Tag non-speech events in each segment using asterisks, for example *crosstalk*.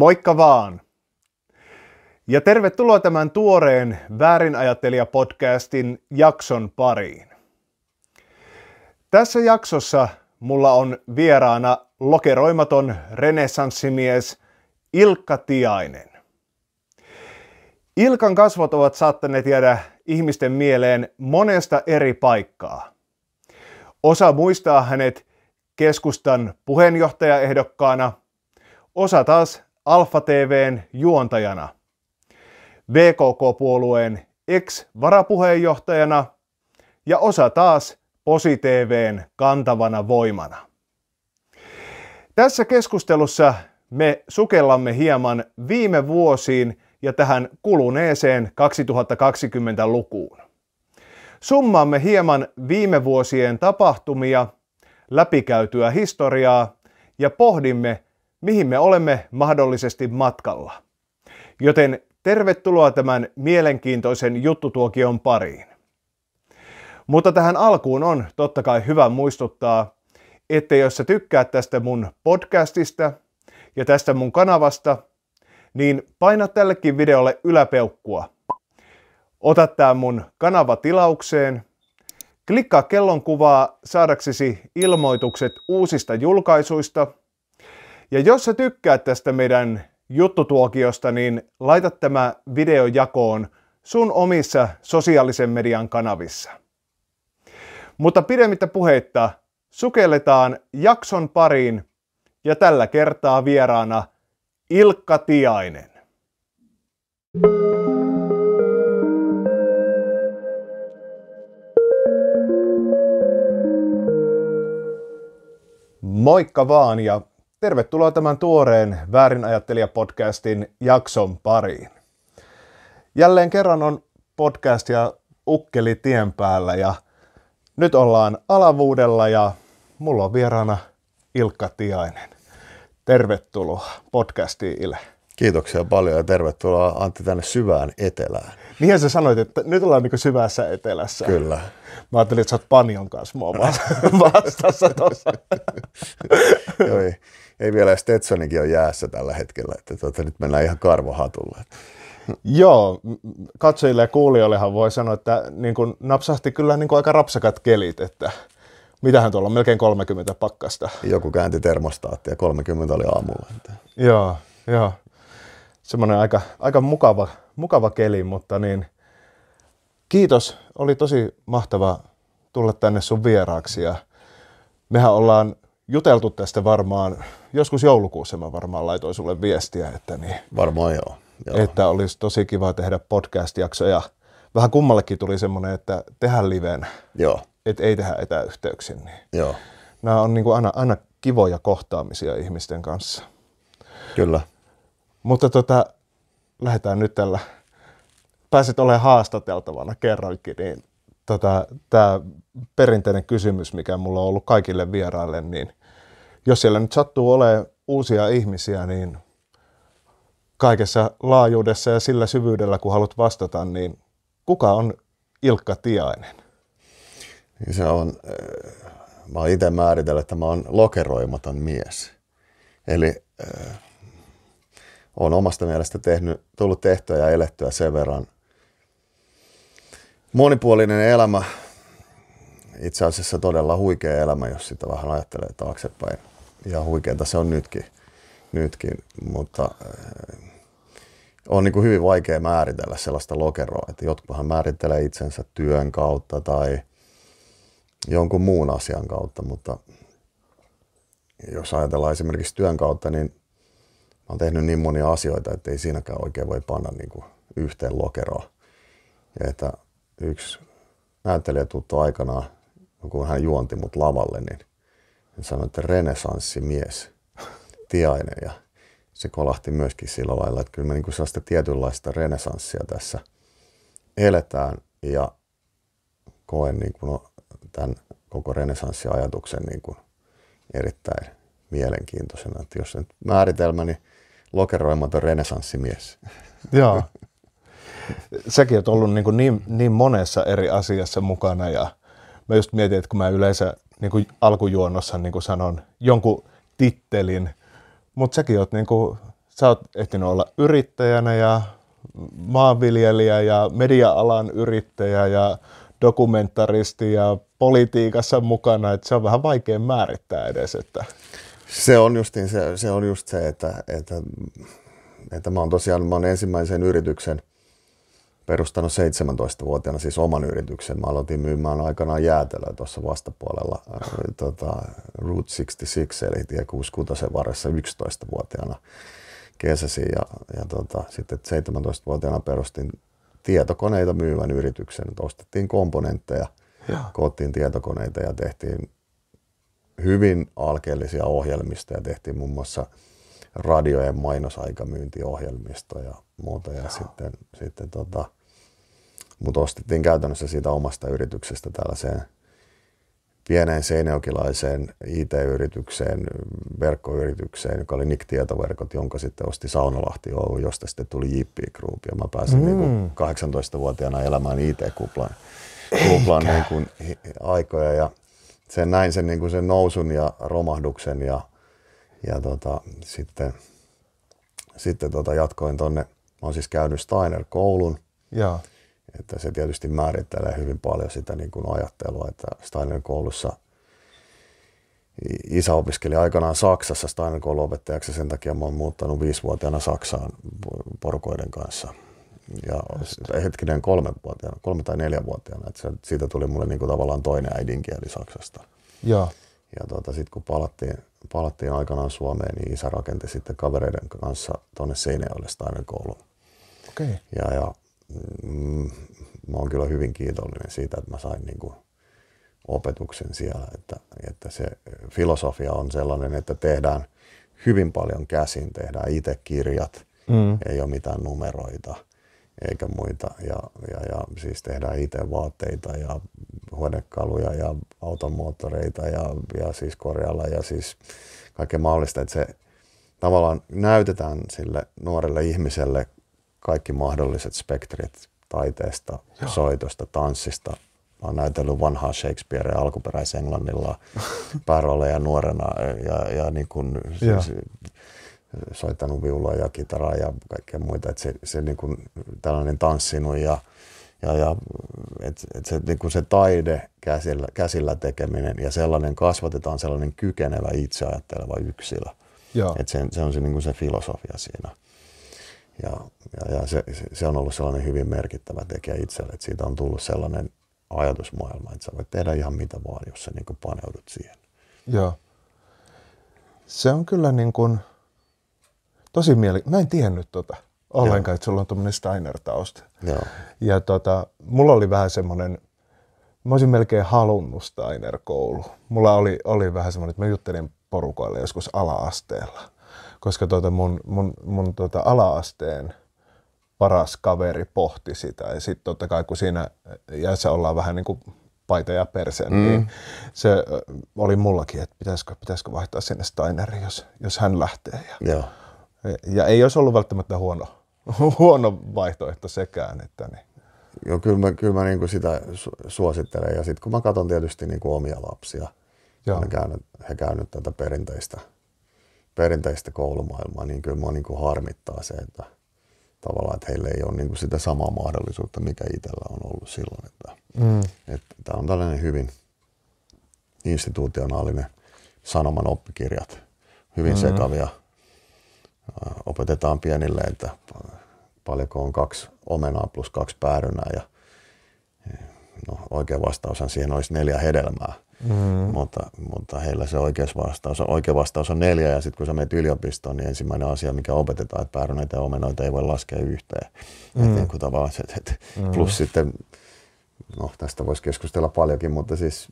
Moikka vaan! Ja tervetuloa tämän tuoreen Väärinajattelija-podcastin jakson pariin. Tässä jaksossa mulla on vieraana lokeroimaton renessanssimies Ilkka Tiainen. Ilkan kasvot ovat saattaneet jäädä ihmisten mieleen monesta eri paikkaa. Osa muistaa hänet keskustan puheenjohtajaehdokkaana, osa taas Alfa TVn juontajana, VKK-puolueen ex-varapuheenjohtajana ja osa taas Posi TVn kantavana voimana. Tässä keskustelussa me sukellamme hieman viime vuosiin ja tähän kuluneeseen 2020 lukuun. Summaamme hieman viime vuosien tapahtumia, läpikäytyä historiaa ja pohdimme, mihin me olemme mahdollisesti matkalla. Joten tervetuloa tämän mielenkiintoisen juttutuokion pariin. Mutta tähän alkuun on totta kai hyvä muistuttaa, että jos sä tykkäät tästä mun podcastista ja tästä mun kanavasta, niin paina tällekin videolle yläpeukkua. Ota tää mun kanava tilaukseen, klikkaa kellonkuvaa saadaksesi ilmoitukset uusista julkaisuista – ja jos sä tykkäät tästä meidän juttutuokiosta, niin laita tämä video jakoon sun omissa sosiaalisen median kanavissa. Mutta pidemmittä puheitta sukelletaan jakson pariin ja tällä kertaa vieraana Ilkka Tiainen. Moikka vaan ja Tervetuloa tämän tuoreen Väärinajattelija-podcastin jakson pariin. Jälleen kerran on podcast ja ukkeli tien päällä ja nyt ollaan alavuudella ja mulla on vieraana Ilkka Tiainen. Tervetuloa podcastiin Ile. Kiitoksia paljon ja tervetuloa Antti tänne syvään etelään. Niinhän sä sanoit, että nyt ollaan niin syvässä etelässä. Kyllä. Mä ajattelin, että sä oot Panion kanssa mua *laughs* vastassa tuossa. *laughs* Joo, ei vielä Stetsonikin ole jäässä tällä hetkellä, että tuota, nyt mennään ihan karvohatulla. Joo, katsojille ja kuulijoillehan voi sanoa, että niin kun napsahti kyllä niin kun aika rapsakat kelit, että mitähän tuolla on, melkein 30 pakkasta. Joku käänti termostaattia, 30 oli aamulla. Joo, joo. Semmoinen aika, aika mukava, mukava keli, mutta niin, kiitos. Oli tosi mahtava tulla tänne sun vieraaksi ja mehän ollaan juteltu tästä varmaan, joskus joulukuussa mä varmaan laitoin sulle viestiä, että niin, Varmaan joo. joo. että olisi tosi kiva tehdä podcast-jaksoja. Vähän kummallekin tuli semmoinen, että tehdään liven, Joo, että ei tehdä etäyhteyksin. Niin. joo. Nämä on niin kuin aina, aina kivoja kohtaamisia ihmisten kanssa. Kyllä. Mutta tota, lähdetään nyt tällä. Pääsit olemaan haastateltavana kerrankin, niin tota, tämä perinteinen kysymys, mikä mulla on ollut kaikille vieraille, niin jos siellä nyt sattuu olemaan uusia ihmisiä, niin kaikessa laajuudessa ja sillä syvyydellä, kun haluat vastata, niin kuka on Ilkka Tiainen? Niin se on, eh, mä oon itse määritellyt, että mä oon lokeroimaton mies. Eli äh, eh, on omasta mielestä tehnyt, tullut tehtyä ja elettyä sen verran monipuolinen elämä, itse asiassa todella huikea elämä, jos sitä vähän ajattelee taaksepäin ja huikeeta se on nytkin, nytkin mutta eh, on niin kuin hyvin vaikea määritellä sellaista lokeroa, että jotkuthan määrittelee itsensä työn kautta tai jonkun muun asian kautta, mutta jos ajatellaan esimerkiksi työn kautta, niin mä oon tehnyt niin monia asioita, että ei siinäkään oikein voi panna niin kuin yhteen lokeroa, Ja että yksi näyttelijä tuttu aikanaan, kun hän juonti mut lavalle, niin hän sanoi, että renesanssimies, tiainen ja se kolahti myöskin sillä lailla, että kyllä me niin sellaista tietynlaista renesanssia tässä eletään ja koen niin kuin no, tämän koko renesanssiajatuksen niin kuin erittäin mielenkiintoisena. Että jos nyt määritelmä, niin lokeroimaton renesanssimies. Joo. Säkin oot ollut niin, niin, niin monessa eri asiassa mukana ja mä just mietin, että kun mä yleensä niin kuin alkujuonnossa niin kuin sanon, jonkun tittelin, mutta säkin oot, niin kuin, sä oot ehtinyt olla yrittäjänä ja maanviljelijä ja media-alan yrittäjä ja dokumentaristi ja politiikassa mukana, että se on vähän vaikea määrittää edes. Että... Se on se, se, on just se että, että, että mä oon tosiaan mä oon ensimmäisen yrityksen perustanut 17-vuotiaana siis oman yrityksen. Mä aloitin myymään aikanaan jäätelöä tuossa vastapuolella äh, tota, Route 66 eli tie 66 varressa 11-vuotiaana kesäsi ja, ja tota, sitten 17-vuotiaana perustin tietokoneita myyvän yrityksen. Ostettiin komponentteja, ja. koottiin tietokoneita ja tehtiin hyvin alkeellisia ohjelmista ja tehtiin muun muassa – radiojen mainosaikamyyntiohjelmisto ja muuta. Ja sitten, sitten tota, mut ostettiin käytännössä siitä omasta yrityksestä tällaiseen pieneen seinäjokilaiseen IT-yritykseen, verkkoyritykseen, joka oli Nick Tietoverkot, jonka sitten osti Saunalahti Oulu, josta sitten tuli JP Group. Ja mä pääsin niinku mm. niin 18-vuotiaana elämään IT-kuplan kuplan niin kuin aikoja. Ja sen näin sen, niin kuin sen nousun ja romahduksen ja ja tota, sitten, sitten tota, jatkoin tonne, mä oon siis käynyt Steiner-koulun. Että se tietysti määrittelee hyvin paljon sitä niin kuin ajattelua, että Steiner-koulussa isä opiskeli aikanaan Saksassa Steiner-koulun opettajaksi sen takia mä oon muuttanut viisivuotiaana Saksaan porukoiden kanssa ja hetkinen vuotiaana, kolme tai neljävuotiaana. Et se, siitä tuli mulle niin kuin tavallaan toinen äidinkieli Saksasta. Ja, ja tota, sitten kun palattiin palattiin aikanaan Suomeen, niin isä rakenti sitten kavereiden kanssa tuonne Seinäjoelle Steiner kouluun. Okay. Ja, ja mm, mä oon kyllä hyvin kiitollinen siitä, että mä sain niin kuin, opetuksen siellä, että, että se filosofia on sellainen, että tehdään hyvin paljon käsin, tehdään itse kirjat, mm. ei ole mitään numeroita – eikä muita. Ja, ja, ja siis tehdään itse vaatteita ja huonekaluja ja automoottoreita ja, ja siis korjalla ja siis kaikkea mahdollista. Että se tavallaan näytetään sille nuorelle ihmiselle kaikki mahdolliset spektrit taiteesta, Joo. soitosta, tanssista. Mä oon näytellyt vanhaa Shakespearea alkuperäisenglannilla englannilla päärooleja nuorena ja, ja niin kun siis soittanut viulua ja kitaraa ja kaikkea muita. Että se, se niin kuin, tällainen tanssinut ja, ja, ja et, et se, niin kuin se taide käsillä, käsillä tekeminen ja sellainen kasvatetaan sellainen kykenevä itse ajatteleva yksilö. Et se, se on se, niin kuin se filosofia siinä. Ja, ja, ja se, se on ollut sellainen hyvin merkittävä tekijä itselle, että siitä on tullut sellainen ajatusmaailma, että sä voit tehdä ihan mitä vaan, jos sä niin paneudut siihen. Joo. Se on kyllä niin kuin, tosi mieli. Mä en tiennyt tota ollenkaan, että sulla on tuommoinen Steiner-tausta. Joo. Ja tota, mulla oli vähän semmoinen, mä olisin melkein halunnut Steiner-koulu. Mulla oli, oli vähän semmoinen, että mä juttelin porukoille joskus ala-asteella. Koska tota mun, mun, mun tota ala-asteen paras kaveri pohti sitä. Ja sitten totta kai, kun siinä jäässä ollaan vähän niin kuin paita ja perseen, niin mm. niin se oli mullakin, että pitäisikö, pitäisikö vaihtaa sinne Steineriin, jos, jos hän lähtee. Ja, Joo ja ei olisi ollut välttämättä huono, *laughs* huono vaihtoehto sekään. Että niin. Joo, kyllä mä, kyllä mä niin kuin sitä suosittelen. Ja sitten kun mä katson tietysti niin kuin omia lapsia, Joo. Käynyt, he käynyt tätä perinteistä, perinteistä koulumaailmaa, niin kyllä mä niin kuin harmittaa se, että tavallaan, että heillä ei ole niin kuin sitä samaa mahdollisuutta, mikä itsellä on ollut silloin. Että, mm. että tämä on tällainen hyvin institutionaalinen sanoman oppikirjat, hyvin mm. sekavia – opetetaan pienille, että paljonko on kaksi omenaa plus kaksi päärynää ja no, oikea on siihen olisi neljä hedelmää. Mm. Mutta, mutta, heillä se oikea vastaus, on, oikea vastaus on neljä ja sitten kun sä menet yliopistoon, niin ensimmäinen asia, mikä opetetaan, että päärynöitä ja omenoita ei voi laskea yhteen. Mm. Et niin kuin tavallaan, et, et, mm. Plus sitten, no tästä voisi keskustella paljonkin, mutta siis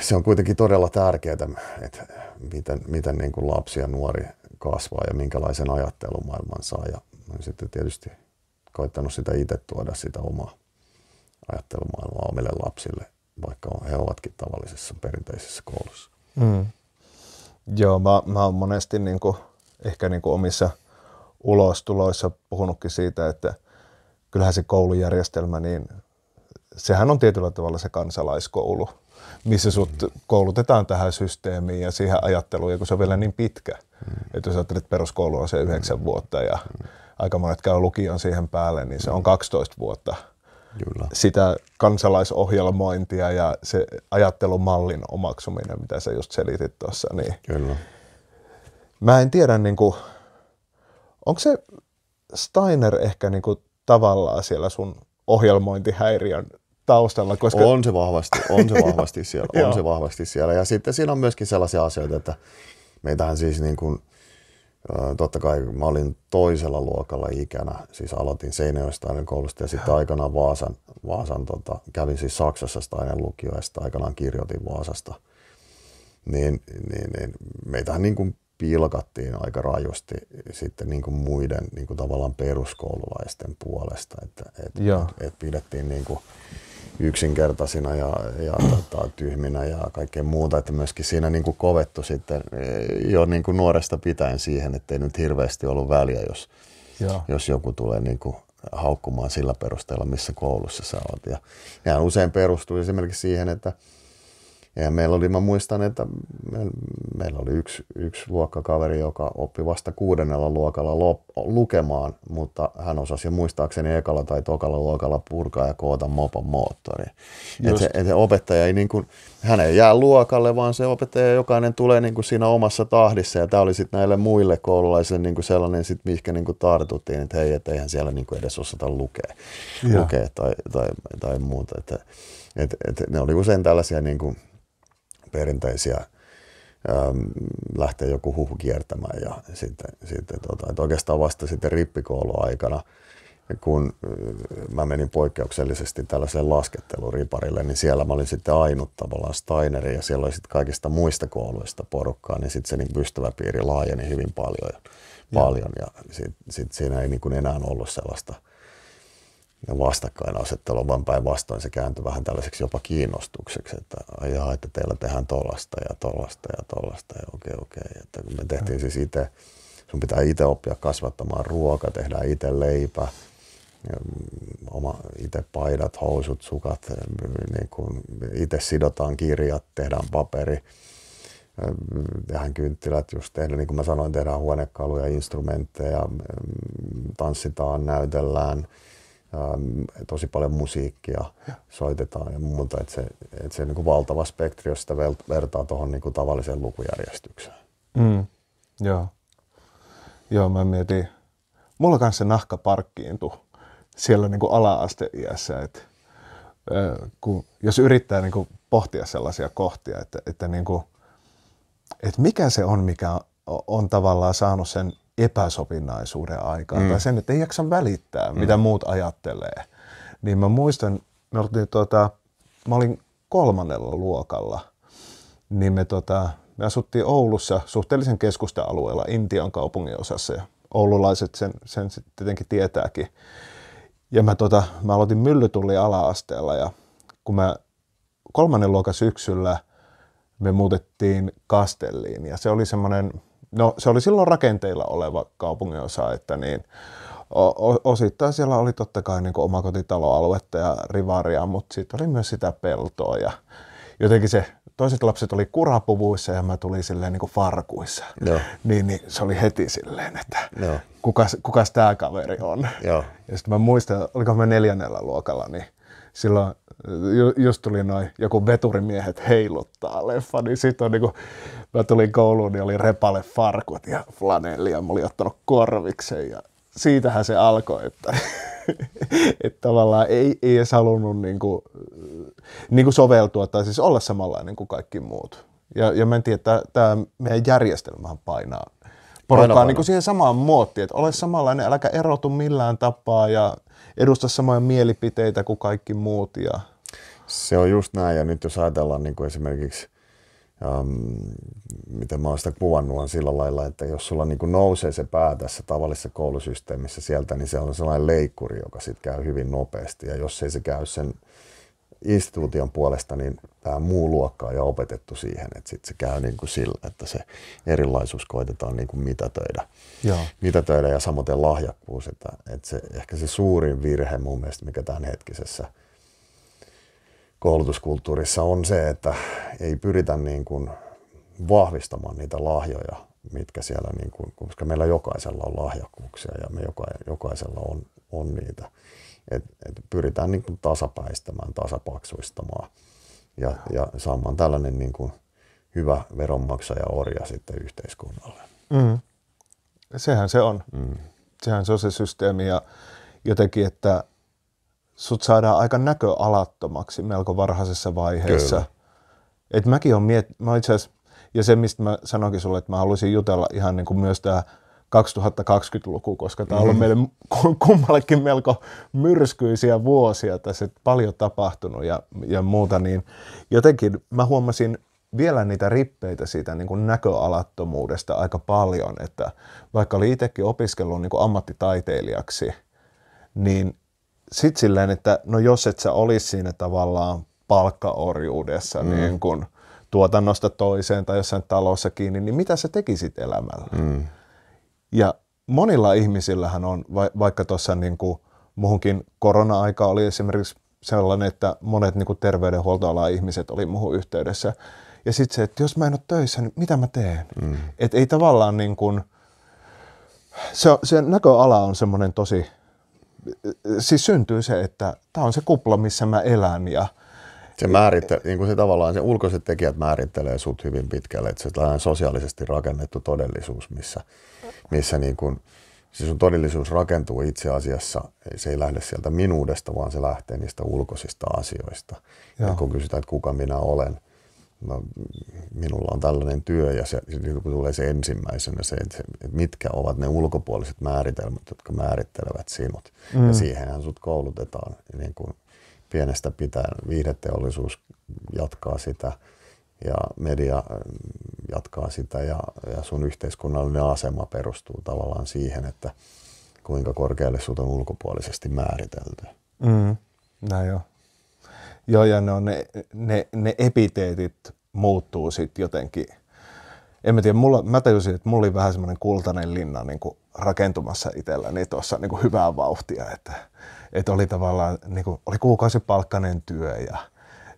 se on kuitenkin todella tärkeää, että miten, miten niin kuin lapsi ja nuori kasvaa ja minkälaisen ajattelumaailman saa. Ja olen sitten tietysti koittanut sitä itse tuoda sitä omaa ajattelumaailmaa omille lapsille, vaikka he ovatkin tavallisessa perinteisessä koulussa. Mm. Joo, mä, mä oon monesti niin kuin, ehkä niin kuin omissa ulostuloissa puhunutkin siitä, että kyllähän se koulujärjestelmä, niin sehän on tietyllä tavalla se kansalaiskoulu – missä sut koulutetaan tähän systeemiin ja siihen ajatteluun, ja kun se on vielä niin pitkä. Mm. Että jos ajattelet, että peruskoulu on se mm. yhdeksän mm. vuotta ja mm. aika monet käy lukion siihen päälle, niin se on 12 mm. vuotta. Kyllä. Sitä kansalaisohjelmointia ja se ajattelumallin omaksuminen, mitä sä just selitit tuossa. Niin Kyllä. Mä en tiedä, niin kuin, onko se Steiner ehkä niin kuin, tavallaan siellä sun ohjelmointihäiriön taustalla. Koska... On se vahvasti, on se *laughs* vahvasti siellä, on se vahvasti siellä. Ja sitten siinä on myöskin sellaisia asioita, että meitähän siis niin kuin, totta kai mä olin toisella luokalla ikänä, siis aloitin Seinäjoestainen koulusta ja sitten aikanaan Vaasan, Vaasan tota, kävin siis Saksassa Steinen lukio ja sitten aikanaan kirjoitin Vaasasta. Niin, niin, niin meitähän niin kuin pilkattiin aika rajusti sitten niin kuin muiden niin kuin tavallaan peruskoululaisten puolesta, että et, et, et pidettiin niin kuin, yksinkertaisina ja, ja *clears throat* tota, tyhminä ja kaikkea muuta. Että myöskin siinä niin kuin kovettu sitten eh, jo niin kuin nuoresta pitäen siihen, ettei nyt hirveästi ollut väliä, jos, jos joku tulee niin kuin haukkumaan sillä perusteella, missä koulussa sä oot. Ja nehän usein perustuu esimerkiksi siihen, että – ja meillä oli, mä muistan, että meillä, oli yksi, yksi luokkakaveri, joka oppi vasta kuudennella luokalla lo, lukemaan, mutta hän osasi jo muistaakseni ekalla tai tokalla luokalla purkaa ja koota mopon moottori. Et se, et se opettaja ei niin kuin, hän ei jää luokalle, vaan se opettaja jokainen tulee niin kuin siinä omassa tahdissa. Ja tämä oli sitten näille muille koululaisille niin kuin sellainen, sit, mihinkä niin kuin tartuttiin, että hei, et eihän siellä niin kuin edes osata lukea, lukea tai, tai, tai, tai muuta. Että, et, et ne oli usein tällaisia... Niin kuin, perinteisiä ähm, lähtee joku huhu kiertämään ja sitten, sitten tota, että oikeastaan vasta sitten rippikouluaikana kun äh, mä menin poikkeuksellisesti tällaiseen lasketteluriparille, niin siellä mä olin sitten ainut tavallaan Steineri ja siellä oli sitten kaikista muista kouluista porukkaa, niin sitten se niin ystäväpiiri laajeni hyvin paljon ja, paljon ja sitten sit siinä ei niin kuin enää ollut sellaista – ja vastakkainasettelu, vaan päinvastoin se kääntyi vähän tällaiseksi jopa kiinnostukseksi, että ajaa, että teillä tehdään tollasta ja tollasta ja tollasta ja okei, okei. Että kun me tehtiin siis itse, sun pitää itse oppia kasvattamaan ruoka, tehdään itse leipä, oma itse paidat, housut, sukat, niin kuin itse sidotaan kirjat, tehdään paperi, tehdään kynttilät just tehdä, niin kuin mä sanoin, tehdään huonekaluja, instrumentteja, tanssitaan, näytellään – Ähm, tosi paljon musiikkia soitetaan ja muuta, että se, että se on niin valtava spektri, jos sitä vertaa tuohon niin tavalliseen lukujärjestykseen. Mm. Joo. Joo, mä mietin. Mulla kanssa se nahka parkkiintui siellä niin ala-asteiässä, että kun, jos yrittää niin kuin pohtia sellaisia kohtia, että, että, niin kuin, että mikä se on, mikä on tavallaan saanut sen epäsovinnaisuuden aikaa mm. tai sen, että ei jaksa välittää, mm. mitä muut ajattelee. Niin mä muistan, me oltiin tota, mä olin kolmannella luokalla, niin me, tota, me asuttiin Oulussa suhteellisen keskusta-alueella Intian kaupungin osassa ja oululaiset sen, sen sitten tietenkin tietääkin. Ja mä, tota, mä aloitin myllytulli ala-asteella ja kun mä kolmannen luokan syksyllä me muutettiin Kastelliin ja se oli semmoinen no se oli silloin rakenteilla oleva kaupunginosa, että niin, osittain siellä oli totta kai niin omakotitaloaluetta ja rivaria, mutta sitten oli myös sitä peltoa ja jotenkin se toiset lapset oli kurapuvuissa ja mä tulin silleen niin kuin farkuissa. No. Niin, niin se oli heti silleen, että no. kukas, kukas tämä kaveri on. Joo. Ja sitten mä muistan, oliko mä neljännellä luokalla, niin silloin just tuli noin joku veturimiehet heiluttaa leffa, niin sit on niinku, mä tulin kouluun, niin oli repale farkut ja flanelli ja mä olin ottanut korviksen ja siitähän se alkoi, että, *laughs* että tavallaan ei, ei edes halunnut niinku, niinku soveltua tai siis olla samanlainen kuin kaikki muut. Ja, ja mä en tiedä, että tämä meidän järjestelmähän painaa porukkaa niin siihen samaan muottiin, että ole samanlainen, äläkä erotu millään tapaa ja edusta samoja mielipiteitä kuin kaikki muut. Ja... Se on just näin, ja nyt jos ajatellaan niin kuin esimerkiksi, äm, miten mä oon sitä kuvannut, on sillä lailla, että jos sulla niin kuin nousee se pää tässä tavallisessa koulusysteemissä sieltä, niin se on sellainen leikkuri, joka sitten käy hyvin nopeasti, ja jos ei se käy sen instituution puolesta niin tämä muu luokka on jo opetettu siihen, että sitten se käy niin kuin sillä, että se erilaisuus koitetaan niin kuin mitätöidä. mitätöidä ja samoin lahjakkuus. Että, että se, ehkä se suurin virhe mun mielestä, mikä tämänhetkisessä koulutuskulttuurissa on se, että ei pyritä niin kuin vahvistamaan niitä lahjoja, mitkä siellä, niin kuin, koska meillä jokaisella on lahjakkuuksia ja me joka, jokaisella on, on niitä – et, et pyritään niin kuin tasapäistämään, tasapaksuistamaan ja, ja saamaan tällainen niin kuin hyvä veronmaksaja-orja sitten yhteiskunnalle. Mm. Sehän se on. Mm. Sehän se on se systeemi ja jotenkin, että sut saadaan aika näköalattomaksi melko varhaisessa vaiheessa. Et mäkin on miet... mä itse asiassa, ja se mistä mä sanoinkin sulle, että mä haluaisin jutella ihan niin kuin myös tämä 2020-luku, koska tämä on ollut mm. meille kummallekin melko myrskyisiä vuosia tässä, paljon tapahtunut ja, ja muuta, niin jotenkin mä huomasin vielä niitä rippeitä siitä niin kuin näköalattomuudesta aika paljon, että vaikka oli itsekin opiskellut niin kuin ammattitaiteilijaksi, niin sitten silleen, että no jos et sä olisi siinä tavallaan palkkaorjuudessa mm. niin kuin tuotannosta toiseen tai jossain talossa kiinni, niin mitä sä tekisit elämällä? Mm. Ja monilla ihmisillähän on, vaikka tuossa niin kuin muuhunkin korona-aika oli esimerkiksi sellainen, että monet niin terveydenhuoltoalan ihmiset oli muuhun yhteydessä. Ja sitten se, että jos mä en ole töissä, niin mitä mä teen? Mm. Et ei tavallaan niin kuin, se, se näköala on semmoinen tosi, siis syntyy se, että tämä on se kupla, missä mä elän ja se määrittää, niin kuin se tavallaan se ulkoiset tekijät määrittelee sut hyvin pitkälle, että se on sosiaalisesti rakennettu todellisuus, missä missä niin kuin, se siis sun todellisuus rakentuu itse asiassa, se ei lähde sieltä minuudesta, vaan se lähtee niistä ulkoisista asioista. Ja kun kysytään, että kuka minä olen, no, minulla on tällainen työ ja se, kun tulee se ensimmäisenä se, että mitkä ovat ne ulkopuoliset määritelmät, jotka määrittelevät sinut. Mm. Ja siihenhän sut koulutetaan niin kuin pienestä pitäen. Viihdeteollisuus jatkaa sitä ja media äh, jatkaa sitä ja, ja sun yhteiskunnallinen asema perustuu tavallaan siihen, että kuinka korkealle sut on ulkopuolisesti määritelty. Mm, näin joo. Joo, ja ne, ne, ne, ne epiteetit muuttuu sitten jotenkin. En mä tiedä, mulla, mä tajusin, että mulla oli vähän semmoinen kultainen linna niin kuin rakentumassa itselläni tuossa niin hyvää vauhtia. Että, että oli tavallaan, niin kuin, oli kuukausipalkkainen työ ja –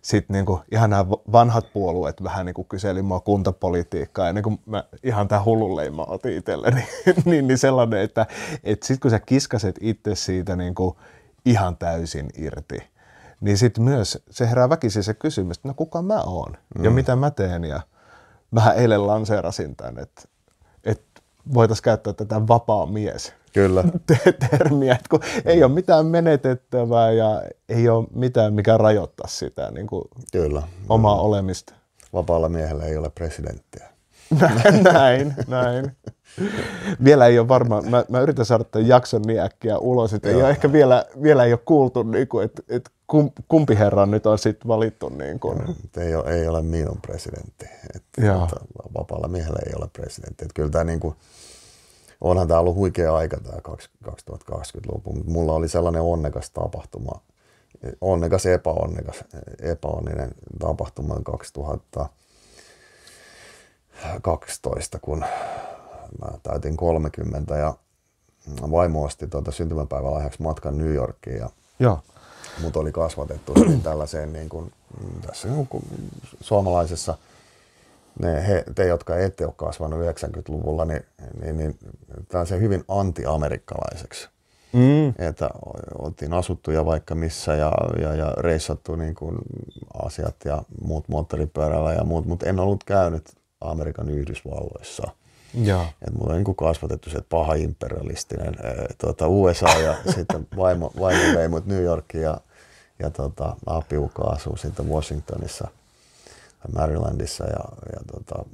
sitten niinku ihan nämä vanhat puolueet vähän niinku kyseli mua kuntapolitiikkaa, ennen kuin mä ihan tämän hullun leima otin itselleni, *laughs* niin, niin sellainen, että et sitten kun sä kiskaset itse siitä niinku ihan täysin irti, niin sitten myös se herää väkisin se kysymys, että no kuka mä oon mm. ja mitä mä teen ja vähän eilen lanseerasin tämän, että voitaisiin käyttää tätä vapaa mies Kyllä. *laughs* termiä, että kun ei ole mitään menetettävää ja ei ole mitään, mikä rajoittaa sitä niin kuin Kyllä. omaa Kyllä. olemista. Vapaalla miehellä ei ole presidenttiä. näin, *laughs* näin. näin. vielä ei ole varmaan, mä, mä yritän saada tämän jakson niin äkkiä ulos, että ei ole ehkä vielä, vielä ei ole kuultu, niin kuin, että, että kumpi herra nyt on sitten valittu? Niin kun? Ei, ole, ei ole minun presidentti. Että tota, vapaalla miehellä ei ole presidentti. Et kyllä tämä niin kuin, onhan tämä ollut huikea aika tämä 2020-luku, mutta mulla oli sellainen onnekas tapahtuma, onnekas epäonnekas, epäonninen tapahtuma 2012, kun mä täytin 30 ja vaimo osti tuota syntymäpäivälahjaksi matkan New Yorkiin ja Joo mut oli kasvatettu tällaiseen niin kuin, mm, tässä niin kuin suomalaisessa ne, he, te, jotka ette ole kasvanut 90-luvulla, niin, niin, niin tämä on se hyvin anti-amerikkalaiseksi. Mm. Että oltiin asuttuja vaikka missä ja, ja, ja reissattu niin kuin asiat ja muut moottoripyörällä ja muut, mutta en ollut käynyt Amerikan Yhdysvalloissa. Ja. Et mulla on niin kasvatettu se paha imperialistinen tuota, USA ja *laughs* sitten vaimo, vaimo vei mut New Yorkiin ja ja tota, apiuka asuu sitten Washingtonissa tai Marylandissa ja, ja tota,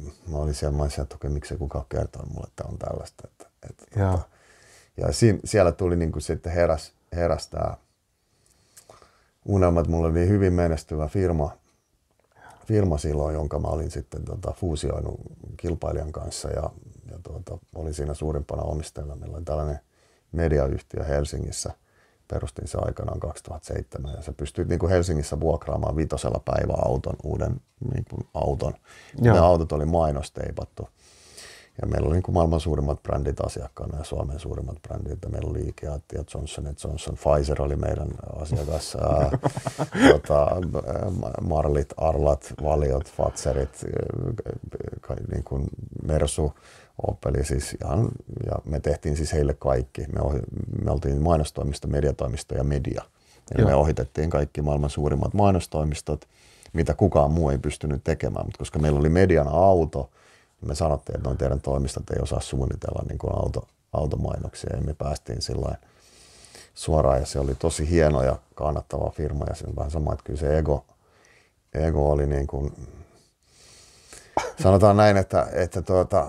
mm, mä olin siellä, mä olin siellä, että okei, miksi kukaan kertoo mulle, että on tällaista. Että, että, ja tota, ja siinä, siellä tuli niin kuin sitten heräs, heräs tämä unelma, että mulla oli hyvin menestyvä firma, firma silloin, jonka mä olin sitten tota, fuusioinut kilpailijan kanssa ja, ja tuota, olin siinä suurimpana omistajana. Meillä oli tällainen mediayhtiö Helsingissä – Perustin se aikanaan 2007 ja sä pystyt niin kuin Helsingissä vuokraamaan vitosella auton uuden niin kuin auton. Ja. Ne autot oli mainosteipattu. Ja meillä oli niin kuin maailman suurimmat brändit asiakkaana ja Suomen suurimmat brändit. Ja meillä oli Ikea ja Johnson Johnson, Pfizer oli meidän asiakas, *laughs* tota, Marlit, Arlat, Valiot, Fatserit, niin kuin Mersu, Opeli siis ihan, ja me tehtiin siis heille kaikki. Me, ohi, me oltiin mainostoimisto, mediatoimisto ja media. Eli me ohitettiin kaikki maailman suurimmat mainostoimistot, mitä kukaan muu ei pystynyt tekemään. Mutta koska meillä oli median auto, niin me sanottiin, että noin teidän toimistot ei osaa suunnitella niin kuin auto, automainoksia. Ja me päästiin sillä suoraan ja se oli tosi hieno ja kannattava firma. Ja se on vähän sama, että kyllä se ego, ego oli niin kuin, sanotaan näin, että, että tuota,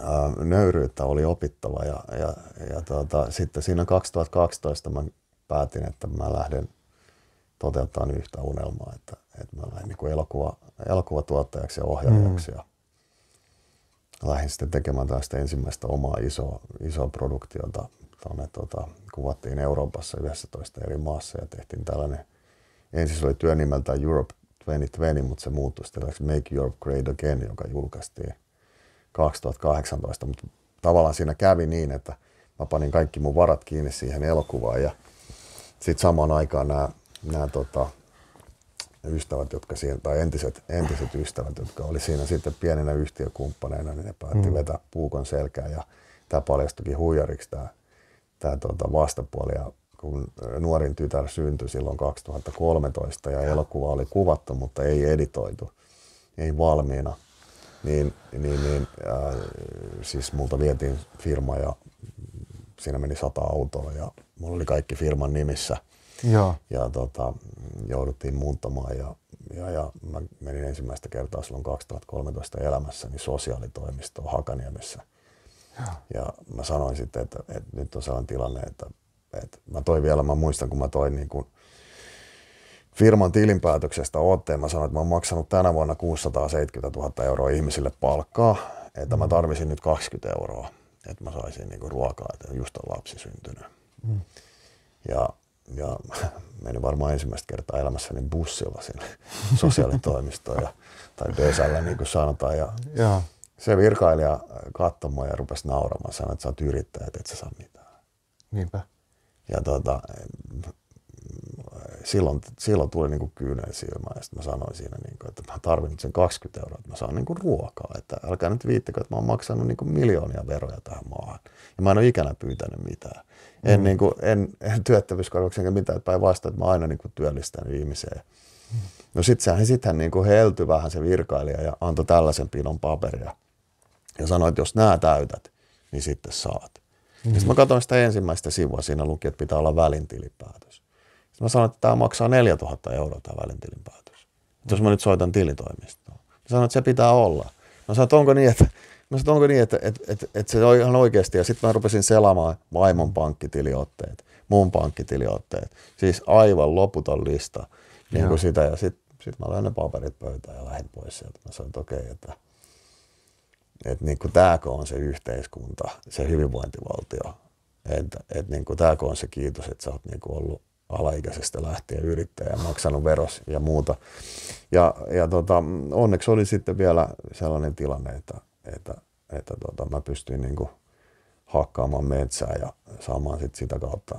Äh, nöyryyttä oli opittava ja, ja, ja tuota, sitten siinä 2012 mä päätin, että mä lähden toteuttamaan yhtä unelmaa, että, että mä lähdin niin elokuva, elokuvatuottajaksi ja ohjaajaksi mm. ja lähdin sitten tekemään tästä ensimmäistä omaa isoa, isoa produktiota. Tuonne, tuota, kuvattiin Euroopassa 11 eri maassa ja tehtiin tällainen, ensin se oli työnimeltään Europe 2020, mutta se muuttui sitten Make Europe Great Again, joka julkaistiin 2018, mutta tavallaan siinä kävi niin, että mä panin kaikki mun varat kiinni siihen elokuvaan ja sitten samaan aikaan nämä, nämä tota, ystävät, jotka siinä, tai entiset, entiset ystävät, jotka oli siinä sitten pieninä yhtiökumppaneina, niin ne päätti mm. vetää puukon selkään ja tämä paljastukin huijariksi tämä, tämä tota vastapuoli. Ja kun nuorin tytär syntyi silloin 2013 ja elokuva oli kuvattu, mutta ei editoitu, ei valmiina niin, niin, niin äh, siis multa vietiin firma ja siinä meni sata autoa ja mulla oli kaikki firman nimissä. Joo. Ja tota, jouduttiin muuttamaan ja, ja, ja mä menin ensimmäistä kertaa silloin 2013 elämässäni niin sosiaalitoimistoon Hakaniemessä. Ja. Ja mä sanoin sitten, että, että nyt on sellainen tilanne, että, että mä toin vielä, mä muistan kun mä toin niin kuin firman tilinpäätöksestä otteen. Mä sanoin, että mä oon maksanut tänä vuonna 670 000 euroa ihmisille palkkaa, että mä mm. tarvisin nyt 20 euroa, että mä saisin niinku ruokaa, että just on lapsi syntynyt. Mm. Ja, ja *laughs* menin varmaan ensimmäistä kertaa elämässäni bussilla sinne *laughs* sosiaalitoimistoon ja, tai Dösällä niin kuin sanotaan. Ja, ja. se virkailija katsomaan ja rupesi nauramaan, sanoi, että sä oot yrittäjä, että et sä saa mitään. Niinpä. Ja tota, silloin, silloin tuli niin kuin kyynel silmään ja sitten mä sanoin siinä, niin kuin, että mä tarvitsen sen 20 euroa, että mä saan niin kuin ruokaa. Että älkää nyt viittikö, että mä oon maksanut niin kuin miljoonia veroja tähän maahan. Ja mä en ole ikinä pyytänyt mitään. En, mm. niin kuin, en, en työttömyyskorvauksen enkä mitään päinvastoin, että mä aina niin kuin työllistän ihmiseen. No sitten sit hän niin kuin heltyi vähän se virkailija ja antoi tällaisen pinon paperia. Ja sanoi, että jos nämä täytät, niin sitten saat. Mm. Sitten mä katsoin sitä ensimmäistä sivua, siinä luki, että pitää olla välintilipäätös. Sitten mä sanon, että tämä maksaa 4000 euroa tämä välintilinpäätös. Mm. jos mä nyt soitan tilitoimistoon. Mä sanon, että se pitää olla. Mä sanon, että onko niin, että, mä sanon, onko niin, että, että, että, että se on ihan oikeasti. Ja sitten mä rupesin selamaan vaimon pankkitiliotteet, mun pankkitiliotteet. Siis aivan loputon lista niin kuin sitä. Ja sitten sit mä löin ne paperit pöytään ja lähdin pois sieltä. Mä sanoin, että okei, okay, että, että niin kuin tämäkö on se yhteiskunta, se hyvinvointivaltio. Että, että niin kuin tämäkö on se kiitos, että sä oot niin ollut alaikäisestä lähtien yrittäjä, maksanut veros ja muuta. Ja, ja tota, onneksi oli sitten vielä sellainen tilanne, että, että, että tota, mä pystyin niin kuin hakkaamaan metsää ja saamaan sit sitä kautta,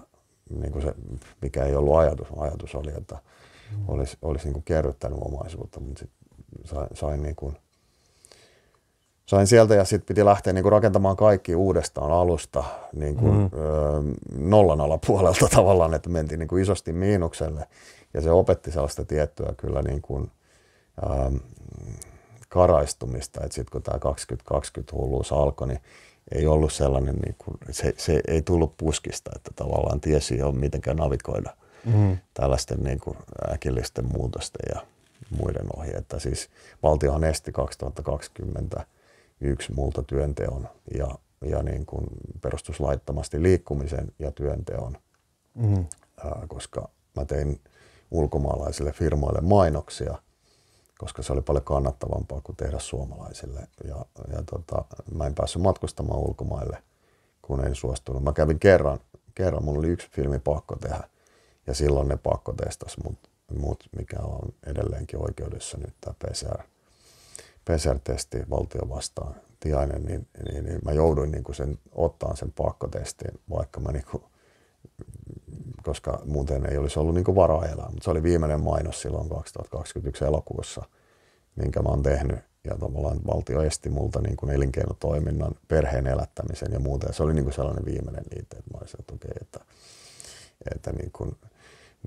niin kuin se, mikä ei ollut ajatus. Ajatus oli, että mm. olisi, olisi niin kuin kerryttänyt omaisuutta, mutta sitten sain, sain niin kuin sain sieltä ja sitten piti lähteä niin kuin rakentamaan kaikki uudestaan alusta niin kuin, mm. ö, nollan alapuolelta *laughs* tavallaan, että mentiin niin kuin isosti miinukselle. Ja se opetti sellaista tiettyä kyllä niin kuin, ö, ähm, karaistumista, että sitten kun tämä 2020 hulluus alkoi, niin ei ollut sellainen, niin kuin, se, se ei tullut puskista, että tavallaan tiesi jo mitenkään navigoida mm. tällaisten niin kuin äkillisten muutosten ja muiden ohi. Että siis valtiohan esti 2020 yksi multa työnteon ja, ja niin kuin perustuslaittomasti liikkumisen ja työnteon, mm. ää, koska mä tein ulkomaalaisille firmoille mainoksia, koska se oli paljon kannattavampaa kuin tehdä suomalaisille. Ja, ja tota, mä en päässyt matkustamaan ulkomaille, kun en suostunut. Mä kävin kerran, kerran mulla oli yksi filmi pakko tehdä ja silloin ne pakko testasi mut, mut mikä on edelleenkin oikeudessa nyt tämä PCR PCR-testi valtio vastaan Tiainen, niin, niin, niin mä jouduin niin kuin sen, ottaa sen pakkotestin, vaikka mä niin kuin, koska muuten ei olisi ollut niin kuin varaa elää. Mutta se oli viimeinen mainos silloin 2021 elokuussa, minkä mä oon tehnyt. Ja tavallaan valtio esti multa niin kuin elinkeinotoiminnan, perheen elättämisen ja muuten. Se oli niin kuin sellainen viimeinen niitä, että mä olisin, että okei, okay, että, että niin kuin,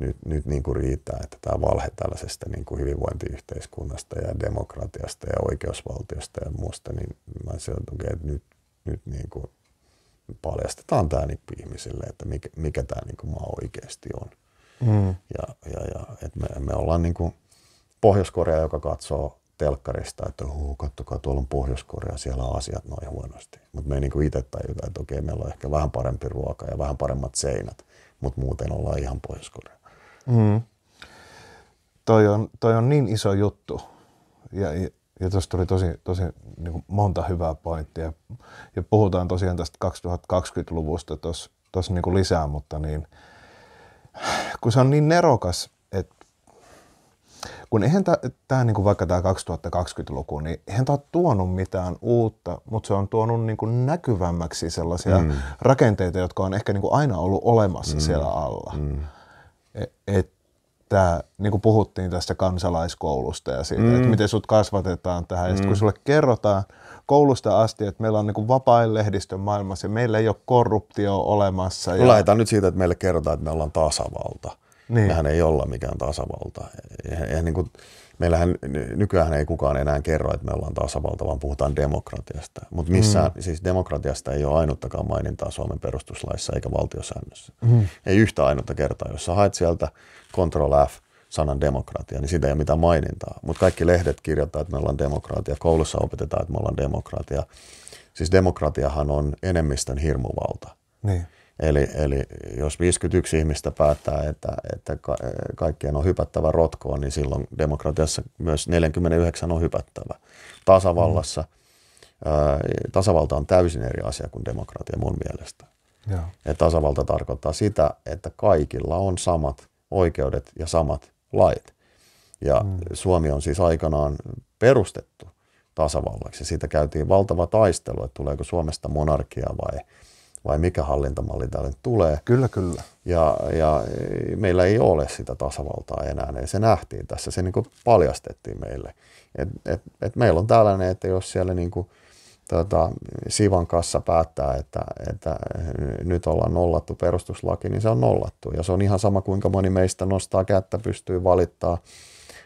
nyt, nyt niin kuin riittää, että tämä valhe tällaisesta niin kuin hyvinvointiyhteiskunnasta ja demokratiasta ja oikeusvaltiosta ja muusta, niin mä tunkin, että nyt, nyt niin kuin paljastetaan tämä niin ihmisille, että mikä, mikä tämä niin kuin maa oikeasti on. Mm. Ja, ja, ja että me, me ollaan niin kuin Pohjois-Korea, joka katsoo telkkarista, että huu, kattokaa, tuolla on Pohjois-Korea, siellä on asiat noin huonosti. Mutta me ei niinku itse tajuta, että okei, meillä on ehkä vähän parempi ruoka ja vähän paremmat seinät, mutta muuten ollaan ihan Pohjois-Korea. Mm. Toi, on, toi on niin iso juttu. Ja, ja, ja tuossa tuli tosi, tosi niin kuin monta hyvää pointtia. Ja puhutaan tosiaan tästä 2020-luvusta tuossa niin lisää, mutta niin, kun se on niin nerokas, että kun eihän tämä, niinku vaikka tämä 2020-luku, niin eihän tämä tuonut mitään uutta, mutta se on tuonut niinku näkyvämmäksi sellaisia mm. rakenteita, jotka on ehkä niinku aina ollut olemassa mm. siellä alla. Mm. E, että niin kuin puhuttiin tästä kansalaiskoulusta ja siitä, mm. että miten sut kasvatetaan tähän. Mm. Ja sitten kun sulle kerrotaan koulusta asti, että meillä on niin vapaa lehdistön maailmassa ja meillä ei ole korruptio olemassa. ja... Lähdetään nyt siitä, että meille kerrotaan, että me ollaan tasavalta. Niin. Mehän ei olla mikään tasavalta. Eihän, eihän niin kuin, meillähän nykyään ei kukaan enää kerro, että me ollaan tasavalta, vaan puhutaan demokratiasta. Mutta missään, mm. siis demokratiasta ei ole ainuttakaan mainintaa Suomen perustuslaissa eikä valtiosäännössä. Mm. Ei yhtä ainutta kertaa. Jos sä haet sieltä Ctrl F, sanan demokratia, niin siitä ei ole mitään mainintaa. Mutta kaikki lehdet kirjoittaa, että me ollaan demokratia. Koulussa opetetaan, että me ollaan demokratia. Siis demokratiahan on enemmistön hirmuvalta. Niin. Eli, eli jos 51 ihmistä päättää, että, että eh, kaikkien on hypättävä rotkoon, niin silloin demokratiassa myös 49 on hypättävä. Tasavallassa mm. ää, eh, tasavalta on täysin eri asia kuin demokratia mun mielestä. Ja. ja tasavalta tarkoittaa sitä, että kaikilla on samat oikeudet ja samat lait. Ja mm. Suomi on siis aikanaan perustettu tasavallaksi. Siitä käytiin valtava taistelu, että tuleeko Suomesta monarkia vai – vai mikä hallintamalli nyt tulee. Kyllä, kyllä. Ja, ja meillä ei ole sitä tasavaltaa enää, niin se nähtiin tässä, se niin kuin paljastettiin meille. Et, et, et meillä on tällainen, että jos siellä niin kuin, tota, Sivan kanssa päättää, että, että nyt ollaan nollattu perustuslaki, niin se on nollattu. Ja se on ihan sama, kuinka moni meistä nostaa kättä, pystyy valittaa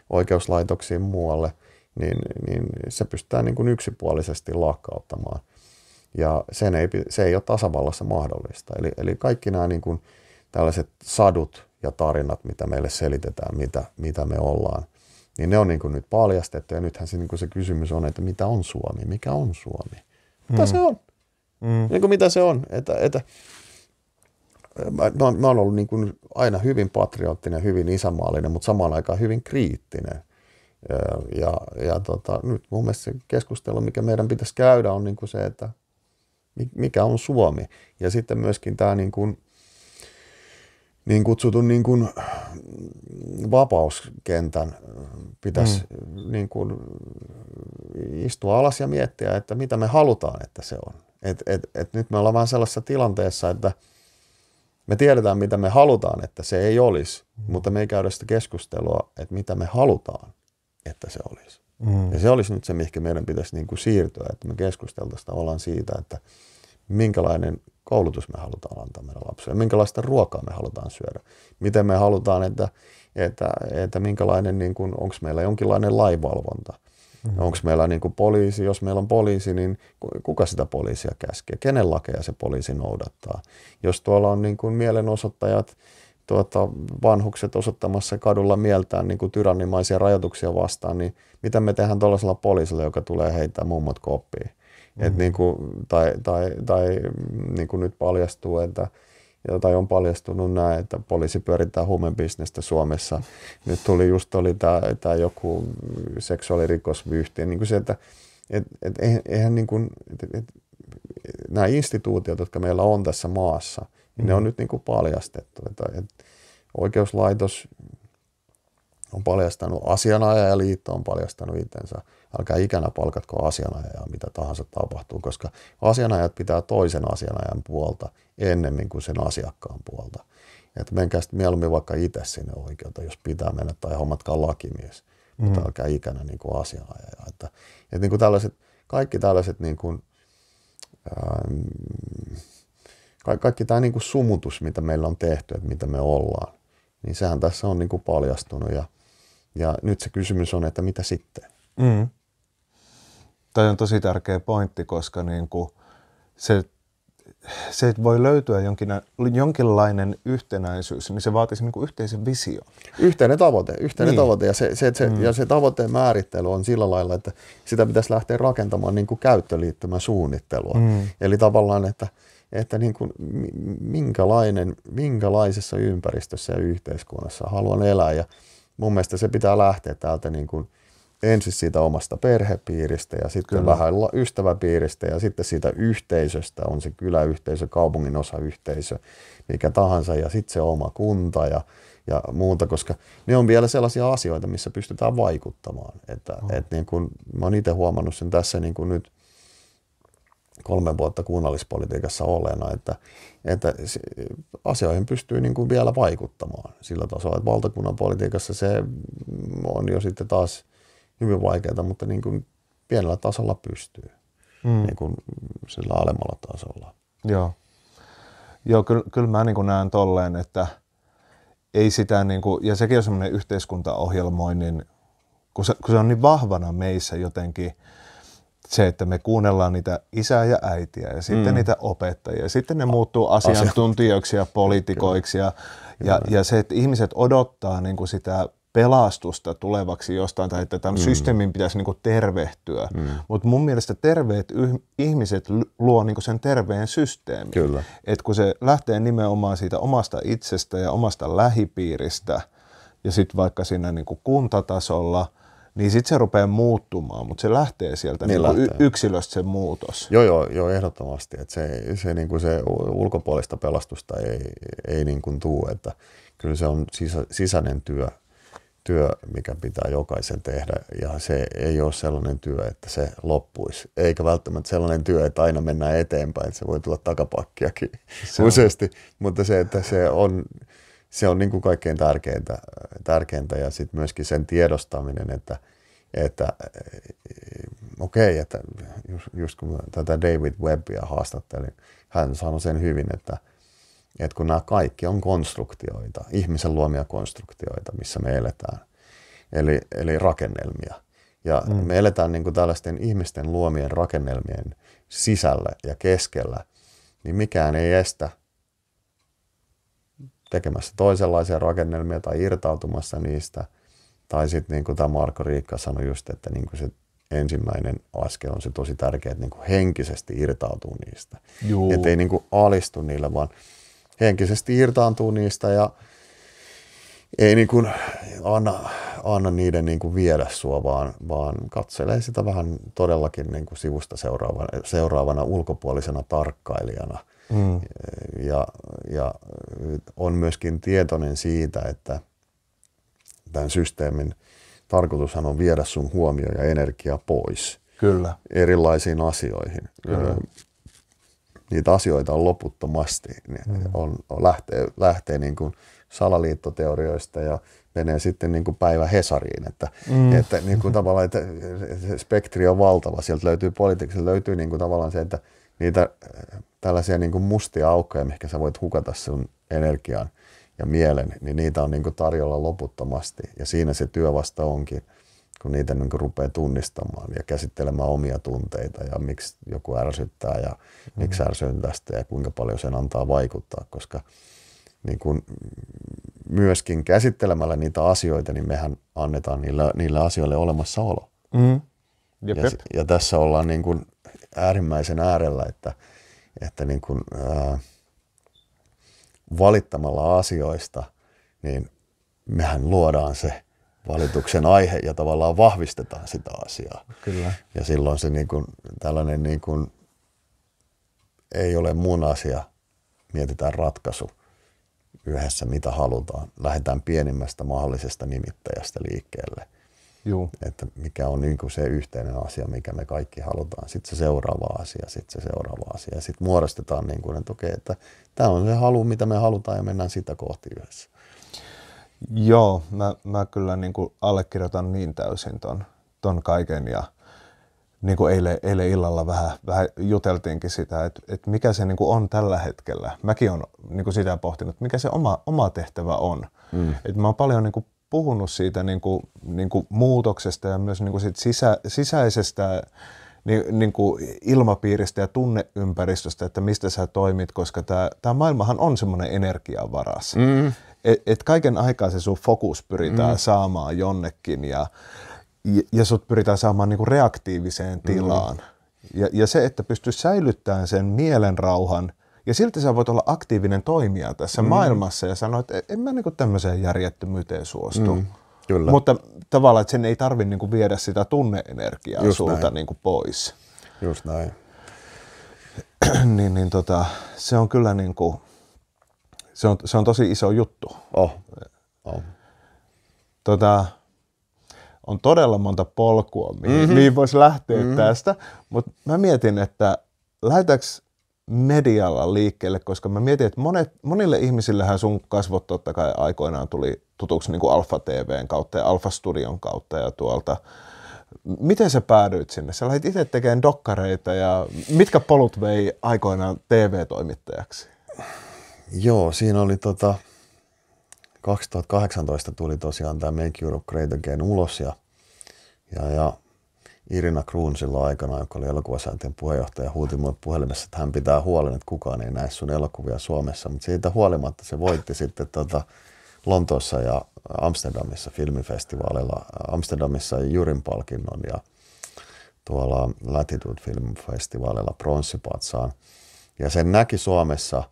oikeuslaitoksiin muualle, niin, niin se pystytään niin kuin yksipuolisesti lakkauttamaan. Ja sen ei, se ei ole tasavallassa mahdollista. Eli, eli kaikki nämä niin kuin tällaiset sadut ja tarinat, mitä meille selitetään, mitä, mitä me ollaan, niin ne on niin kuin nyt paljastettu. Ja nythän se, niin kuin se kysymys on, että mitä on Suomi? Mikä on Suomi? Mitä mm. se on? Mm. Niin kuin mitä se on? Että, että, mä, mä, mä olen ollut niin kuin aina hyvin patriottinen, hyvin isämaallinen, mutta samaan aikaan hyvin kriittinen. Ja, ja tota, nyt mun mielestä se keskustelu, mikä meidän pitäisi käydä, on niin kuin se, että mikä on Suomi. Ja sitten myöskin tämä niin kuin, niin kutsutun niin kuin vapauskentän pitäisi mm. niin kuin istua alas ja miettiä, että mitä me halutaan, että se on. Et, et, et nyt me ollaan vähän sellaisessa tilanteessa, että me tiedetään, mitä me halutaan, että se ei olisi, mm. mutta me ei käydä sitä keskustelua, että mitä me halutaan, että se olisi. Mm. Ja se olisi nyt se, mihinkä meidän pitäisi niin kuin siirtyä, että me keskusteltaisiin tavallaan siitä, että minkälainen koulutus me halutaan antaa meidän lapsille, minkälaista ruokaa me halutaan syödä, miten me halutaan, että, että, että minkälainen, niin kuin, onko meillä jonkinlainen laivalvonta, mm. onko meillä niin kuin poliisi, jos meillä on poliisi, niin kuka sitä poliisia käskee, kenen lakeja se poliisi noudattaa. Jos tuolla on niin kuin mielenosoittajat, tuota, vanhukset osoittamassa kadulla mieltään niin kuin tyrannimaisia rajoituksia vastaan, niin mitä me tehdään tuollaisella poliisilla, joka tulee heittää mummot koppiin? Mm-hmm. Et niin kuin, tai tai, tai niin kuin nyt paljastuu, että tai on paljastunut näin, että poliisi pyörittää huumebisnestä Suomessa. Nyt tuli just oli tämä, tämä joku seksuaalirikosvyyhti. Niin kuin se, että et, et, eihän niin kuin, et, et, nämä instituutiot, jotka meillä on tässä maassa – niin ne on nyt niin kuin paljastettu. Että, että oikeuslaitos on paljastanut asianajajaliitto, on paljastanut itsensä. Älkää ikänä palkatko asianajajaa, mitä tahansa tapahtuu, koska asianajat pitää toisen asianajan puolta ennemmin kuin sen asiakkaan puolta. Että menkää sitten mieluummin vaikka itse sinne oikeuteen, jos pitää mennä tai hommatkaa lakimies, mm. mutta älkää ikänä niin kuin asianajaja. Että, että niin kuin tällaiset, kaikki tällaiset niin kuin, ähm, ka- kaikki tämä niin kuin sumutus, mitä meillä on tehty, että mitä me ollaan, niin sehän tässä on niin kuin paljastunut ja, ja nyt se kysymys on, että mitä sitten? Mm. Tämä on tosi tärkeä pointti, koska niin kuin se, se voi löytyä jonkin, jonkinlainen yhtenäisyys, niin se vaatisi niin kuin yhteisen vision. Yhteinen tavoite, yhteinen niin. tavoite ja se, se, se, mm. ja se tavoitteen määrittely on sillä lailla, että sitä pitäisi lähteä rakentamaan niin käyttöliittymän suunnittelua. Mm. Eli tavallaan, että – että niin kuin, minkälainen, minkälaisessa ympäristössä ja yhteiskunnassa haluan elää. Ja mun mielestä se pitää lähteä täältä niin kuin ensin siitä omasta perhepiiristä ja sitten Kyllä. vähän ystäväpiiristä ja sitten siitä yhteisöstä, on se kyläyhteisö, kaupungin osayhteisö, mikä tahansa ja sitten se oma kunta ja, ja muuta, koska ne on vielä sellaisia asioita, missä pystytään vaikuttamaan. Että, oh. et niin kuin mä oon itse huomannut sen tässä niin kuin nyt – kolme vuotta kunnallispolitiikassa olleena, että, että asioihin pystyy niin kuin vielä vaikuttamaan sillä tasolla, että valtakunnan politiikassa se on jo sitten taas hyvin vaikeaa, mutta niin kuin pienellä tasolla pystyy, mm. niin kuin sillä alemmalla tasolla. Joo, Joo kyllä, kyllä mä niin kuin näen tolleen, että ei sitä, niin kuin, ja sekin on semmoinen yhteiskuntaohjelmoinnin, kun se, kun se on niin vahvana meissä jotenkin, se, että me kuunnellaan niitä isää ja äitiä ja sitten mm. niitä opettajia. Sitten ne muuttuu asiantuntijoiksi ja poliitikoiksi ja, ja, ja se, että ihmiset odottaa niin kuin sitä pelastusta tulevaksi jostain tai että tämän mm. systeemin pitäisi niin kuin tervehtyä. Mm. Mutta mun mielestä terveet yh- ihmiset luo niin kuin sen terveen systeemin. Kyllä. Et kun se lähtee nimenomaan siitä omasta itsestä ja omasta lähipiiristä ja sitten vaikka siinä niin kuin kuntatasolla – niin sitten se rupeaa muuttumaan, mutta se lähtee sieltä niin niin lähtee. yksilöstä se muutos. Joo, joo, joo ehdottomasti. Et se, se, niin kuin se ulkopuolista pelastusta ei, ei niin kuin tuu, että kyllä se on sisä, sisäinen työ, työ, mikä pitää jokaisen tehdä ja se ei ole sellainen työ, että se loppuisi. Eikä välttämättä sellainen työ, että aina mennään eteenpäin, että se voi tulla takapakkiakin se useasti, mutta se, että se on se on niin kuin kaikkein tärkeintä, tärkeintä ja sitten myöskin sen tiedostaminen, että, että eh, okei, okay, että just, just kun tätä David Webbia haastattelin, hän sanoi sen hyvin, että, että kun nämä kaikki on konstruktioita, ihmisen luomia konstruktioita, missä me eletään, eli, eli rakennelmia. Ja mm. me eletään niin kuin tällaisten ihmisten luomien rakennelmien sisällä ja keskellä, niin mikään ei estä – tekemässä toisenlaisia rakennelmia tai irtautumassa niistä. Tai sitten niin kuin tämä Marko Riikka sanoi just, että niin kuin se ensimmäinen askel on se tosi tärkeä, että niin kuin henkisesti irtautuu niistä. Että ei niin kuin alistu niille, vaan henkisesti irtaantuu niistä ja ei niin kuin anna, anna niiden niin kuin viedä sua, vaan, vaan katselee sitä vähän todellakin niin kuin sivusta seuraavana, seuraavana ulkopuolisena tarkkailijana – Mm. Ja, ja on myöskin tietoinen siitä, että tämän systeemin tarkoitushan on viedä sun huomio ja energia pois. Kyllä. Erilaisiin asioihin. Kyllä. Niitä asioita on loputtomasti. Mm. On, on, lähtee lähtee niin kuin salaliittoteorioista ja menee sitten niin kuin päivä Hesariin, että, mm. että niin kuin tavallaan, että spektri on valtava, sieltä löytyy politiikka, löytyy niin kuin tavallaan se, että niitä eh, tällaisia niin kuin mustia aukkoja, mihin sä voit hukata sun energian ja mielen, niin niitä on niin kuin tarjolla loputtomasti. Ja siinä se työ vasta onkin, kun niitä niin kuin rupeaa tunnistamaan ja käsittelemään omia tunteita ja miksi joku ärsyttää ja mm. miksi ärsyn tästä ja kuinka paljon sen antaa vaikuttaa, koska niin kuin myöskin käsittelemällä niitä asioita, niin mehän annetaan niillä, niillä asioille olemassaolo. Mm. hmm ja, ja tässä ollaan niin kuin äärimmäisen äärellä, että, että niin kuin, ää, valittamalla asioista, niin mehän luodaan se valituksen aihe ja tavallaan vahvistetaan sitä asiaa. Kyllä. Ja silloin se niin kuin, tällainen niin kuin, ei ole mun asia, mietitään ratkaisu yhdessä, mitä halutaan. Lähdetään pienimmästä mahdollisesta nimittäjästä liikkeelle – Juu. Että mikä on niin kuin se yhteinen asia, mikä me kaikki halutaan. Sitten se seuraava asia, sitten se seuraava asia. Sitten muodostetaan, niin kuin, että, okei, että tämä on se halu, mitä me halutaan ja mennään sitä kohti yhdessä. Joo, mä, mä kyllä niin kuin allekirjoitan niin täysin ton, ton kaiken ja niin kuin eilen, eilen illalla vähän, vähän juteltiinkin sitä, että, että mikä se niin kuin on tällä hetkellä. Mäkin olen niin kuin sitä pohtinut, mikä se oma, oma tehtävä on. Mm. Et mä oon paljon niin kuin puhunut siitä niin kuin, niin kuin muutoksesta ja myös niin kuin siitä sisä, sisäisestä niin, niin kuin ilmapiiristä ja tunneympäristöstä, että mistä sä toimit, koska tämä, tämä maailmahan on semmoinen energiavaras. Mm. Et, et kaiken aikaa se sun fokus pyritään mm. saamaan jonnekin ja, ja, ja sut pyritään saamaan niin kuin reaktiiviseen mm. tilaan. Mm. Ja, ja se, että pystyy säilyttämään sen mielenrauhan ja silti sä voit olla aktiivinen toimija tässä mm. maailmassa ja sanoa, että e, en mä niinku tämmöiseen järjettömyyteen suostu. Mm. Kyllä. Mutta tavallaan, että sen ei tarvi niinku viedä sitä tunneenergiaa Just sulta niinku pois. Just näin. *clears throat* niin, niin tota, se on kyllä niinku, se on, se on tosi iso juttu. Oh. Oh. Tota, on todella monta polkua, mihin, mm-hmm. mihin voisi lähteä mm-hmm. tästä, mutta mä mietin, että lähdetäänkö medialla liikkeelle, koska mä mietin, että monet, monille ihmisillähän sun kasvot totta kai aikoinaan tuli tutuksi niin kuin Alfa TVn kautta ja Alfa Studion kautta ja tuolta. Miten sä päädyit sinne? Sä lähdit itse tekemään dokkareita ja mitkä polut vei aikoinaan TV-toimittajaksi? Joo, siinä oli tota, 2018 tuli tosiaan tämä Make Europe Great Again ulos ja, ja, ja Irina Kruun silloin aikana, joka oli elokuvasäätiön puheenjohtaja, huuti mulle puhelimessa, että hän pitää huolen, että kukaan ei näe sun elokuvia Suomessa. Mutta siitä huolimatta se voitti sitten tota Lontoossa ja Amsterdamissa filmifestivaaleilla. Amsterdamissa Jurin palkinnon ja tuolla Latitude Film Festivalilla pronssipatsaan. Ja sen näki Suomessa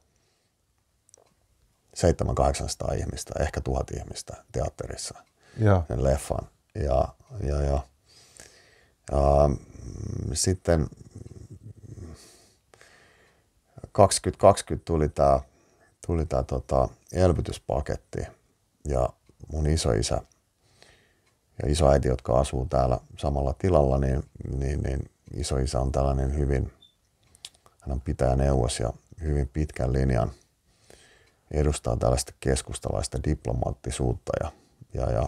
700-800 ihmistä, ehkä tuhat ihmistä teatterissa, ja. sen leffan. Ja, ja, ja Ähm, sitten 2020 tuli tämä tuli tää tota elvytyspaketti ja mun isoisä ja isoäiti, jotka asuu täällä samalla tilalla, niin, niin, niin isoisä on tällainen hyvin, hän on pitää neuvos ja hyvin pitkän linjan edustaa tällaista keskustalaista diplomaattisuutta ja, ja, ja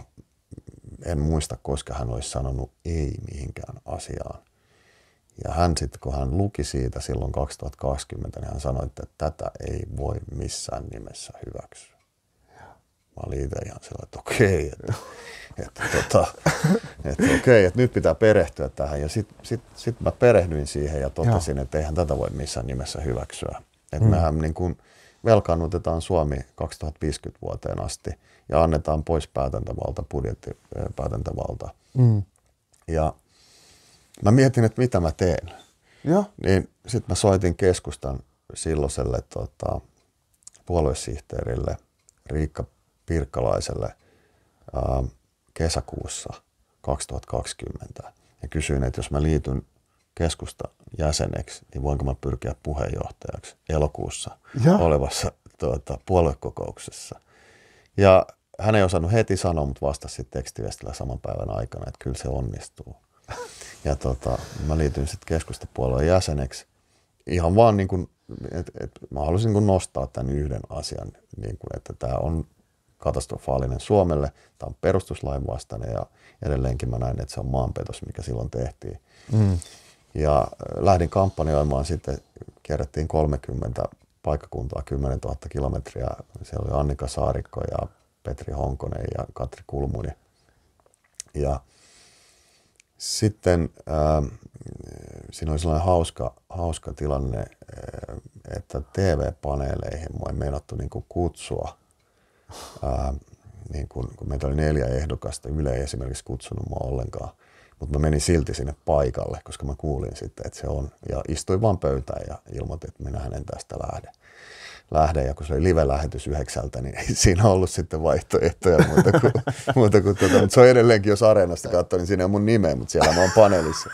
en muista, koska hän olisi sanonut ei mihinkään asiaan. Ja hän sitten, kun hän luki siitä silloin 2020, niin hän sanoi, että tätä ei voi missään nimessä hyväksyä. Mä olin itse ihan sillä, että okei, että, no. että, tota, että, okei, että nyt pitää perehtyä tähän. Ja sitten sit, sit mä perehdyin siihen ja totesin, Joo. että eihän tätä voi missään nimessä hyväksyä. Että mm. mehän niin kuin velkaannutetaan Suomi 2050 vuoteen asti – ja annetaan pois päätäntävalta, budjettipäätäntävalta. Eh, mm. Ja mä mietin, että mitä mä teen. Ja. Niin sitten mä soitin keskustan silloiselle tota, puoluesihteerille Riikka Pirkkalaiselle äh, kesäkuussa 2020 ja kysyin, että jos mä liityn keskusta jäseneksi, niin voinko mä pyrkiä puheenjohtajaksi elokuussa ja. olevassa tuota, puoluekokouksessa. Ja hän ei osannut heti sanoa, mutta vastasi sitten tekstiviestillä saman päivän aikana, että kyllä se onnistuu. *laughs* Ja tota, mä liityin sitten keskustapuolueen jäseneksi. Ihan vaan niin kuin, että et, mä halusin niin nostaa tämän yhden asian, niin kuin, että tämä on katastrofaalinen Suomelle, tämä on perustuslain vastainen ja edelleenkin mä näin, että se on maanpetos, mikä silloin tehtiin. Mm. Ja äh, lähdin kampanjoimaan sitten, kierrettiin 30 paikkakuntaa, 10 000 kilometriä. Siellä oli Annika Saarikko ja Petri Honkonen ja Katri Kulmuni. Ja sitten äh, siinä oli sellainen hauska, hauska tilanne, äh, että TV-paneeleihin mua ei meinattu niinku ähm, niin kuin kutsua. Äh, niin kuin, kun meitä oli neljä ehdokasta, Yle ei esimerkiksi kutsunut mua ollenkaan. Mutta mä menin silti sinne paikalle, koska mä kuulin sitten, että se on. Ja istuin vaan pöytään ja ilmoitin, että minä hänen tästä lähden lähde, ja kun se oli live-lähetys yhdeksältä, niin ei siinä ollut sitten vaihtoehtoja muuta kuin, *laughs* muuta kuin tuota. mutta se on edelleenkin, jos areenasta katsoo, niin siinä on mun nimeä, mutta siellä mä oon paneelissa.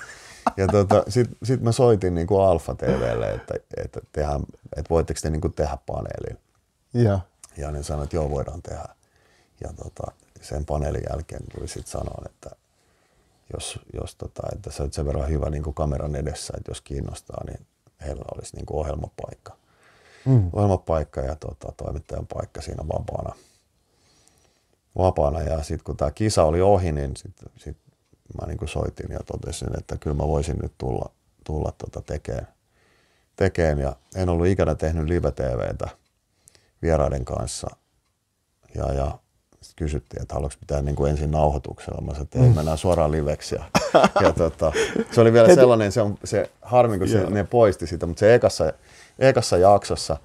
Ja tuota, sitten sit mä soitin niin kuin Alfa TVlle, että, että, tehdä, että voitteko te niin kuin tehdä paneelin. Ja. ja ne sanoi, että joo, voidaan tehdä. Ja tuota, sen paneelin jälkeen tuli sitten sanoa, että jos, jos tota, että sä olet sen verran hyvä niin kuin kameran edessä, että jos kiinnostaa, niin heillä olisi niin kuin ohjelmapaikka mm. ohjelmapaikka ja tota, toimittajan paikka siinä vapaana. vapaana. Ja sitten kun tämä kisa oli ohi, niin sitten sit mä niinku soitin ja totesin, että kyllä mä voisin nyt tulla, tulla tota tekemään. Tekeen. Ja en ollut ikinä tehnyt live-tvtä vieraiden kanssa. Ja, ja sitten kysyttiin, että haluatko pitää niin kuin ensin nauhoituksella. Mä sanoin, että ei, mm. mennään suoraan liveksi. Ja, ja *laughs* tota, se oli vielä sellainen, se, on, se harmi, kun se, ne poisti sitä, mutta se ekassa ekassa jaksossa,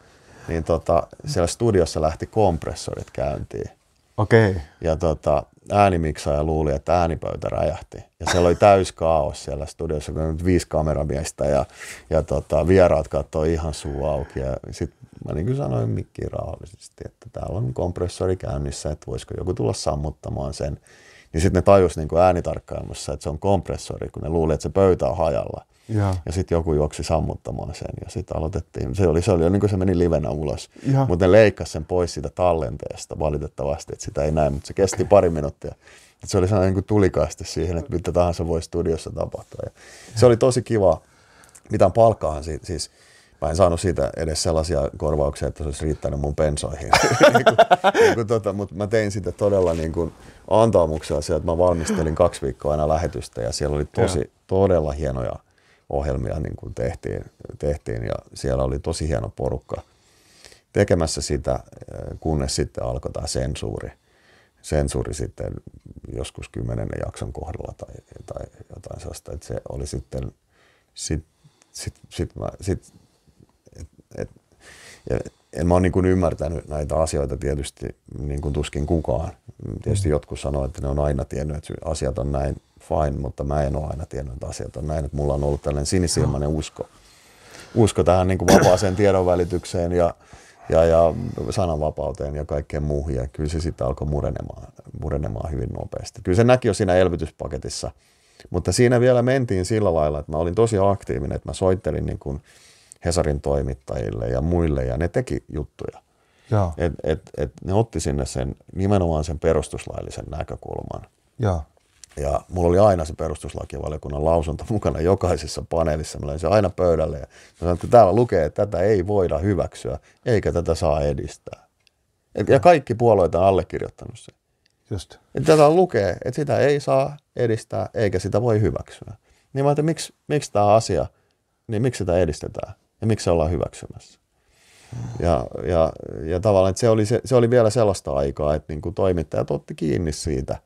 niin tota, siellä studiossa lähti kompressorit käyntiin. Okei. Okay. Ja tota, äänimiksaaja luuli, että äänipöytä räjähti. Ja siellä oli täys kaos siellä studiossa, kun nyt viisi kameramiestä ja, ja tota, vieraat katsoi ihan suu auki. Ja sit mä niin kuin sanoin Mikki rauhallisesti, että täällä on kompressori käynnissä, että voisiko joku tulla sammuttamaan sen. Niin sitten ne tajusivat niin äänitarkkailmassa, että se on kompressori, kun ne luuli, että se pöytä on hajalla. Ja, ja sitten joku juoksi sammuttamaan sen ja sitten aloitettiin. Se oli, se oli niin kuin se meni livenä ulos. Mutta ne leikkasi sen pois siitä tallenteesta valitettavasti, että sitä ei näe, mutta se kesti pari minuuttia. Et se oli sellainen niin tulikaste siihen, että mitä tahansa voi studiossa tapahtua. Ja se oli tosi kiva. Mitään palkkaahan si- siis mä en saanut siitä edes sellaisia korvauksia, että se olisi riittänyt mun pensoihin. niin *laughs* niin tota, mutta mä tein sitä todella niin kuin antaumuksella sieltä, että mä valmistelin kaksi viikkoa aina lähetystä ja siellä oli tosi, ja. todella hienoja ohjelmia niin kuin tehtiin, tehtiin ja siellä oli tosi hieno porukka tekemässä sitä, eh, kunnes sitten alkoi tämä sensuuri. Sensuuri sitten joskus kymmenen jakson kohdalla tai, tai jotain sellaista, että se oli sitten, sit, sit, sit, mä, sit et, et, ja en mä ole niin ymmärtänyt näitä asioita tietysti niin kuin tuskin kukaan. Tietysti jotkut sanoivat, että ne on aina tiennyt, että asiat on näin, fine, mutta mä en ole aina tiennyt, että asiat on näin. Että mulla on ollut tällainen sinisilmäinen usko, usko tähän niin kuin vapaaseen tiedonvälitykseen ja, ja, ja sananvapauteen ja kaikkeen muuhun. Ja kyllä se sitten alkoi murenemaan, murenemaan hyvin nopeasti. Kyllä se näki jo siinä elvytyspaketissa. Mutta siinä vielä mentiin sillä lailla, että mä olin tosi aktiivinen, että mä soittelin niin kuin Hesarin toimittajille ja muille ja ne teki juttuja. Joo. Et, et, et ne otti sinne sen, nimenomaan sen perustuslaillisen näkökulman. Joo. Ja mulla oli aina se perustuslakivaliokunnan lausunto mukana jokaisessa paneelissa. Mä se aina pöydälle ja sanoin, että täällä lukee, että tätä ei voida hyväksyä, eikä tätä saa edistää. Et, ja kaikki puolueet on allekirjoittanut sen. Just. Et tätä lukee, että sitä ei saa edistää, eikä sitä voi hyväksyä. Niin mä että miksi, miksi tämä asia, niin miksi sitä edistetään ja miksi se ollaan hyväksymässä. Ja, ja, ja tavallaan, että se oli, se, se oli vielä sellaista aikaa, että niin kuin toimittajat otti kiinni siitä –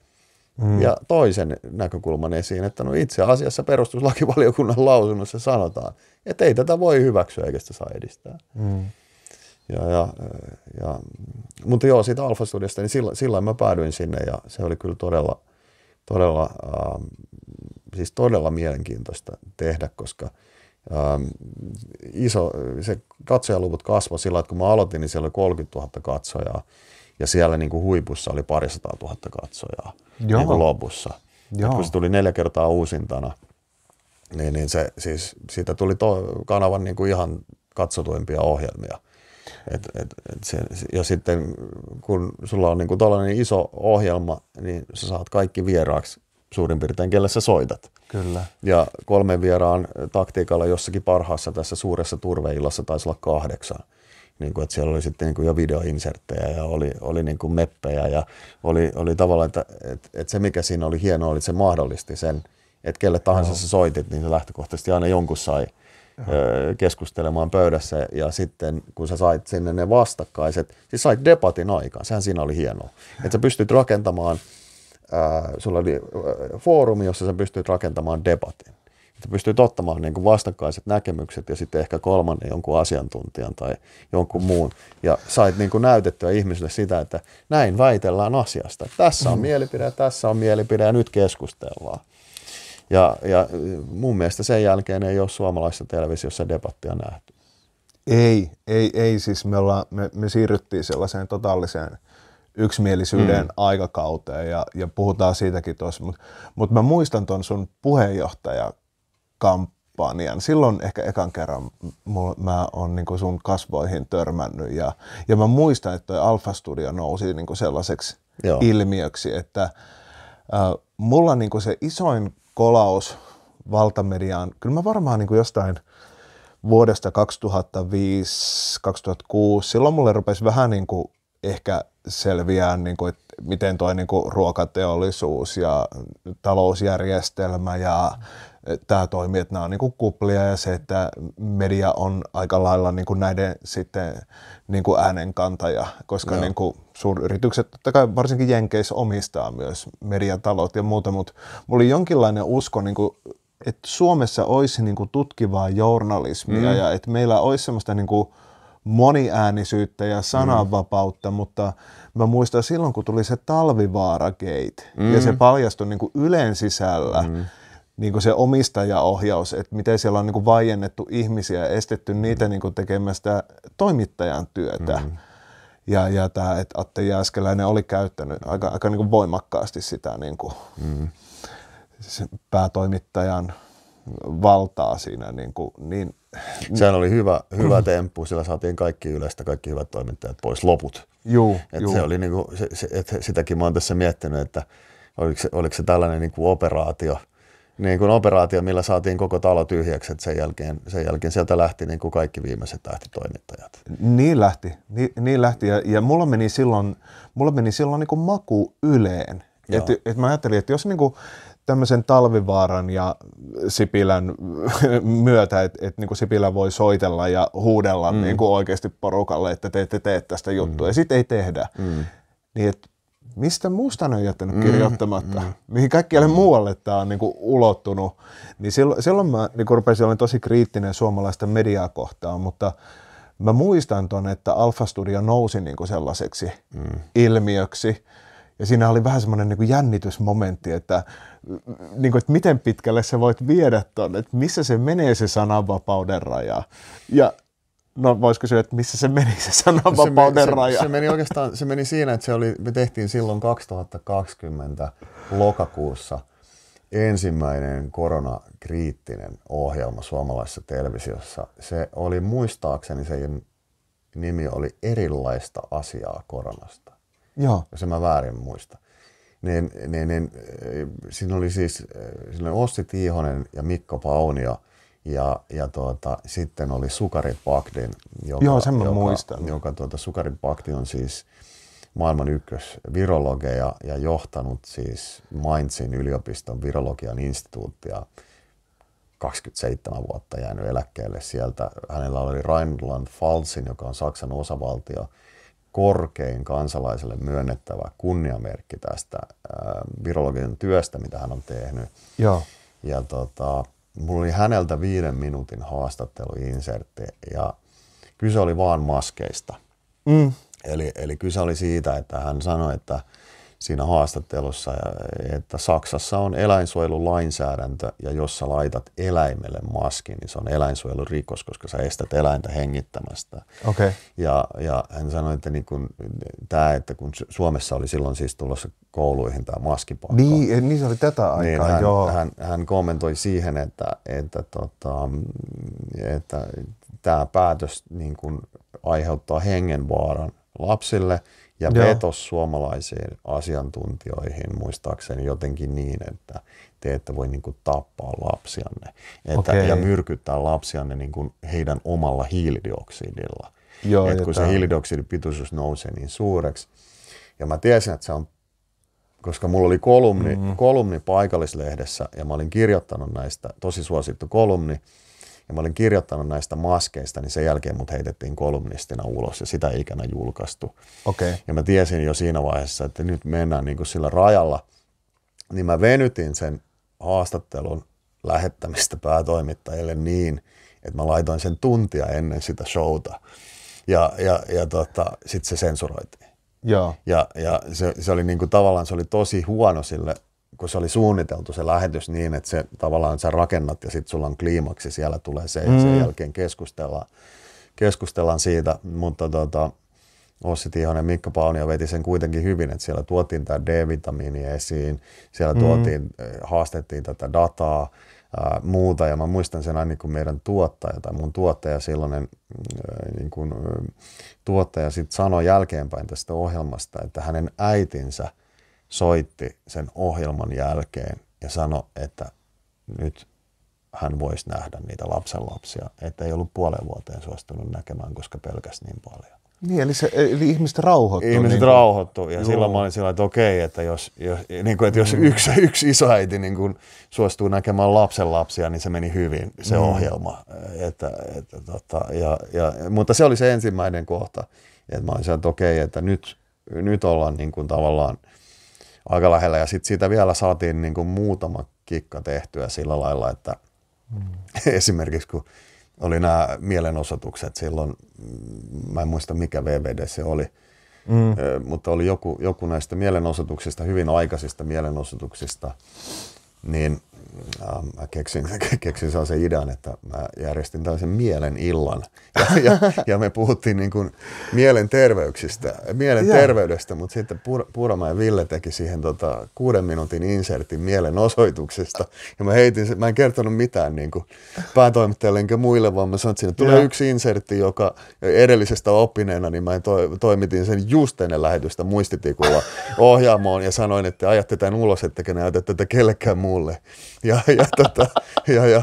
mm. ja toisen näkökulman esiin, että no itse asiassa perustuslakivaliokunnan lausunnossa sanotaan, että ei tätä voi hyväksyä eikä sitä saa edistää. Mm. Ja, ja, ja, mutta joo, siitä Alfa Studiosta, niin silloin, silloin mä päädyin sinne ja se oli kyllä todella, todella, ähm, siis todella mielenkiintoista tehdä, koska ähm, iso, se katsojaluvut kasvoi sillä, että kun mä aloitin, niin siellä oli 30 000 katsojaa. Ja siellä niin kuin huipussa oli parisataa tuhatta katsojaa Joo. Niin kuin lopussa. Joo. kun se tuli neljä kertaa uusintana, niin, niin se, siis, siitä tuli to, kanavan niin kuin ihan katsotuimpia ohjelmia. Et, et, et se, ja sitten kun sulla on niin kuin tällainen iso ohjelma, niin sä saat kaikki vieraaksi suurin piirtein, kelle sä soitat. Kyllä. Ja kolmen vieraan taktiikalla jossakin parhaassa tässä suuressa turveillassa taisi olla kahdeksan niin kuin, että siellä oli sitten niin kuin jo videoinserttejä ja oli, oli niin kuin meppejä ja oli, oli tavallaan, että, että, että se mikä siinä oli hienoa oli, että se mahdollisti sen, että kelle tahansa no. sä soitit, niin se lähtökohtaisesti aina jonkun sai Joo. keskustelemaan pöydässä ja sitten kun sä sait sinne ne vastakkaiset, siis sait debatin aikaan, sehän siinä oli hienoa, että sä pystyt rakentamaan, ää, sulla oli ää, foorumi, jossa sä pystyt rakentamaan debatin että pystyy ottamaan niin kuin vastakkaiset näkemykset ja sitten ehkä kolmannen jonkun asiantuntijan tai jonkun muun. Ja sait niin kuin näytettyä ihmisille sitä, että näin väitellään asiasta. Tässä on mm. mielipide, tässä on mielipide ja nyt keskustellaan. Ja, ja mun mielestä sen jälkeen ei ole suomalaisessa televisiossa debattia nähty. Ei, ei, ei. Siis me, ollaan, me, me siirryttiin sellaiseen totaaliseen yksimielisyyden hmm. aikakauteen ja, ja puhutaan siitäkin tuossa. Mutta mut mä muistan tuon sun puheenjohtaja kampanjan. Silloin ehkä ekan kerran mulla, mä oon niin sun kasvoihin törmännyt ja, ja mä muistan, että toi Alpha Studio nousi niin sellaiseksi Joo. ilmiöksi, että äh, mulla niin se isoin kolaus valtamediaan, kyllä mä varmaan niin jostain vuodesta 2005-2006, silloin mulle rupesi vähän niin kuin ehkä selviää, niin kuin, että miten tuo niin kuin, ruokateollisuus ja talousjärjestelmä ja eh, tämä toimii, että nämä on niin kuin, kuplia ja se, että media on aika lailla niin kuin, näiden sitten niin kuin, äänenkantaja, koska no. niin kuin, suuryritykset, totta kai varsinkin Jenkeissä omistaa myös mediatalot ja muuta, mutta mulla oli jonkinlainen usko niin kuin, että Suomessa olisi niin kuin, tutkivaa journalismia mm. ja että meillä olisi sellaista niin kuin, moniäänisyyttä ja sananvapautta, mm. mutta mä muistan silloin, kun tuli se talvivaaragate mm. ja se paljastui niin kuin Ylen sisällä, mm. niin kuin se omistajaohjaus, että miten siellä on niin kuin vaiennettu ihmisiä ja estetty mm. niitä niin kuin tekemästä toimittajan työtä. Mm. Ja, ja tämä, että Atte Jääskeläinen oli käyttänyt aika, aika niin kuin voimakkaasti sitä niin kuin mm. päätoimittajan – valtaa siinä. Niin kuin, niin, Sehän oli hyvä, hyvä temppu, sillä saatiin kaikki Ylestä, kaikki hyvät toimittajat pois, loput. Juu, et juu. Se oli niin kuin, se, se, et sitäkin mä oon tässä miettinyt, että oliko se, oliko se tällainen niin kuin operaatio, niin kuin operaatio, millä saatiin koko talo tyhjäksi, että sen jälkeen, sen jälkeen sieltä lähti niin kuin kaikki viimeiset lähtitoimittajat. Niin lähti, niin, niin lähti ja, ja mulla meni silloin, mulla meni silloin niin kuin maku yleen. Et, et mä ajattelin, että jos niin kuin tämmöisen talvivaaran ja Sipilän *laughs* myötä, että et, niinku Sipilä voi soitella ja huudella mm. niin kuin oikeasti porukalle, että te ette tee tästä juttua, mm. ja sitten ei tehdä. Mm. Niin et, mistä muusta on jättänyt mm. kirjoittamatta, mm. mihin kaikkialle mm. muualle tämä on niinku ulottunut. Niin silloin, silloin mä niinku rupesin olemaan tosi kriittinen suomalaista mediaa kohtaan, mutta mä muistan ton, että Alfa Studio nousi niin kuin sellaiseksi mm. ilmiöksi. Ja siinä oli vähän semmoinen niin jännitysmomentti, että, niin kuin, että miten pitkälle sä voit viedä ton, että missä se menee se sananvapauden raja. Ja no vois kysyä, että missä se meni se sananvapauden no se, raja? Se, se, meni oikeastaan se meni siinä, että se oli, me tehtiin silloin 2020 lokakuussa ensimmäinen koronakriittinen ohjelma suomalaisessa televisiossa. Se oli muistaakseni, sen nimi oli Erilaista asiaa koronasta. Joo. jos en mä väärin muista. Niin, niin, niin, eh, siinä oli siis eh, siinä oli Ossi Tiihonen ja Mikko Paunio ja, ja tuota, sitten oli Sukari Bakdin, joka, Joo, sen mä joka, muistan. joka tuota, Sukari Bakdin on siis maailman ykkösvirologeja ja johtanut siis Mainzin yliopiston virologian instituuttia 27 vuotta jäänyt eläkkeelle sieltä. Hänellä oli Rheinland-Pfalzin, joka on Saksan osavaltio, korkein kansalaiselle myönnettävä kunniamerkki tästä virologisen työstä, mitä hän on tehnyt. Joo. Ja tota, mulla oli häneltä viiden minuutin haastatteluinsertti ja kyse oli vaan maskeista. Mm. Eli, eli kyse oli siitä, että hän sanoi, että – siinä haastattelussa, että Saksassa on eläinsuojelulainsäädäntö ja jos sä laitat eläimelle maskin, niin se on eläinsuojelurikos, koska sä estät eläintä hengittämästä. Okay. Ja, ja hän sanoi, että niin kun, tämä, että kun Suomessa oli silloin siis tulossa kouluihin tämä maskipakko. Niin, eh, niin se oli tätä niin, aikaa, niin hän, joo. Hän, hän kommentoi siihen, että, että, tota, että tämä päätös niin kun aiheuttaa hengenvaaran lapsille – ja vetos suomalaisiin asiantuntijoihin muistaakseni jotenkin niin, että te ette voi niin kuin tappaa lapsianne että, okay. ja myrkyttää lapsianne niin kuin heidän omalla hiilidioksidilla. Joo, Et kun se hiilidioksidipitoisuus nousee niin suureksi. Ja mä tiesin, että se on, koska mulla oli kolumni, mm-hmm. kolumni paikallislehdessä ja mä olin kirjoittanut näistä, tosi suosittu kolumni, ja mä olin kirjoittanut näistä maskeista, niin sen jälkeen mut heitettiin kolumnistina ulos ja sitä ei ikinä julkaistu. Okay. Ja mä tiesin jo siinä vaiheessa, että nyt mennään niin kuin sillä rajalla, niin mä venytin sen haastattelun lähettämistä päätoimittajille niin, että mä laitoin sen tuntia ennen sitä showta. Ja, ja, ja tota, sitten se sensuroitiin. Joo. Ja, ja se, se, oli niinku, tavallaan se oli tosi huono sille kun se oli suunniteltu se lähetys niin, että se tavallaan sä rakennat ja sitten sulla on kliimaksi, siellä tulee se mm. ja sen mm. jälkeen keskustellaan, keskustellaan siitä, mutta tota, Ossi Tihonen ja Mikko Paunio veti sen kuitenkin hyvin, että siellä tuotiin tämä D-vitamiini esiin, siellä mm. tuotiin, eh, haastettiin tätä dataa, ää, muuta. Ja mä muistan sen aina, kun meidän tuottaja tai mun tuottaja silloinen ää, eh, niin kun, ä, eh, tuottaja sitten sanoi jälkeenpäin tästä ohjelmasta, että hänen äitinsä – soitti sen ohjelman jälkeen ja sanoi, että nyt hän voisi nähdä niitä lapsenlapsia. Että ei ollut puolen vuoteen suostunut näkemään, koska pelkäsi niin paljon. Niin, eli, se, eli ihmiset rauhoittuivat. Ihmiset niin kuin... rauhoittuivat, Ja Joo. silloin mä olin sillä että okei, että jos, jos, niin kuin, että jos mm. yksi, *laughs* yksi isoäiti niin kuin suostuu näkemään lapsen lapsia, niin se meni hyvin, se mm. ohjelma. Että, että, tota, ja, ja, mutta se oli se ensimmäinen kohta, että mä olin sillä, että okei, että nyt, nyt ollaan niin kuin tavallaan aika lähellä. Ja sitten siitä vielä saatiin niin kuin muutama kikka tehtyä sillä lailla, että mm. *laughs* esimerkiksi kun oli nämä mielenosoitukset silloin, mm, mä en muista mikä VVD se oli, mm. mutta oli joku, joku näistä mielenosoituksista, hyvin aikaisista mielenosoituksista, niin mä keksin, *laughs* keksin sellaisen idean, että mä järjestin tällaisen mielen illan. Ja, ja, ja me puhuttiin niin kuin mielenterveyksistä, mielenterveydestä, mutta sitten Puurama ja Ville teki siihen tota kuuden minuutin insertin mielenosoituksesta. Ja mä heitin sen, mä en kertonut mitään niin kuin päätoimittajalle enkä muille, vaan mä sanoin, että siinä tulee yksi insertti, joka edellisestä oppineena, niin mä to, toimitin sen just ennen lähetystä muistitikulla *laughs* ohjaamoon ja sanoin, että ajatte tämän ulos, ettekä näytä tätä kellekään muulle. Ja, ja, tota, ja, ja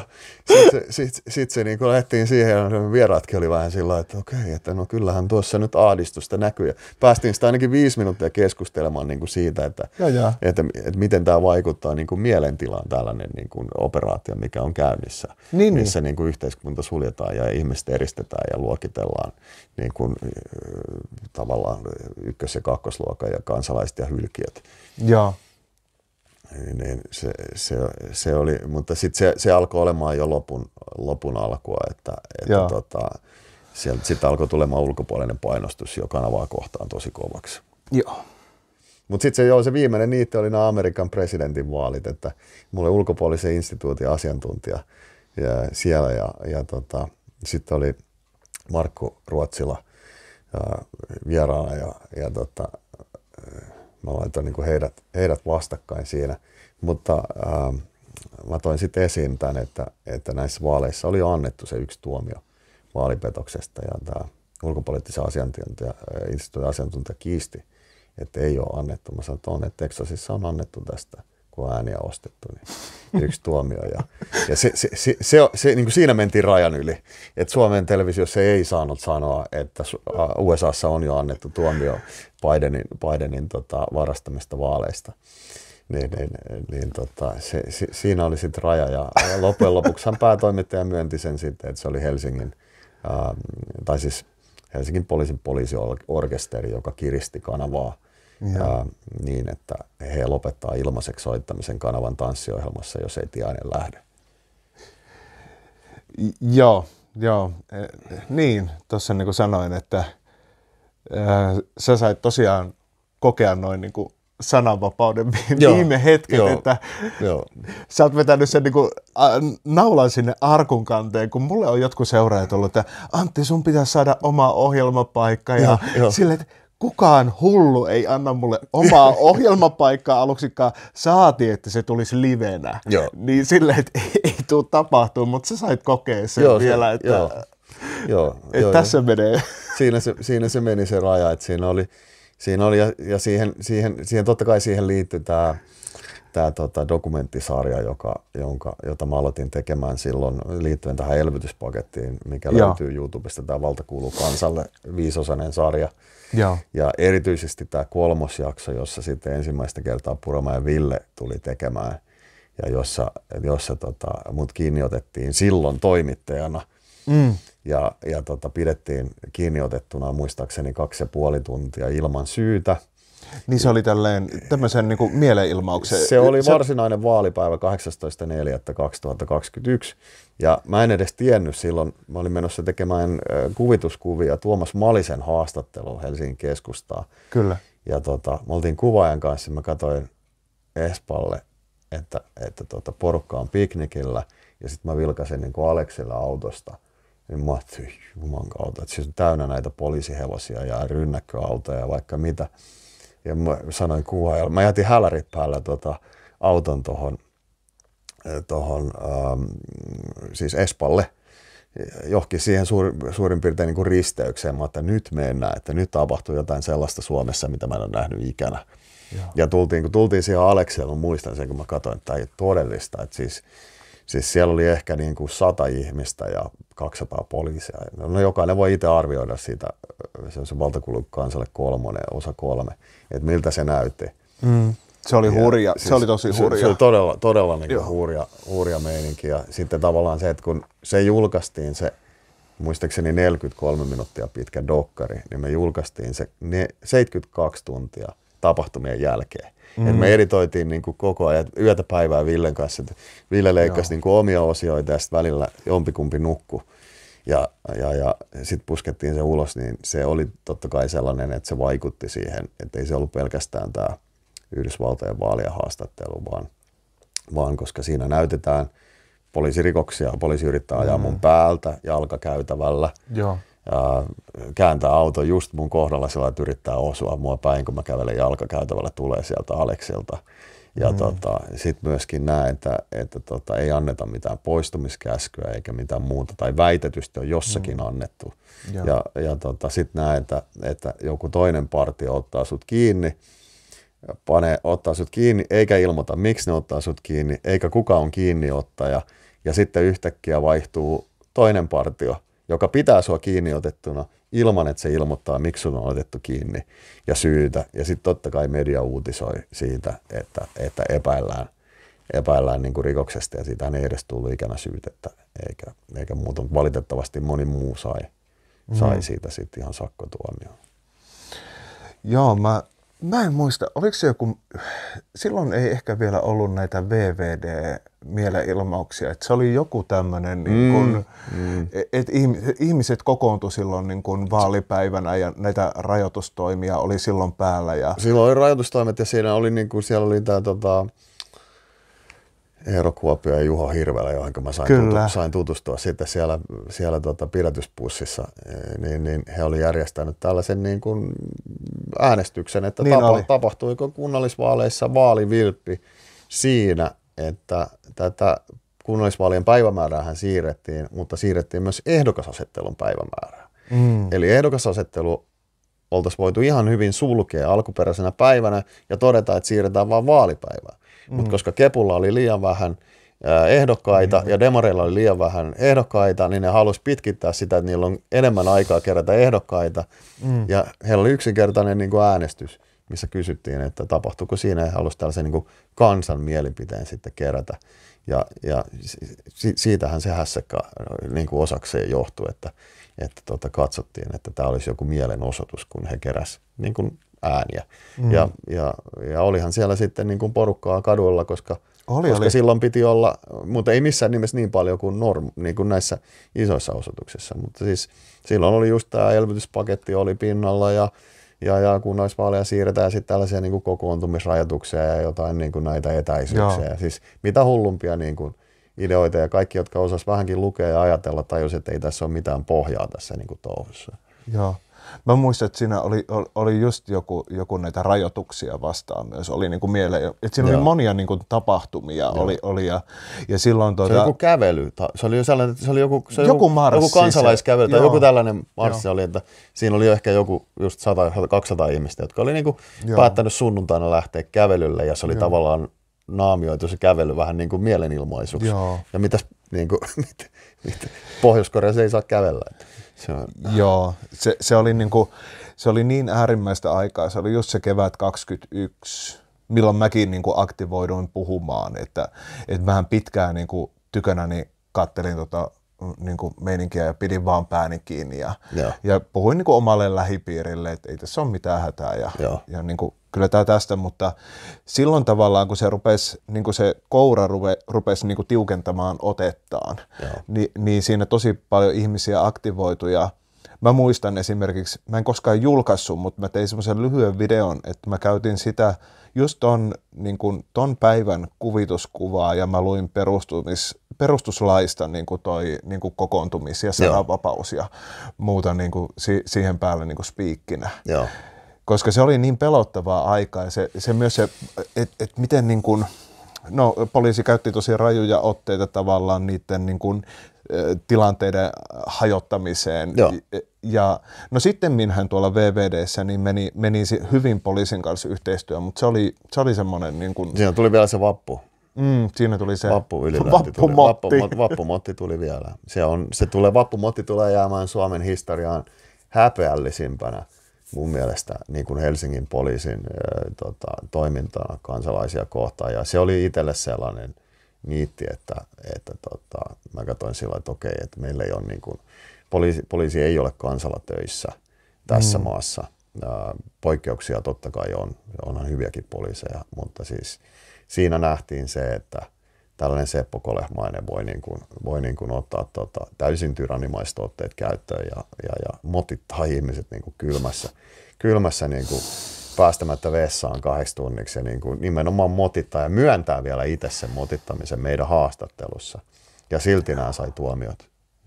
sitten se, sit, sit se niin lähdettiin siihen ja vieraatkin oli vähän sillä että okei, että no kyllähän tuossa nyt ahdistusta näkyy. Ja päästiin sitä ainakin viisi minuuttia keskustelemaan niin kuin siitä, että, ja, ja. Että, että, että, miten tämä vaikuttaa niin kuin mielentilaan tällainen niin kuin operaatio, mikä on käynnissä, niin, niin. missä niin. Niin kuin yhteiskunta suljetaan ja ihmiset eristetään ja luokitellaan niin kuin, tavallaan ykkös- ja kakkosluokan ja kansalaiset ja hylkiöt. Joo. Niin, niin se, se, se oli, mutta sitten se, se alkoi olemaan jo lopun, lopun alkua, että, että tota, sieltä sitten alkoi tulemaan ulkopuolinen painostus jo kanavaa kohtaan tosi kovaksi. Joo. Mutta sitten se, se viimeinen niitä oli nämä Amerikan presidentin vaalit, että mulle ulkopuolisen instituutin asiantuntija ja siellä ja, ja tota, sitten oli Markku Ruotsila ja vieraana ja, ja tota, mä laitoin niin kuin heidät, heidät vastakkain siinä. Mutta ää, ähm, mä toin sitten esiin tämän, että, että näissä vaaleissa oli annettu se yksi tuomio vaalipetoksesta ja tämä ulkopoliittisen asiantuntija, äh, instituutin asiantuntija kiisti, että ei ole annettu. Mä sanoin, että on, että Texasissa on annettu tästä, kun on ääniä ostettu, niin yksi tuomio. Ja, ja se, se, se, se, se, niin kuin siinä mentiin rajan yli, että Suomen televisiossa ei saanut sanoa, että äh, USAssa on jo annettu tuomio Bidenin, Bidenin tota, varastamista vaaleista. Niin, niin, niin tota, se, si, siinä oli sitten raja ja loppujen lopuksi päätoimittaja myönti sen sitten, että se oli Helsingin, ää, ähm, tai siis Helsingin poliisin poliisiorkesteri, joka kiristi kanavaa ää, ähm, niin, että he lopettaa ilmaiseksi soittamisen kanavan tanssiohjelmassa, jos ei tiainen lähde. Joo, joo. E, niin, tuossa niin kuin sanoin, että Äh, sä sait tosiaan kokea noin niin kuin sananvapauden viime hetket, joo, että joo. sä oot vetänyt sen niin kuin, a, naulan sinne arkun kanteen, kun mulle on jotkut seuraajat ollut, että Antti, sun pitää saada oma ohjelmapaikka ja, Joo, sille, että kukaan hullu ei anna mulle omaa *laughs* ohjelmapaikkaa aluksikaan, saati, että se tulisi livenä. Joo. Niin silleen, että ei, ei tule tapahtumaan, mutta sä sait kokea sen joo, vielä, se, että joo. *laughs* joo, Et joo, tässä joo. menee. *laughs* Siinä se, siinä se meni se raja, että siinä oli, siinä oli ja, ja siihen, siihen, siihen, totta kai siihen liittyi tämä tämä tota, dokumenttisarja, joka, jonka, jota mä aloitin tekemään silloin liittyen tähän elvytyspakettiin, mikä Joo. löytyy YouTubesta. Tämä Valta kuuluu kansalle, viisosainen sarja. Joo. Ja erityisesti tämä kolmosjakso, jossa sitten ensimmäistä kertaa Purama ja Ville tuli tekemään ja jossa, jossa tota, mut kiinni otettiin silloin toimittajana. Mm ja, ja tota, pidettiin kiinni otettuna muistaakseni kaksi ja puoli tuntia ilman syytä. Niin se oli tälleen tämmöisen niin kuin mielenilmauksen. Se oli varsinainen vaalipäivä 18.4.2021 ja mä en edes tiennyt silloin, mä olin menossa tekemään kuvituskuvia Tuomas Malisen haastatteluun Helsingin keskustaa. Kyllä. Ja tota, me oltiin kuvaajan kanssa, mä katsoin Espalle, että, että tota, porukka on piknikillä ja sitten mä vilkasin niin Aleksilla autosta – niin mä että juman kautta, että siis täynnä näitä poliisihevosia ja rynnäkköautoja ja vaikka mitä. Ja mä sanoin kuvaajalle, mä jätin hälärit päällä tota auton tuohon äh, tohon, ähm, siis Espalle johki siihen suur, suurin piirtein niin kuin risteykseen. Mä että nyt mennään, että nyt tapahtuu jotain sellaista Suomessa, mitä mä en ole nähnyt ikänä. Joo. Ja tultiin, kun tultiin siihen Alekseen, mä muistan sen, kun mä katsoin, että tämä ei ole todellista. Että siis, siis siellä oli ehkä niin kuin sata ihmistä ja 200 poliisia. No, no jokainen voi itse arvioida siitä, se on se valtakulun kansalle kolmonen, osa kolme, että miltä se näytti. Mm. Se oli hurja, ja, siis, se oli tosi hurja. Se, se oli todella, todella niin hurja, hurja meininki ja sitten tavallaan se, että kun se julkaistiin se muistaakseni 43 minuuttia pitkä dokkari, niin me julkaistiin se ne 72 tuntia tapahtumien jälkeen. Mm. Et me eritoitiin niin kuin koko ajan yötä päivää Villen kanssa. Et Ville leikkasi niin kuin omia osioita ja sitten välillä jompikumpi nukku. Ja, ja, ja sitten puskettiin se ulos, niin se oli totta kai sellainen, että se vaikutti siihen. Että ei se ollut pelkästään tämä Yhdysvaltojen vaalien haastattelu, vaan, vaan koska siinä näytetään poliisirikoksia, poliisi yrittää ajaa mm. mun päältä jalkakäytävällä. Joo ja kääntää auto just mun kohdalla sillä että yrittää osua mua päin, kun mä kävelen jalkakäytävällä, tulee sieltä Aleksilta. Ja mm. tota, sitten myöskin näen, että, että tota, ei anneta mitään poistumiskäskyä eikä mitään muuta, tai väitetysti on jossakin mm. annettu. Ja, ja, ja tota, sitten näen, että, että joku toinen partio ottaa sut kiinni, pane, ottaa sut kiinni, eikä ilmoita, miksi ne ottaa sut kiinni, eikä kuka on kiinniottaja. Ja sitten yhtäkkiä vaihtuu toinen partio joka pitää sua kiinni otettuna ilman, että se ilmoittaa, miksi sun on otettu kiinni ja syytä. Ja sitten totta kai media uutisoi siitä, että, että epäillään, epäillään niin kuin rikoksesta ja siitä ei edes tullut ikänä syytettä eikä, eikä muuta. Valitettavasti moni muu sai, sai mm. siitä sitten ihan sakkotuomioon. Joo, mä Mä en muista, oliko se joku, silloin ei ehkä vielä ollut näitä VVD-mielenilmauksia, että se oli joku tämmöinen, niin mm, kun, mm. E, että ihmiset kokoontu silloin niin kun vaalipäivänä ja näitä rajoitustoimia oli silloin päällä. Ja... Silloin oli rajoitustoimet ja siinä oli, niin kun, siellä oli tämä tota, Eero Kuopio ja Juho Hirvelä, johon mä sain, Kyllä. Tutu, sain tutustua sitten siellä, siellä tota pidätyspussissa, eh, niin, niin he oli järjestänyt tällaisen niin kuin äänestyksen, että niin tapa, tapahtuiko kunnallisvaaleissa vaalivilppi siinä, että tätä kunnallisvaalien päivämääräähän siirrettiin, mutta siirrettiin myös ehdokasasettelun päivämäärää. Mm. Eli ehdokasasettelu oltaisiin voitu ihan hyvin sulkea alkuperäisenä päivänä ja todeta, että siirretään vain vaalipäivää. Mm. Mutta koska Kepulla oli liian vähän ehdokkaita mm. ja Demareilla oli liian vähän ehdokkaita, niin ne halusi pitkittää sitä, että niillä on enemmän aikaa kerätä ehdokkaita. Mm. Ja heillä oli yksinkertainen niin kuin äänestys, missä kysyttiin, että tapahtuuko siinä ja halusi tällaisen niin kuin kansan mielipiteen sitten kerätä. Ja, ja si- siitähän se hässäkka niin kuin osakseen johtui, että, että tota, katsottiin, että tämä olisi joku mielenosoitus, kun he keräsivät niin kuin ääniä. Mm. Ja, ja, ja olihan siellä sitten niin kuin porukkaa kadulla, koska, oli, koska oli. silloin piti olla, mutta ei missään nimessä niin paljon kuin, norm, niin kuin näissä isoissa osoituksissa. Mutta siis silloin oli just tämä elvytyspaketti oli pinnalla ja, ja, ja kunnallisvaaleja siirretään sitten tällaisia niin kuin kokoontumisrajoituksia ja jotain niin kuin näitä etäisyyksiä. Ja siis mitä hullumpia niin kuin ideoita ja kaikki, jotka osas vähänkin lukea ja ajatella, tajusivat, että ei tässä ole mitään pohjaa tässä niin kuin touhussa. Joo. Mä muistan, että siinä oli, oli just joku, joku näitä rajoituksia vastaan myös. Oli niin kuin mieleen, että siinä Joo. oli monia niin kuin tapahtumia. Joo. Oli, oli ja, ja silloin, tuota, se oli tuota- joku kävely. Se oli, sellainen, se oli joku, se joku, marssi, joku kansalaiskävely se. tai Joo. joku tällainen marssi Joo. oli, että siinä oli ehkä joku just 100-200 ihmistä, jotka oli niin kuin päättänyt sunnuntaina lähteä kävelylle ja se oli Joo. tavallaan naamioitu se kävely vähän niin kuin mielenilmaisuksi. Joo. Ja mitäs, niin kuin, *laughs* mit, mit, Pohjois-Koreassa ei saa kävellä. Se on... Joo, se, se, oli niin kuin, se oli niin äärimmäistä aikaa. Se oli just se kevät 21, milloin mäkin niin kuin aktivoiduin puhumaan. Että, että mähän pitkään niin kuin tykönäni kattelin tota niin kuin meininkiä ja pidin vaan pääni kiinni ja, Joo. ja puhuin niin kuin omalle lähipiirille, että ei tässä ole mitään hätää ja, Joo. ja niin kuin, kyllä tämä tästä, mutta silloin tavallaan kun se, rupesi, niin kuin se koura rupe, rupesi niin kuin tiukentamaan otettaan, niin, niin siinä tosi paljon ihmisiä aktivoitui ja mä muistan esimerkiksi, mä en koskaan julkaissut, mutta mä tein semmoisen lyhyen videon, että mä käytin sitä just ton, niin kun, ton päivän kuvituskuvaa ja mä luin perustumis perustuslaista niin kuin toi niin kuin kokoontumis- ja sananvapaus ja muuta niin kuin si- siihen päälle niin kuin spiikkinä. Joo. Koska se oli niin pelottavaa aikaa ja se, se myös se, että et miten niin kuin, no poliisi käytti tosi rajuja otteita tavallaan niiden niin kuin, tilanteiden hajottamiseen. Joo. Ja no sitten minähän tuolla VVDssä niin meni, meni hyvin poliisin kanssa yhteistyö, mutta se oli, se oli semmoinen... Niin kuin... Siinä tuli vielä se vappu. Mm, siinä tuli se Vappu Vappumotti. Tuli. Vappu, vappumotti tuli vielä. Se, on, se tulee, Vappumotti tulee jäämään Suomen historiaan häpeällisimpänä mun mielestä niin kuin Helsingin poliisin äh, tota, toimintaa kansalaisia kohtaan. Ja se oli itselle sellainen niitti, että, että tota, mä katsoin sillä että okei, että meillä ei ole niin kuin, poliisi, poliisi ei ole kansalla töissä tässä mm. maassa. Äh, poikkeuksia totta kai on, onhan hyviäkin poliiseja, mutta siis – siinä nähtiin se, että tällainen Seppo Kolehmainen voi, niin kuin, voi niin kuin ottaa tota, täysin tyrannimaiset otteet käyttöön ja, ja, ja motittaa ihmiset niin kuin kylmässä, kylmässä niin kuin päästämättä vessaan kahdeksi tunniksi ja niin kuin nimenomaan motittaa ja myöntää vielä itse sen motittamisen meidän haastattelussa. Ja silti nämä sai tuomiot,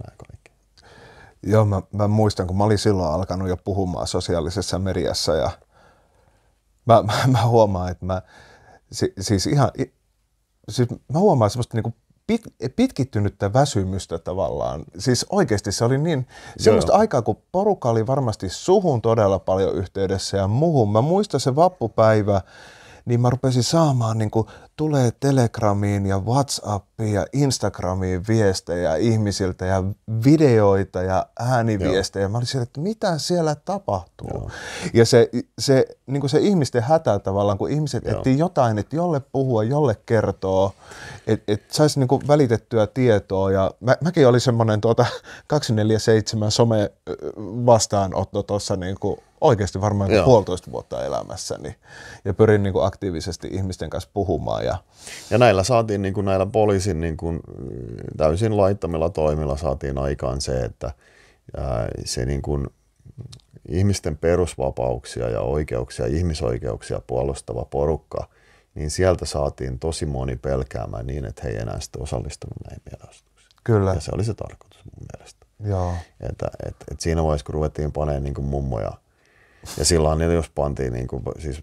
nämä kaikki. Joo, mä, mä muistan, kun mä olin silloin alkanut jo puhumaan sosiaalisessa mediassa ja mä, mä, *laughs* mä huomaan, että mä, si, siis ihan, siis mä huomaan semmoista niinku pit, pitkittynyttä väsymystä tavallaan. Siis oikeasti se oli niin, semmoista Joo. aikaa, kun porukka oli varmasti suhun todella paljon yhteydessä ja muuhun. Mä muistan se vappupäivä, niin mä rupesin saamaan, niin kuin, tulee Telegramiin ja Whatsappiin ja Instagramiin viestejä ihmisiltä ja videoita ja ääniviestejä. Joo. Mä olin siellä, että mitä siellä tapahtuu? Joo. Ja se, se, niin kuin se ihmisten hätä tavallaan, kun ihmiset Joo. etsii jotain, että jolle puhua, jolle kertoo, että et saisi niin välitettyä tietoa. Ja mä, mäkin olin semmoinen tuota 247 *laughs* some vastaanotto tuossa niin kuin oikeasti varmaan Joo. puolitoista vuotta elämässäni ja pyrin niin kuin aktiivisesti ihmisten kanssa puhumaan. Ja, ja näillä saatiin niin kuin näillä poliisin niin kuin täysin laittomilla toimilla saatiin aikaan se, että se niin kuin ihmisten perusvapauksia ja oikeuksia, ihmisoikeuksia puolustava porukka, niin sieltä saatiin tosi moni pelkäämään niin, että he ei enää sitten osallistunut näihin mielenosoituksiin. Kyllä. Ja se oli se tarkoitus mun mielestä. Joo. Että, et, et siinä vaiheessa, kun ruvettiin panemaan niin kuin mummoja – ja silloin niitä jos pantiin niin kuin, siis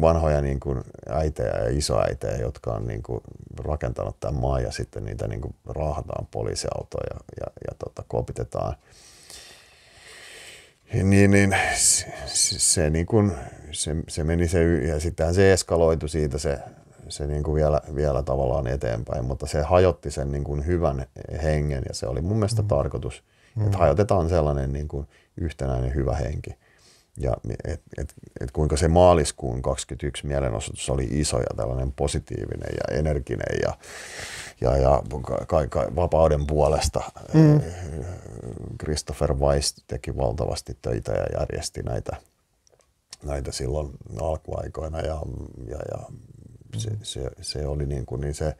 vanhoja niin kuin äitejä ja isoäitejä, jotka on niin kuin rakentanut tämän maan ja sitten niitä niin kuin raahataan poliisiautoon ja, ja, ja tota, kopitetaan. Niin, niin se, se, niin kuin, se, se meni se, ja sittenhän se eskaloitu siitä se, se niin kuin vielä, vielä tavallaan eteenpäin, mutta se hajotti sen niin kuin hyvän hengen ja se oli mun mielestä mm. tarkoitus, mm. että hajotetaan sellainen niin kuin yhtenäinen hyvä henki ja et, et, et kuinka se maaliskuun 21 mielenosoitus oli iso ja tällainen positiivinen ja energinen ja, ja, ja ka, ka, vapauden puolesta. Mm. Christopher Weiss teki valtavasti töitä ja järjesti näitä, näitä silloin alkuaikoina ja, ja, ja se, mm. se, se oli niin kuin, niin se,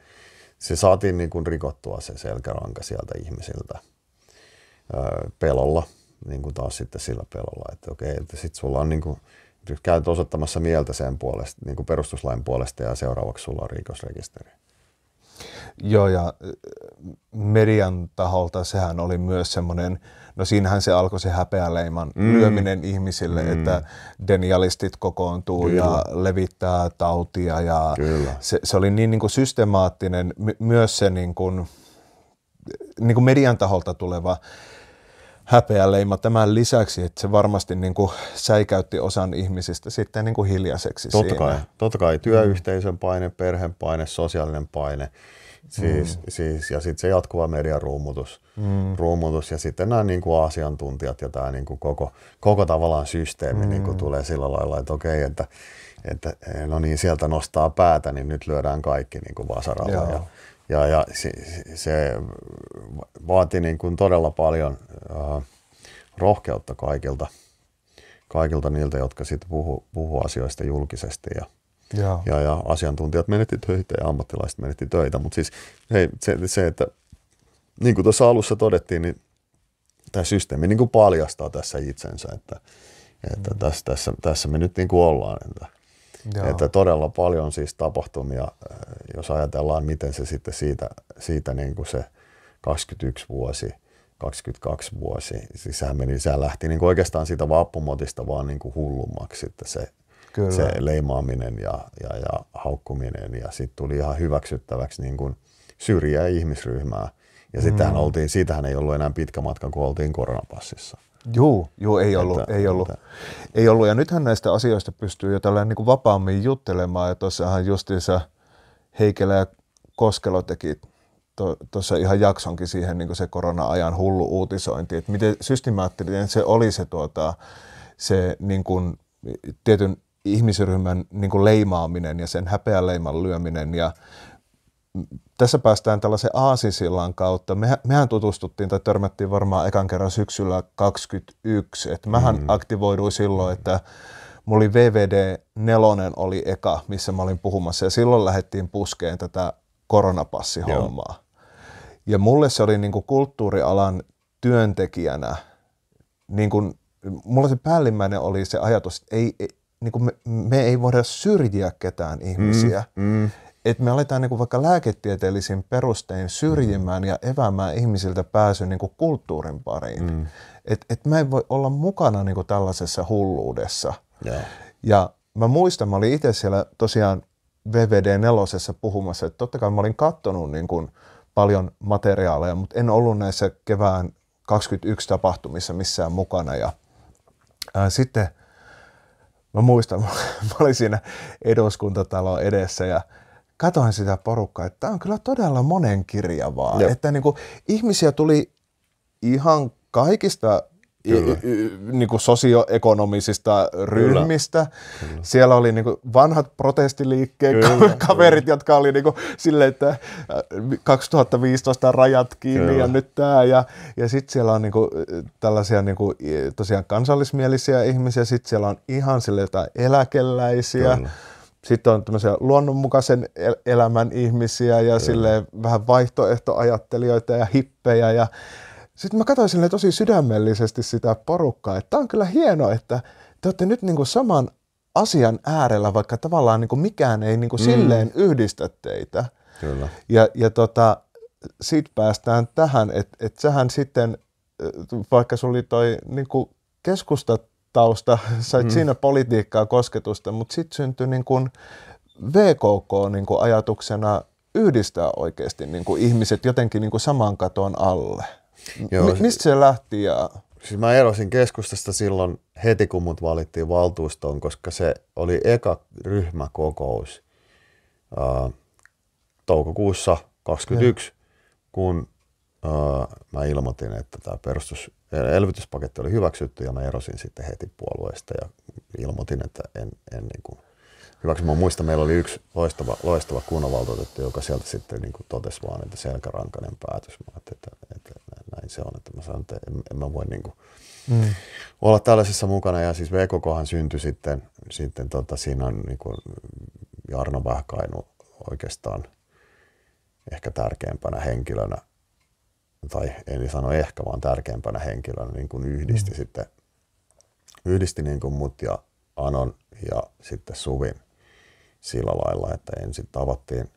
se saatiin niin kuin rikottua se selkäranka sieltä ihmisiltä pelolla – niin kuin taas sitten sillä pelolla, että okei, että sit sulla on niin kuin, käyt osoittamassa mieltä sen puolesta, niin kuin perustuslain puolesta ja seuraavaksi sulla on rikosrekisteri. Joo, ja äh, median taholta sehän oli myös semmoinen, no siinähän se alkoi se häpeäleiman mm. lyöminen ihmisille, mm. että denialistit kokoontuu Kyllä. ja levittää tautia. Ja Kyllä. Se, se oli niin, niin kuin systemaattinen, my, myös se niin kuin, niin kuin median taholta tuleva häpeäleima tämän lisäksi, että se varmasti niin kuin säikäytti osan ihmisistä sitten niin kuin hiljaiseksi totta siinä. Kai, totta kai, työyhteisön paine, perheen paine, sosiaalinen paine. Siis, mm. siis, ja sitten se jatkuva median ruumutus, mm. ruumutus ja sitten nämä niin kuin asiantuntijat ja tämä niin kuin koko, koko tavallaan systeemi mm. niin kuin tulee sillä lailla, että okei, että, että no niin, sieltä nostaa päätä, niin nyt lyödään kaikki niin kuin vasaralla. Joo. Ja, ja, ja se, se vaati niin kuin todella paljon äh, rohkeutta kaikilta, kaikilta niiltä, jotka sitten puhu, puhu asioista julkisesti ja, ja. Ja, ja asiantuntijat menetti töitä ja ammattilaiset menetti töitä, mutta siis hei, se, se, että niin kuin tuossa alussa todettiin, niin tämä systeemi niin kuin paljastaa tässä itsensä, että, että mm. tässä, tässä, tässä me nyt niin kuin ollaan. Että, Joo. Että todella paljon siis tapahtumia, äh, jos ajatellaan, miten se sitten siitä, siitä niin kuin se 21 vuosi, 22 vuosi, siis sehän meni, sehän lähti niin kuin oikeastaan siitä vappumotista vaan niin kuin hullummaksi sitten se, Kyllä. se leimaaminen ja, ja, ja haukkuminen ja sitten tuli ihan hyväksyttäväksi niin kuin syrjää ihmisryhmää. Ja sitähän mm. oltiin, siitähän ei ollut enää pitkä matka, kun oltiin koronapassissa. Joo, joo ei ollut, että, ei, ollut, että. ei ollut. Ja nythän näistä asioista pystyy jo tällä niin vapaammin juttelemaan. Ja tuossahan justiinsa Heikelä ja Koskelo teki tuossa to, ihan jaksonkin siihen niin se korona-ajan hullu uutisointi, että miten systemaattinen se oli se, tuota, se niin kuin, tietyn ihmisryhmän niin kuin leimaaminen ja sen häpeäleiman lyöminen ja tässä päästään tällaisen aasinsillan kautta. Mehän, mehän tutustuttiin tai törmättiin varmaan ekan kerran syksyllä 2021. Et mähän mm. aktivoiduin silloin, että mulla oli VVD 4 oli eka, missä mä olin puhumassa. Ja silloin lähdettiin puskeen tätä koronapassihommaa. Joo. Ja mulle se oli niin kuin kulttuurialan työntekijänä, niin kuin, mulla se päällimmäinen oli se ajatus, että ei, niin kuin me, me ei voida syrjiä ketään ihmisiä. Mm, mm että me aletaan niin vaikka lääketieteellisin perustein syrjimään mm. ja evämään ihmisiltä pääsy niin kuin kulttuurin pariin. Mm. Että et mä en voi olla mukana niin kuin tällaisessa hulluudessa. Yeah. Ja mä muistan, mä olin itse siellä tosiaan VVD nelosessa puhumassa, että totta kai mä olin katsonut niin kuin paljon materiaaleja, mutta en ollut näissä kevään 21 tapahtumissa missään mukana. Ja, ää, sitten mä muistan, *laughs* mä olin siinä eduskuntatalon edessä ja katoin sitä porukkaa, että tämä on kyllä todella monen kirjavaa. Jep. Että niin kuin, ihmisiä tuli ihan kaikista Y, y, niin kuin sosioekonomisista ryhmistä. Kyllä. Kyllä. Siellä oli niin kuin vanhat protestiliikkeen Kyllä. kaverit, Kyllä. jotka oli niin kuin sille, että 2015 äh, rajat kiinni Kyllä. ja nyt tämä. Ja, ja sitten siellä on niin kuin äh, tällaisia niin kuin, tosiaan kansallismielisiä ihmisiä, sitten siellä on ihan sille jotain eläkeläisiä. Kyllä sitten on tämmöisiä luonnonmukaisen el- elämän ihmisiä ja sille vähän vaihtoehtoajattelijoita ja hippejä. Ja sitten mä katsoin sille tosi sydämellisesti sitä porukkaa, että on kyllä hienoa, että te olette nyt niin kuin saman asian äärellä, vaikka tavallaan niin kuin mikään ei niin kuin mm. silleen yhdistä teitä. Kyllä. Ja, ja tota, siitä päästään tähän, että et sähän sitten, vaikka sulla oli toi niin kuin tausta, sait mm. siinä politiikkaa kosketusta, mutta sitten syntyi niin kuin VKK niin kuin ajatuksena yhdistää oikeasti niin kuin ihmiset jotenkin niin kuin saman katon alle. Joo, Mi- mistä se lähti? Ja... Siis mä erosin keskustasta silloin heti, kun mut valittiin valtuustoon, koska se oli eka ryhmäkokous äh, toukokuussa 2021, kun äh, mä ilmoitin, että tämä perustus elvytyspaketti oli hyväksytty ja mä erosin sitten heti puolueesta ja ilmoitin, että en, en niin kuin hyväksy. Mä muistan, meillä oli yksi loistava, loistava kunnanvaltuutettu, joka sieltä sitten niin kuin totesi vaan, että selkärankainen päätös. Mä että, että, että, näin se on, että mä sanon, että en, en mä voi niin kuin mm. olla tällaisessa mukana. Ja siis VKKhan syntyi sitten, sitten tota, siinä on niin kuin Jarno Vähkainu oikeastaan ehkä tärkeimpänä henkilönä – tai en sano ehkä vaan tärkeimpänä henkilönä, niin kuin yhdisti mm. sitten, yhdisti niin kuin mut ja Anon ja sitten Suvin sillä lailla, että ensin tavattiin,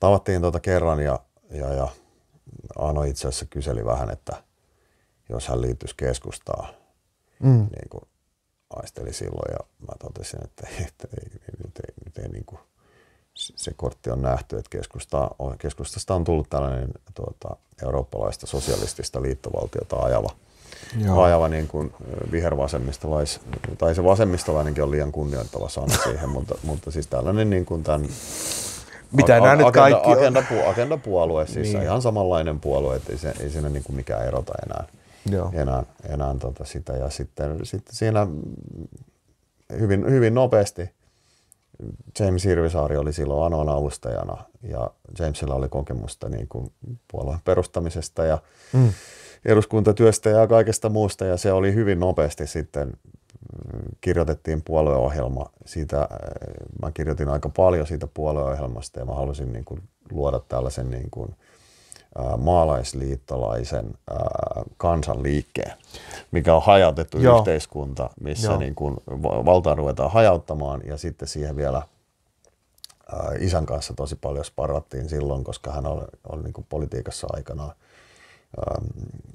tavattiin tota kerran ja, ja, ja Ano itse asiassa kyseli vähän, että jos hän liittyisi keskustaa, mm. niin kuin aisteli silloin ja mä totesin, että, että *laughs* ei, nyt ei, nyt ei, nyt ei niin kuin se kortti on nähty, että keskusta, keskustasta on tullut tällainen tuota, eurooppalaista sosialistista liittovaltiota ajava, Joo. ajava niin kuin vihervasemmistolais, tai se vasemmistolainenkin on liian kunnioittava sana siihen, mutta, mutta siis tällainen niin kuin tämän mitä nämä nyt kaikki agenda, on? Agendapuolue, siis niin. ihan samanlainen puolue, että ei, se, ei siinä niin kuin mikään erota enää, Joo. enää, enää tota sitä. Ja sitten, sitten siinä hyvin, hyvin nopeasti – James Hirvisaari oli silloin Anon avustajana ja Jamesilla oli kokemusta niin kuin puolueen perustamisesta ja mm. eduskuntatyöstä ja kaikesta muusta ja se oli hyvin nopeasti sitten mm, kirjoitettiin puolueohjelma. Siitä, äh, mä kirjoitin aika paljon siitä puolueohjelmasta ja mä halusin niin kuin luoda tällaisen niin kuin – maalaisliittolaisen kansanliikkeen, mikä on hajautettu Joo. yhteiskunta, missä niin kuin valtaa ruvetaan hajauttamaan ja sitten siihen vielä isän kanssa tosi paljon sparattiin silloin, koska hän oli, oli niin kuin politiikassa aikana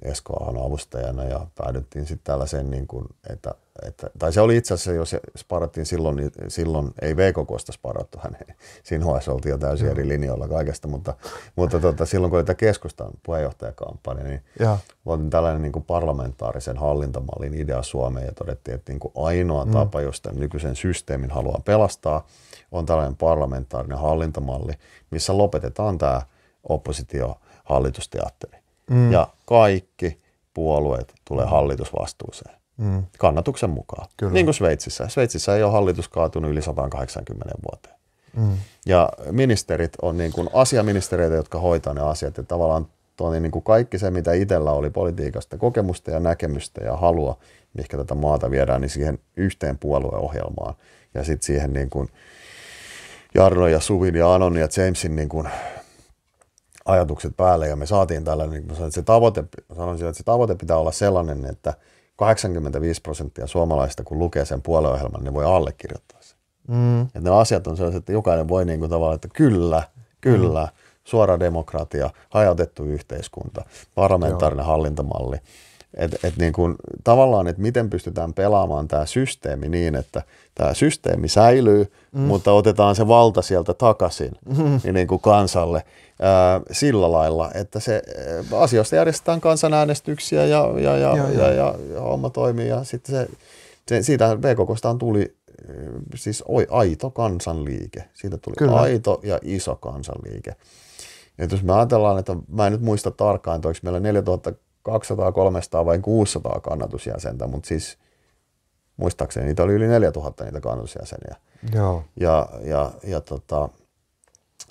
Esko on avustajana ja päädyttiin sitten tällaiseen, niin kuin, että että, tai se oli itse asiassa, jos sparattiin silloin, niin silloin ei VKKsta sparattu häneen. Siinä vaiheessa oltiin jo täysin eri linjoilla kaikesta, mutta, mutta tuota, silloin kun oli tämä keskustan puheenjohtajakampanja, niin ja. otin tällainen niin kuin parlamentaarisen hallintamallin idea Suomeen ja todettiin, että niin kuin ainoa mm. tapa, jos tämän nykyisen systeemin haluaa pelastaa, on tällainen parlamentaarinen hallintamalli, missä lopetetaan tämä oppositiohallitusteatteri. Mm. Ja kaikki puolueet tulee hallitusvastuuseen. Mm. kannatuksen mukaan. Kyllä. Niin kuin Sveitsissä. Sveitsissä ei ole hallitus kaatunut yli 180 vuoteen. Mm. Ja ministerit on niin kuin asiaministeriöitä, jotka hoitaa ne asiat. Ja tavallaan toi niin kuin kaikki se, mitä itsellä oli politiikasta kokemusta ja näkemystä ja halua, mikä tätä maata viedään, niin siihen yhteen puolueohjelmaan. Ja sitten siihen niin kuin Jarno ja Suvin ja Anon ja Jamesin niin kuin ajatukset päälle ja me saatiin tällainen, niin että se tavoite, sanoisin, että se tavoite pitää olla sellainen, että – 85 prosenttia suomalaista, kun lukee sen puolueohjelman, niin voi allekirjoittaa sen. Mm. Että ne asiat on sellaiset, että jokainen voi niin kuin tavallaan, että kyllä, kyllä, mm. suora demokratia, hajautettu yhteiskunta, parlamentaarinen Joo. hallintamalli. Että et niin kuin, tavallaan, että miten pystytään pelaamaan tämä systeemi niin, että tämä systeemi säilyy, mm. mutta otetaan se valta sieltä takaisin mm. niin kuin niinku kansalle sillä lailla, että se asioista järjestetään kansanäänestyksiä ja, ja, ja, ja, ja, ja, ja homma toimii ja sitten se, se siitä VKKstaan tuli siis oi, aito kansanliike. Siitä tuli Kyllä. aito ja iso kansanliike. Ja jos me ajatellaan, että mä en nyt muista tarkkaan, että oliko meillä 4200, 300 vai 600 kannatusjäsentä, mutta siis muistaakseni niitä oli yli 4000 niitä kannatusjäseniä. Joo. Ja, ja, ja tota,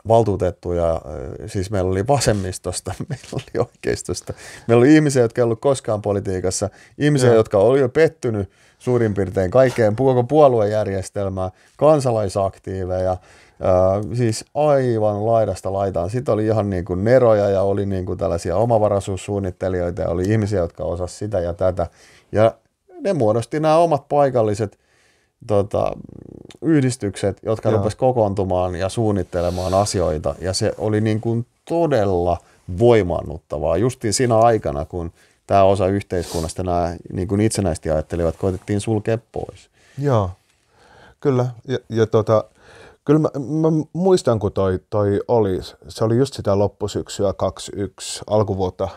valtuutettuja, äh, siis meillä oli vasemmistosta, *laughs* meillä oli oikeistosta, meillä oli ihmisiä, jotka ei ollut koskaan politiikassa, ihmisiä, ja. jotka oli jo pettynyt suurin piirtein kaikkeen koko puoluejärjestelmään, kansalaisaktiiveja, äh, siis aivan laidasta laitaan. Sitten oli ihan niin kuin neroja ja oli niin kuin tällaisia omavaraisuussuunnittelijoita ja oli ihmisiä, jotka osasivat sitä ja tätä. Ja ne muodosti nämä omat paikalliset tota, yhdistykset, jotka Joo. rupesivat kokoontumaan ja suunnittelemaan asioita. Ja se oli niin kuin todella voimannuttavaa Justin siinä aikana, kun tämä osa yhteiskunnasta, nämä niin kuin itsenäisesti ajattelivat, koitettiin sulkea pois. Joo, kyllä. Ja, ja tota, kyllä mä, mä muistan, kun toi, toi oli, se oli just sitä loppusyksyä 21, alkuvuotta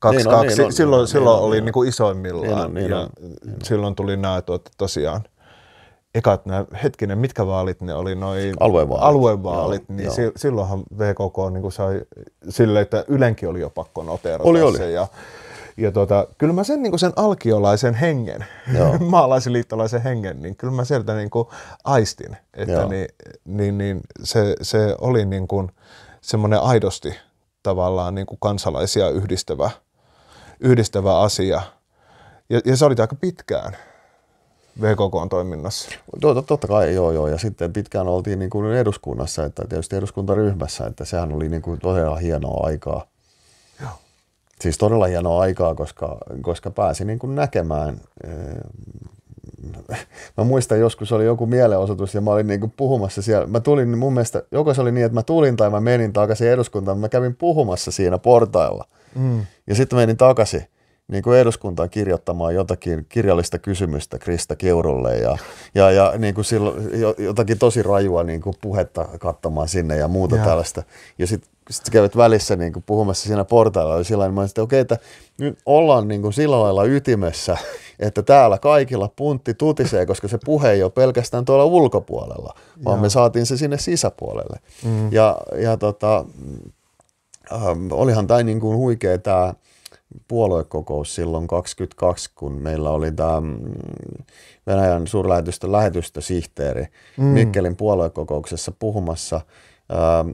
22. Niin on, niin on, silloin niin silloin niin oli niin kuin isoimmillaan niin, niin on, niin on, silloin tuli nämä tuota, tosiaan – ekat nämä, hetkinen, mitkä vaalit ne oli? Noi aluevaalit. aluevaalit joo, niin joo. silloinhan VKK niin kuin sai silleen, että Ylenkin oli jo pakko noteerata oli, oli. Ja, ja tuota, kyllä mä sen, niin kuin sen alkiolaisen hengen, Joo. *laughs* maalaisen hengen, niin kyllä mä sieltä niin kuin aistin, että niin, niin, niin, se, se oli niin kuin semmoinen aidosti tavallaan niin kuin kansalaisia yhdistävä, yhdistävä asia. Ja, ja se oli aika pitkään. VKK on toiminnassa? Totta, totta kai, joo, joo. Ja sitten pitkään oltiin niin kuin eduskunnassa, että tietysti eduskuntaryhmässä, että sehän oli niin kuin todella hienoa aikaa. Joo. Siis todella hienoa aikaa, koska, koska pääsi niin kuin näkemään eh, mä muistan joskus oli joku mielenosoitus ja mä olin niin kuin puhumassa siellä. Mä tulin mun mielestä, joko se oli niin, että mä tulin tai mä menin takaisin eduskuntaan, mä kävin puhumassa siinä portailla. Mm. Ja sitten menin takaisin niin kuin eduskuntaan kirjoittamaan jotakin kirjallista kysymystä Krista Keurulle ja, ja, ja niin kuin silloin, jotakin tosi rajua niin kuin puhetta katsomaan sinne ja muuta ja. tällaista. Ja sitten sit kävit välissä niin kuin puhumassa siinä portailla ja sillä tavalla, että okei, että nyt ollaan niin kuin sillä lailla ytimessä, että täällä kaikilla puntti tutisee, koska se puhe ei ole pelkästään tuolla ulkopuolella, vaan ja. me saatiin se sinne sisäpuolelle. Mm. Ja, ja tota, ähm, olihan tämä niin kuin huikea tämä puoluekokous silloin 22, kun meillä oli tämä mm, Venäjän suurlähetystön lähetystösihteeri mm. Mikkelin puoluekokouksessa puhumassa ää,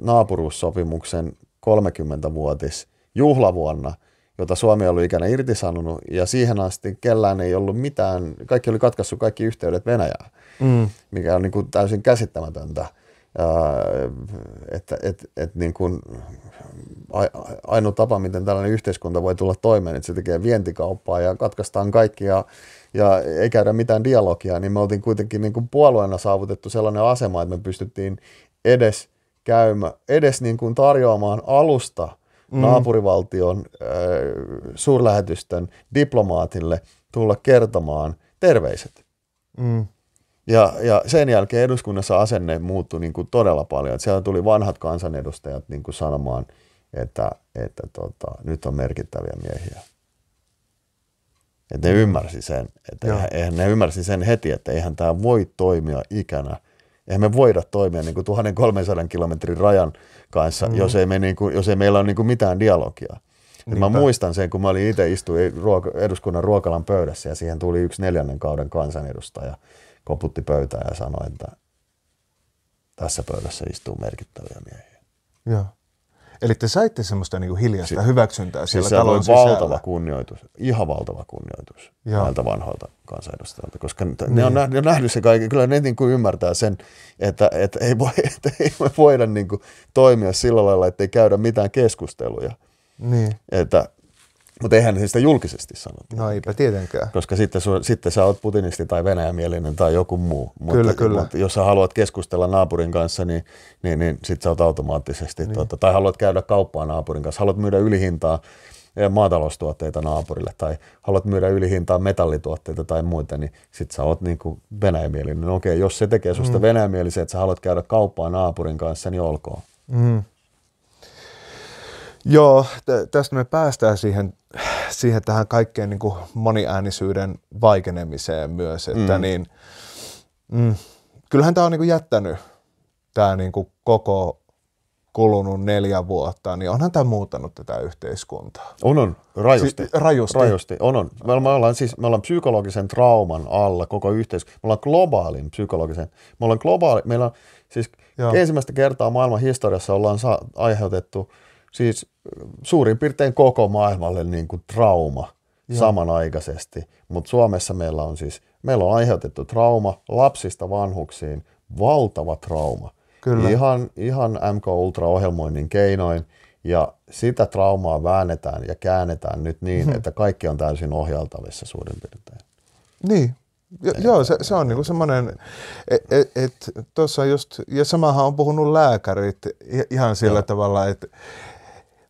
naapuruussopimuksen 30-vuotis juhlavuonna, jota Suomi oli ikinä irtisanonut, ja siihen asti kellään ei ollut mitään, kaikki oli katkaissut kaikki yhteydet Venäjään, mm. mikä on niin kuin täysin käsittämätöntä että et, et niin kuin ainoa tapa, miten tällainen yhteiskunta voi tulla toimeen, että se tekee vientikauppaa ja katkaistaan kaikki ja, ja ei käydä mitään dialogia, niin me oltiin kuitenkin niin kuin puolueena saavutettu sellainen asema, että me pystyttiin edes käymä, edes niin kuin tarjoamaan alusta mm. naapurivaltion äh, suurlähetystön diplomaatille tulla kertomaan terveiset. Mm. Ja, ja sen jälkeen eduskunnassa asenne muuttui niin kuin todella paljon. Et siellä tuli vanhat kansanedustajat niin kuin sanomaan, että, että tota, nyt on merkittäviä miehiä. Et ne ymmärsi sen. että eihän, eihän ne ymmärsi sen heti, että eihän tämä voi toimia ikänä. Eihän me voida toimia niin kuin 1300 kilometrin rajan kanssa, mm. jos, ei me niin kuin, jos ei meillä ole niin kuin mitään dialogia. Niin mä muistan sen, kun mä olin itse istuin ruoka, eduskunnan ruokalan pöydässä ja siihen tuli yksi neljännen kauden kansanedustaja – koputti pöytää ja sanoi, että tässä pöydässä istuu merkittäviä miehiä. Joo. Eli te saitte semmoista niin hiljaista si- hyväksyntää siellä siis talon sisällä. valtava kunnioitus, ihan valtava kunnioitus Joo. näiltä vanhoilta kansanedustajilta, koska ne, niin. on nähnyt, ne on nähnyt se kaiken. Kyllä ne niin kuin ymmärtää sen, että, että, ei, voi, *laughs* että ei voi voida niin kuin toimia sillä lailla, että ei käydä mitään keskusteluja. Niin. Että mutta eihän he sitä julkisesti sanota. No eipä tietenkään. Koska sitten, sitten sä oot putinisti tai venäjämielinen tai joku muu. Mutta, kyllä, kyllä. Mutta jos sä haluat keskustella naapurin kanssa, niin, niin, niin sit sä oot automaattisesti. Niin. Tuota, tai haluat käydä kauppaa naapurin kanssa, haluat myydä ylihintaa eh, maataloustuotteita naapurille tai haluat myydä ylihintaa metallituotteita tai muita, niin sit sä oot niin kuin venäjämielinen. Okei, jos se tekee susta mm. venäjämielisen, että sä haluat käydä kauppaa naapurin kanssa, niin olkoon. Mm. Joo, t- tästä me päästään siihen, siihen tähän kaikkeen niin kuin moniäänisyyden vaikenemiseen myös, että mm. niin, mm, kyllähän tämä on niin kuin jättänyt tämä niin kuin koko kulunut neljä vuotta, niin onhan tämä muuttanut tätä yhteiskuntaa. On, on. Rajusti. Si- rajusti. Rajusti, on, on. Me ollaan, siis, me ollaan psykologisen trauman alla koko yhteiskunta. Me ollaan globaalin psykologisen. Me ollaan globaali, meillä on siis Joo. ensimmäistä kertaa maailman historiassa ollaan sa- aiheutettu – siis äh, suurin piirtein koko maailmalle niin kuin trauma Joo. samanaikaisesti, mutta Suomessa meillä on siis, meillä on aiheutettu trauma lapsista vanhuksiin, valtava trauma. Kyllä. Ihan, ihan MK Ultra-ohjelmoinnin keinoin, ja sitä traumaa väännetään ja käännetään nyt niin, hmm. että kaikki on täysin ohjaltavissa suurin piirtein. Niin, jo, joo, se, se on niin. niinku semmoinen, että e, et, et, et just, ja samahan on puhunut lääkärit ihan sillä joo. tavalla, että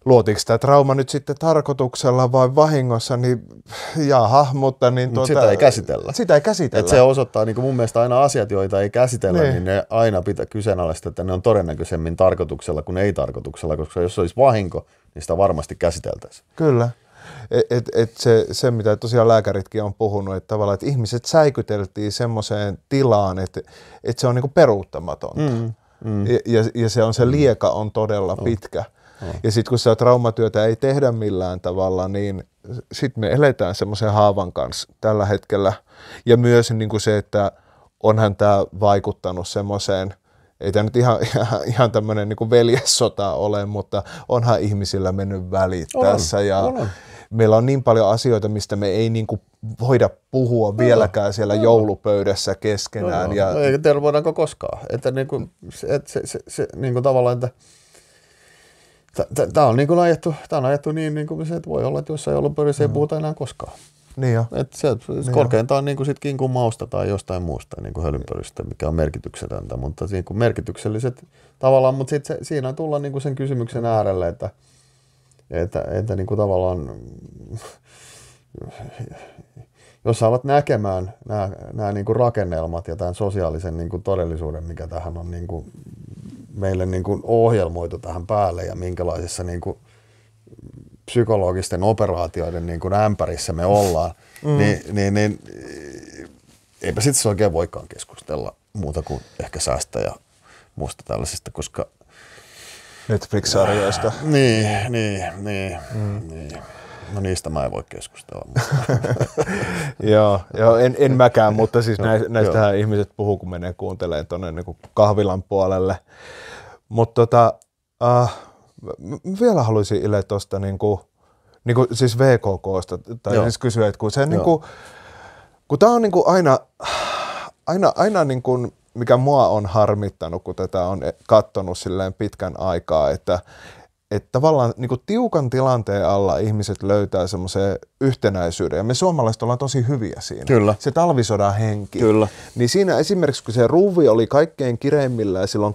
luotiko tämä trauma nyt sitten tarkoituksella vai vahingossa, niin jaha, mutta niin tuota, Sitä ei käsitellä. Sitä ei käsitellä. Et se osoittaa niin mun mielestä aina asiat, joita ei käsitellä, niin, niin ne aina pitää kyseenalaista, että ne on todennäköisemmin tarkoituksella kuin ei tarkoituksella, koska jos olisi vahinko, niin sitä varmasti käsiteltäisiin. Kyllä. Et, et, et se, se, mitä tosiaan lääkäritkin on puhunut, että tavallaan että ihmiset säikyteltiin semmoiseen tilaan, että, että se on niin peruuttamatonta. Mm, mm. Ja, ja, ja se on se lieka on todella mm. pitkä. Ja sitten kun sitä traumatyötä ei tehdä millään tavalla, niin sitten me eletään semmoisen haavan kanssa tällä hetkellä. Ja myös niin kuin se, että onhan tämä vaikuttanut semmoiseen, ei tämä nyt ihan, *laughs* ihan, ihan tämmöinen niin veljessota ole, mutta onhan ihmisillä mennyt välit on, tässä. Ja on. Meillä on niin paljon asioita, mistä me ei niin kuin voida puhua no, vieläkään siellä no, joulupöydässä keskenään. No, no. Ja... No, eikä teillä voidaanko koskaan. Että niin kuin, että se, se, se, niin kuin tavallaan, että Tämä on, niin kuin ajettu, tää on niinku ajettu niin, niin kuin se, että voi olla, että jossain joulupöydässä ei mm. puhuta enää koskaan. Niin Et se, niin korkeintaan niin kuin sit kinkun mausta tai jostain muusta niin kuin hölynpölystä, mikä on merkityksetöntä, mutta niin kuin merkitykselliset tavallaan, mutta sit se, siinä tullaan niin kuin sen kysymyksen äärelle, että, että, että niin kuin tavallaan *laughs* jos saavat näkemään nämä, nämä niin kuin rakennelmat ja tämän sosiaalisen niin kuin todellisuuden, mikä tähän on niin kuin meille niin kuin ohjelmoitu tähän päälle ja minkälaisissa niin kuin psykologisten operaatioiden niin kuin ämpärissä me ollaan, mm. niin, niin, niin eipä sitten oikein voikaan keskustella muuta kuin ehkä säästä ja muusta tällaisista, koska Netflix-sarjoista. Niin, niin, niin. Mm. niin. No niistä mä en voi keskustella. *laughs* joo, joo en, en mäkään, mutta siis no, näistähän joo. ihmiset puhuu, kun menee kuuntelemaan tuonne niin kahvilan puolelle. Mutta tota, äh, vielä haluaisin Ile tuosta niin kuin, niin siis VKKsta, tai joo. siis kysyä, että kun se niin kuin, kun tämä on niin kuin aina, aina, aina niin kuin, mikä mua on harmittanut, kun tätä on katsonut silleen pitkän aikaa, että, että tavallaan niin kuin tiukan tilanteen alla ihmiset löytää semmoisen yhtenäisyyden. Ja me suomalaiset ollaan tosi hyviä siinä. Kyllä. Se talvisodan henki. Kyllä. Niin siinä esimerkiksi, kun se ruuvi oli kaikkein kireimmillä ja silloin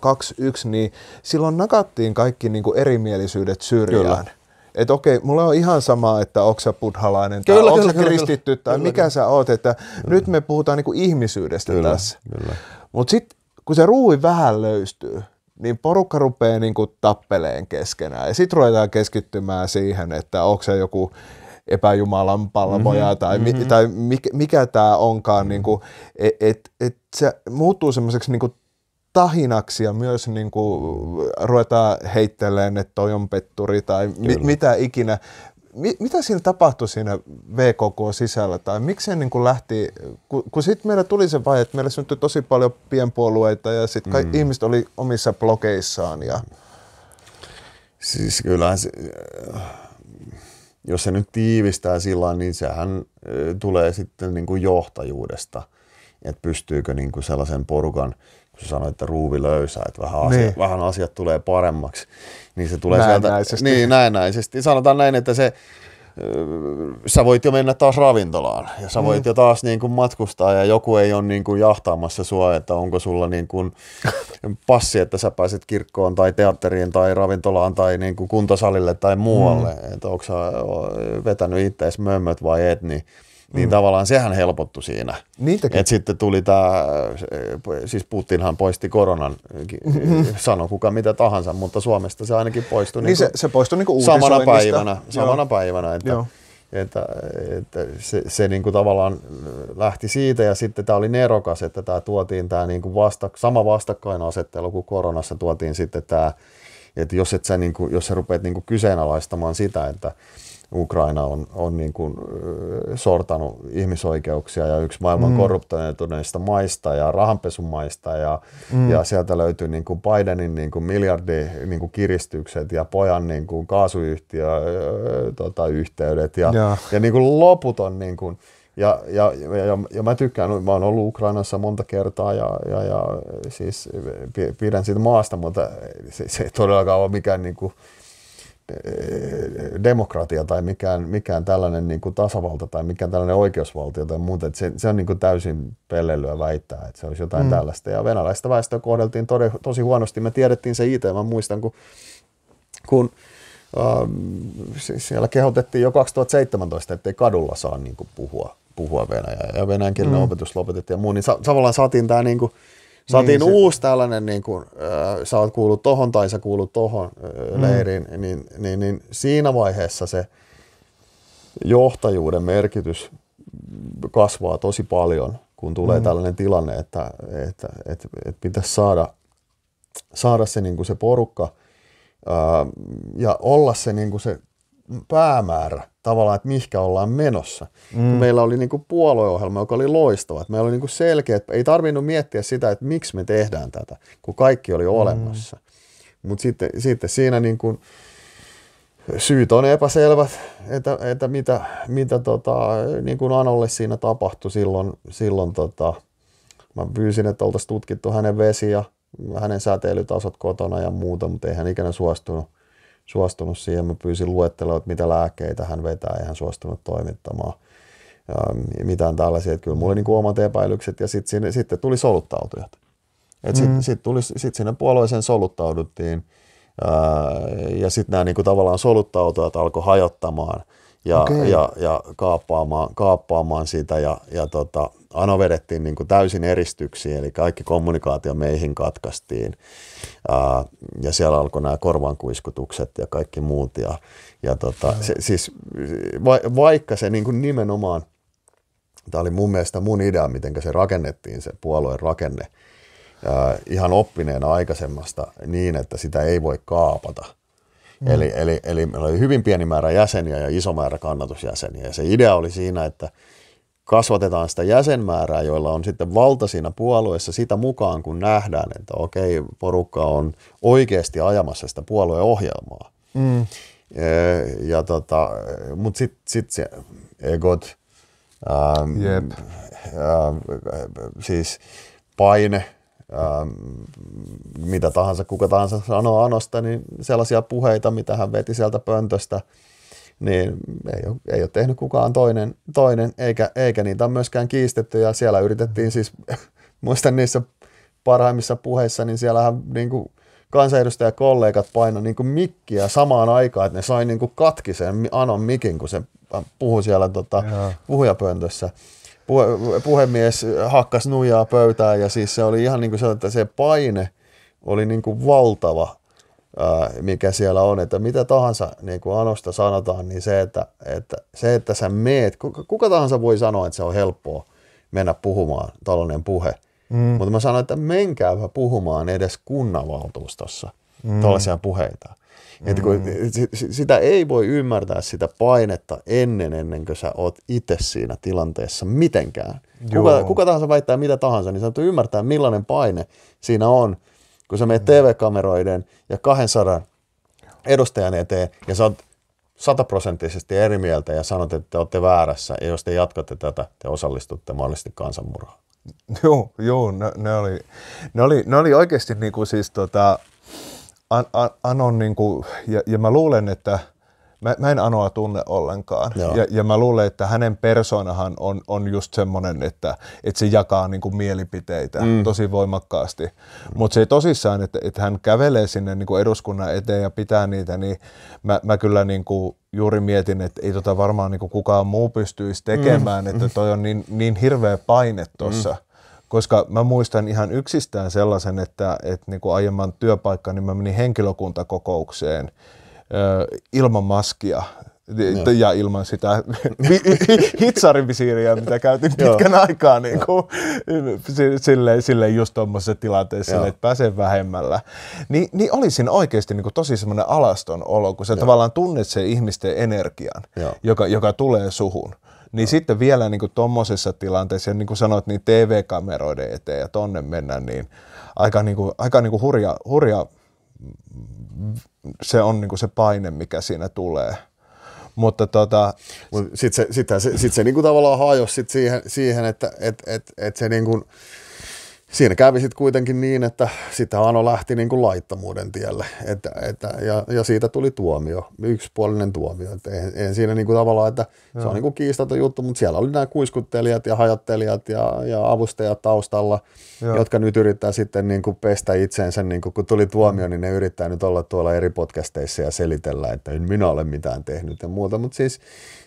2-1, niin silloin nakattiin kaikki niin kuin erimielisyydet syrjään. Että okei, mulla on ihan sama, että onko sä buddhalainen kyllä, tai onko sä kristitty kyllä, tai kyllä, mikä kyllä. sä oot. Että kyllä. nyt me puhutaan niin kuin ihmisyydestä kyllä, tässä. Mutta sitten kun se ruuvi vähän löystyy, niin porukka rupeaa niin kuin tappeleen keskenään. Ja sitten ruvetaan keskittymään siihen, että onko se joku epäjumalan palvoja mm-hmm, tai, mm-hmm. tai mikä, mikä tämä onkaan. Mm-hmm. Niin kuin, et, et, et se muuttuu semmoiseksi niin kuin tahinaksi ja myös niin kuin, ruvetaan heitteleen, että toi on petturi tai mi, mitä ikinä, mi, mitä siinä tapahtui siinä VKK-sisällä, tai miksi se niin kuin lähti, kun, kun sitten meillä tuli se vaihe, että meillä syntyi tosi paljon pienpuolueita, ja sitten mm. ihmiset oli omissa blogeissaan. Ja... Siis kyllähän se, jos se nyt tiivistää sillä niin sehän tulee sitten niin kuin johtajuudesta, että pystyykö niin kuin sellaisen porukan – se sanoit, että ruuvi löysää, että vähän, niin. asiat, vähän asiat tulee paremmaksi. Niin se tulee näennäisesti. sieltä, niin näennäisesti. Sanotaan näin, että se, sä voit jo mennä taas ravintolaan ja sä voit mm. jo taas niin kuin matkustaa ja joku ei ole niin kuin jahtaamassa sua, että onko sulla niin kuin *laughs* passi, että sä pääset kirkkoon tai teatteriin tai ravintolaan tai niin kuin kuntosalille tai muualle, mm. että onko sä vetänyt itseäsi mömmöt vai et, niin niin mm. tavallaan sehän helpottui siinä. Niin että Et sitten tuli tämä, eh, eh, siis Putinhan poisti koronan, eh, *laughs* sano kuka mitä tahansa, mutta Suomesta se ainakin poistui. Niin, niinku, se, se poistui niinku samana päivänä, samana Joo. päivänä että, Joo. että, että se, se niin kuin tavallaan lähti siitä ja sitten tämä oli nerokas, että tämä tuotiin tämä niin kuin vasta, sama vastakkainasettelu kuin koronassa tuotiin sitten tämä, että jos, et sä niin kuin, jos sä rupeat niin kuin kyseenalaistamaan sitä, että – Ukraina on, on niin kuin, sortanut ihmisoikeuksia ja yksi maailman mm. korruptoituneista maista ja rahanpesumaista ja, mm. ja sieltä löytyy niin kuin Bidenin niin kuin miljardi niin kuin kiristykset ja pojan niin kuin kaasuyhtiö tota, yhteydet ja, ja. ja niin kuin loputon niin kuin, ja, ja, ja, ja, ja mä tykkään, no, mä oon ollut Ukrainassa monta kertaa ja, ja, ja siis pidän siitä maasta, mutta se, se ei todellakaan ole mikään niin kuin, Eh, demokratia tai mikään, mikään tällainen niin kuin tasavalta tai mikään tällainen oikeusvaltio tai muuta. Että se, se on niin kuin täysin pellelyä väittää, että se olisi jotain mm. tällaista. Ja venäläistä väestöä kohdeltiin tode, tosi huonosti. Me tiedettiin se itse. Mä muistan, kun, kun äh, siellä kehotettiin jo 2017, ettei kadulla saa niin kuin puhua, puhua Venäjää. Ja venäjänkielinen mm. opetus lopetettiin ja muu. Niin sa- tavallaan saatiin tämä... Niin kuin, Saatiin niin, se... tällainen, niin kuin, äh, sä oot kuullut tohon tai sä kuullut tohon äh, mm. niin, niin, niin siinä vaiheessa se johtajuuden merkitys kasvaa tosi paljon, kun tulee mm. tällainen tilanne, että, että, että, että pitäisi saada, saada se, niin kuin se porukka äh, ja olla se, niin kuin se päämäärä tavallaan, että mihkä ollaan menossa. Mm. Meillä oli niin kuin puolueohjelma, joka oli loistava. Meillä oli niin kuin selkeä, että ei tarvinnut miettiä sitä, että miksi me tehdään tätä, kun kaikki oli mm. olemassa. Mm. Mutta sitten, sitten siinä niin kuin, syyt on epäselvät, että, että mitä, mitä tota, niin kuin Anolle siinä tapahtui silloin. silloin tota, mä pyysin, että oltaisiin tutkittu hänen vesi ja hänen säteilytasot kotona ja muuta, mutta ei hän ikinä suostunut – suostunut siihen. Mä pyysin luettelua, että mitä lääkkeitä hän vetää, ei hän suostunut toimittamaan ähm, ja mitään tällaisia. Että kyllä mulla oli niin omat epäilykset ja sitten tuli soluttautujat. Mm. sitten sit tuli, sit sinne puolueeseen soluttauduttiin äh, ja sitten nämä niin kuin tavallaan soluttautujat alkoi hajottamaan ja, okay. ja, ja kaappaamaan, kaappaamaan sitä ja, ja tota, Ano vedettiin niin kuin täysin eristyksiin, eli kaikki kommunikaatio meihin katkaistiin. Ää, ja siellä alkoi nämä korvankuiskutukset ja kaikki muut. Ja, ja tota, se, siis, va, vaikka se niin kuin nimenomaan, tämä oli mun mielestä mun idea, miten se rakennettiin, se puolueen rakenne, ää, ihan oppineena aikaisemmasta niin, että sitä ei voi kaapata – Mm. Eli, eli, eli meillä oli hyvin pieni määrä jäseniä ja iso määrä kannatusjäseniä. Ja se idea oli siinä, että kasvatetaan sitä jäsenmäärää, joilla on sitten valta siinä puolueessa sitä mukaan, kun nähdään, että okei, porukka on oikeasti ajamassa sitä puolueohjelmaa. Mm. Ja, e, ja tota, mutta sitten sit se egot, äm, Jep. Ähm, siis paine, äm, mitä tahansa, kuka tahansa sanoo Anosta, niin sellaisia puheita, mitä hän veti sieltä pöntöstä – niin ei ole, ei ole tehnyt kukaan toinen, toinen eikä, eikä niitä ole myöskään kiistetty ja siellä yritettiin siis, *laughs* muistan niissä parhaimmissa puheissa, niin siellähän niin kuin kansanedustajakollegat painoi niin kuin mikkiä samaan aikaan, että ne sai niin kuin katkisen Anon mikin, kun se puhui siellä tota, puhujapöntössä. Puhe, puhemies hakkas nujaa pöytään ja siis se oli ihan niin kuin se, että se paine oli niin kuin valtava mikä siellä on, että mitä tahansa niin kuin Anosta sanotaan, niin se, että, että se, että sä meet, kuka, kuka tahansa voi sanoa, että se on helppoa mennä puhumaan tällainen puhe, mm. mutta mä sanoin, että menkääpä puhumaan edes kunnanvaltuustossa mm. tällaisia puheita. Mm. Että kun, sitä ei voi ymmärtää sitä painetta ennen, ennen kuin sä oot itse siinä tilanteessa mitenkään. Kuka, kuka tahansa väittää mitä tahansa, niin sä ymmärtää, millainen paine siinä on – kun sä menet TV-kameroiden ja 200 edustajan eteen ja sä oot sataprosenttisesti eri mieltä ja sanot, että te olette väärässä ja jos te jatkatte tätä, te osallistutte mahdollisesti kansanmurhaan. Joo, joo ne, ne, oli, ne, oli, ne oli oikeasti kuin niinku siis tota, an, an, anon, kuin, niinku, ja, ja mä luulen, että – Mä, mä en Anoa tunne ollenkaan. Ja, ja mä luulen, että hänen persoonahan on, on just semmoinen, että, että se jakaa niin kuin mielipiteitä mm. tosi voimakkaasti. Mm. Mutta se tosissaan, että, että hän kävelee sinne niin kuin eduskunnan eteen ja pitää niitä, niin mä, mä kyllä niin kuin juuri mietin, että ei tota varmaan niin kuin kukaan muu pystyisi tekemään, mm. että toi on niin, niin hirveä paine tuossa. Mm koska mä muistan ihan yksistään sellaisen, että, että niin kuin aiemman työpaikka niin mä menin henkilökuntakokoukseen ilman maskia no. ja ilman sitä *laughs* hitsarivisiiriä, mitä käytin pitkän aikaa niin kuin, sille, sille just tuommoisessa tilanteessa, että pääsee vähemmällä. Ni, niin olisin oikeasti niin kuin, tosi semmoinen alaston olo, kun sä Joo. tavallaan tunnet sen ihmisten energian, joka, joka tulee suhun. Niin no. sitten vielä niin kuin tommosessa tilanteessa, ja niin kuin sanoit, niin TV-kameroiden eteen ja tonne mennä, niin aika, niin kuin, aika niin kuin hurja, hurja se on niin kuin se paine, mikä siinä tulee. Mutta tota... Sitten se, sit se, sit se, sit se tavallaan hajosi sit siihen, siihen, että et, et, et se kuin niinku siinä kävi sitten kuitenkin niin, että sitä Ano lähti niin kuin laittomuuden tielle että, että, ja, ja, siitä tuli tuomio, yksipuolinen tuomio. Et en, en siinä niin kuin tavallaan, että se on niin kuin kiistaton juttu, mutta siellä oli nämä kuiskuttelijat ja hajottelijat ja, ja avustajat taustalla, Joo. jotka nyt yrittää sitten niin kuin pestä itseensä, niin kuin, kun tuli tuomio, niin ne yrittää nyt olla tuolla eri podcasteissa ja selitellä, että en minä ole mitään tehnyt ja muuta, mutta siis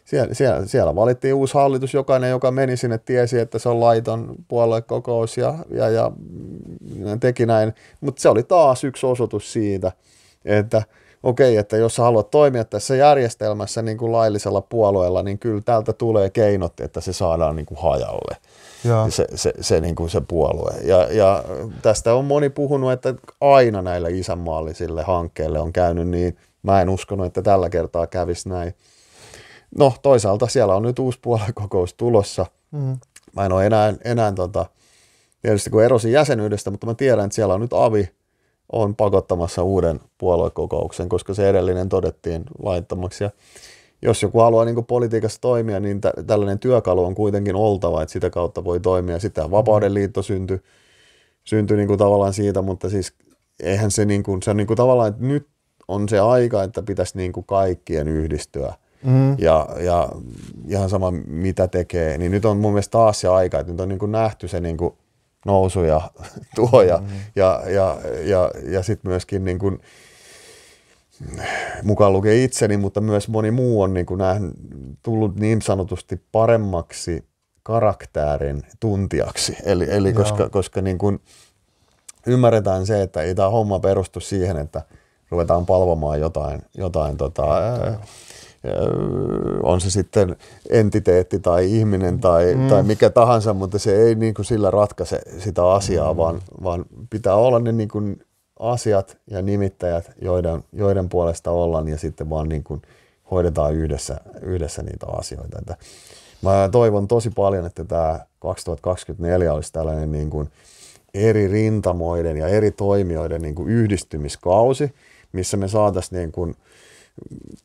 siellä, siellä, siellä valittiin uusi hallitus, jokainen, joka meni sinne, tiesi, että se on laiton puoluekokous ja, ja, ja teki näin. Mutta se oli taas yksi osoitus siitä, että okei, okay, että jos sä haluat toimia tässä järjestelmässä niin kuin laillisella puolueella, niin kyllä täältä tulee keinot, että se saadaan niin kuin hajalle, ja. se, se, se, niin kuin se puolue. Ja, ja tästä on moni puhunut, että aina näille isänmaallisille hankkeille on käynyt niin, mä en uskonut, että tällä kertaa kävisi näin. No toisaalta siellä on nyt uusi puoluekokous tulossa. Mm. Mä en ole enää, enää tota, tietysti kun erosin jäsenyydestä, mutta mä tiedän, että siellä on nyt AVI on pakottamassa uuden puoluekokouksen, koska se edellinen todettiin laittomaksi. Ja jos joku haluaa niin politiikassa toimia, niin tä- tällainen työkalu on kuitenkin oltava, että sitä kautta voi toimia. Sitä Vapauden mm. liitto syntyi, syntyi niin kuin tavallaan siitä, mutta siis eihän se, niin kuin, se on niin kuin tavallaan, että nyt on se aika, että pitäisi niin kuin kaikkien yhdistyä – mm. ja, ja ihan sama mitä tekee, niin nyt on mun mielestä taas se aika, että nyt on niin kuin nähty se niin kuin nousu ja *laughs* tuo ja, mm. ja, ja, ja, ja sitten myöskin niin kuin, mukaan lukee itseni, mutta myös moni muu on niin kuin nähnyt, tullut niin sanotusti paremmaksi karaktäärin tuntijaksi. Eli, eli koska, koska niin kuin ymmärretään se, että ei tämä homma perustu siihen, että ruvetaan palvomaan jotain, jotain tota, ää, Öö, on se sitten entiteetti tai ihminen tai, mm. tai mikä tahansa, mutta se ei niin kuin sillä ratkaise sitä asiaa, mm. vaan, vaan pitää olla ne niin kuin asiat ja nimittäjät, joiden, joiden puolesta ollaan ja sitten vaan niin kuin hoidetaan yhdessä, yhdessä niitä asioita. Että mä toivon tosi paljon, että tämä 2024 olisi tällainen niin kuin eri rintamoiden ja eri toimijoiden niin kuin yhdistymiskausi, missä me saataisiin niin kuin –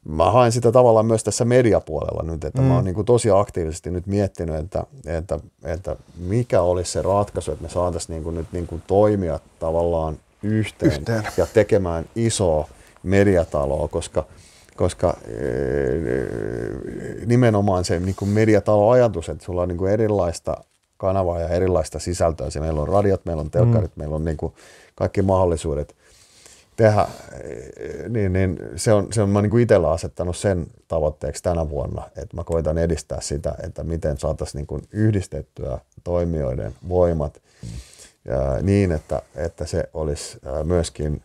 mä haen sitä tavallaan myös tässä mediapuolella nyt, että mm. mä oon mm. niin kuin tosi aktiivisesti nyt miettinyt, että, että, että mikä olisi se ratkaisu, että me saataisiin niin kuin nyt niin kuin toimia tavallaan yhteen, yhteen ja tekemään isoa mediataloa, koska koska e, nimenomaan se niin kuin mediatalo-ajatus, että sulla on niin kuin erilaista kanavaa ja erilaista sisältöä. Se meillä on radiot, meillä on telkkarit, mm. meillä on niin kuin kaikki mahdollisuudet tehdä, eh, niin, niin se on, se on mä niin kuin itsellä asettanut sen tavoitteeksi tänä vuonna, että mä koitan edistää sitä, että miten saataisiin niin yhdistettyä toimijoiden voimat ja niin, että, että se olisi myöskin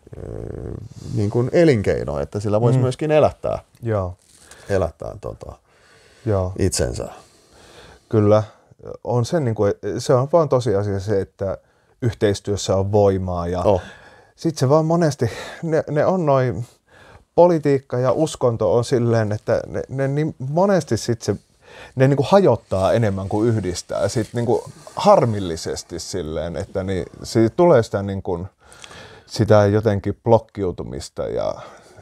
niin kuin elinkeino, että sillä voisi mm. myöskin elättää, Joo. elättää tota, Joo. itsensä. Kyllä, on sen niin kuin, se on vaan tosiasia se, että yhteistyössä on voimaa ja oh sitten se vaan monesti, ne, ne on noin, politiikka ja uskonto on silleen, että ne, ne niin monesti sitten se ne niin kuin hajottaa enemmän kuin yhdistää. Sitten niin kuin harmillisesti silleen, että niin, siitä tulee sitä, niin kuin, sitä jotenkin blokkiutumista. Ja...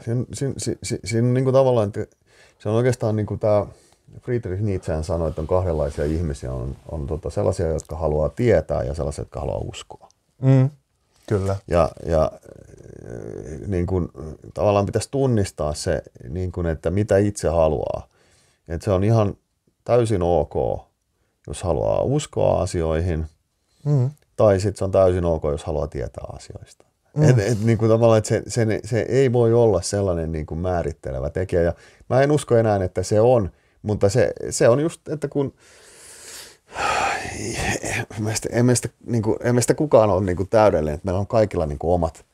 Siinä, siinä, siinä, siinä on niin kuin tavallaan, että se on oikeastaan niin kuin tämä Friedrich Nietzsche sanoi, että on kahdenlaisia ihmisiä. On, on tota sellaisia, jotka haluaa tietää ja sellaisia, jotka haluaa uskoa. Mm. Kyllä. Ja, ja eh, niin kuin, tavallaan pitäisi tunnistaa se, niin kuin, että mitä itse haluaa. Et se on ihan täysin ok, jos haluaa uskoa asioihin, mm. tai sitten se on täysin ok, jos haluaa tietää asioista. Mm. Et, et, niin kuin tavallaan, että se, se, se ei voi olla sellainen niin kuin määrittelevä tekijä. Ja mä en usko enää, että se on, mutta se, se on just, että kun – meistä, ei, meistä, niin kuin, ei meistä kukaan ole niin kuin täydellinen, että meillä on kaikilla niin kuin omat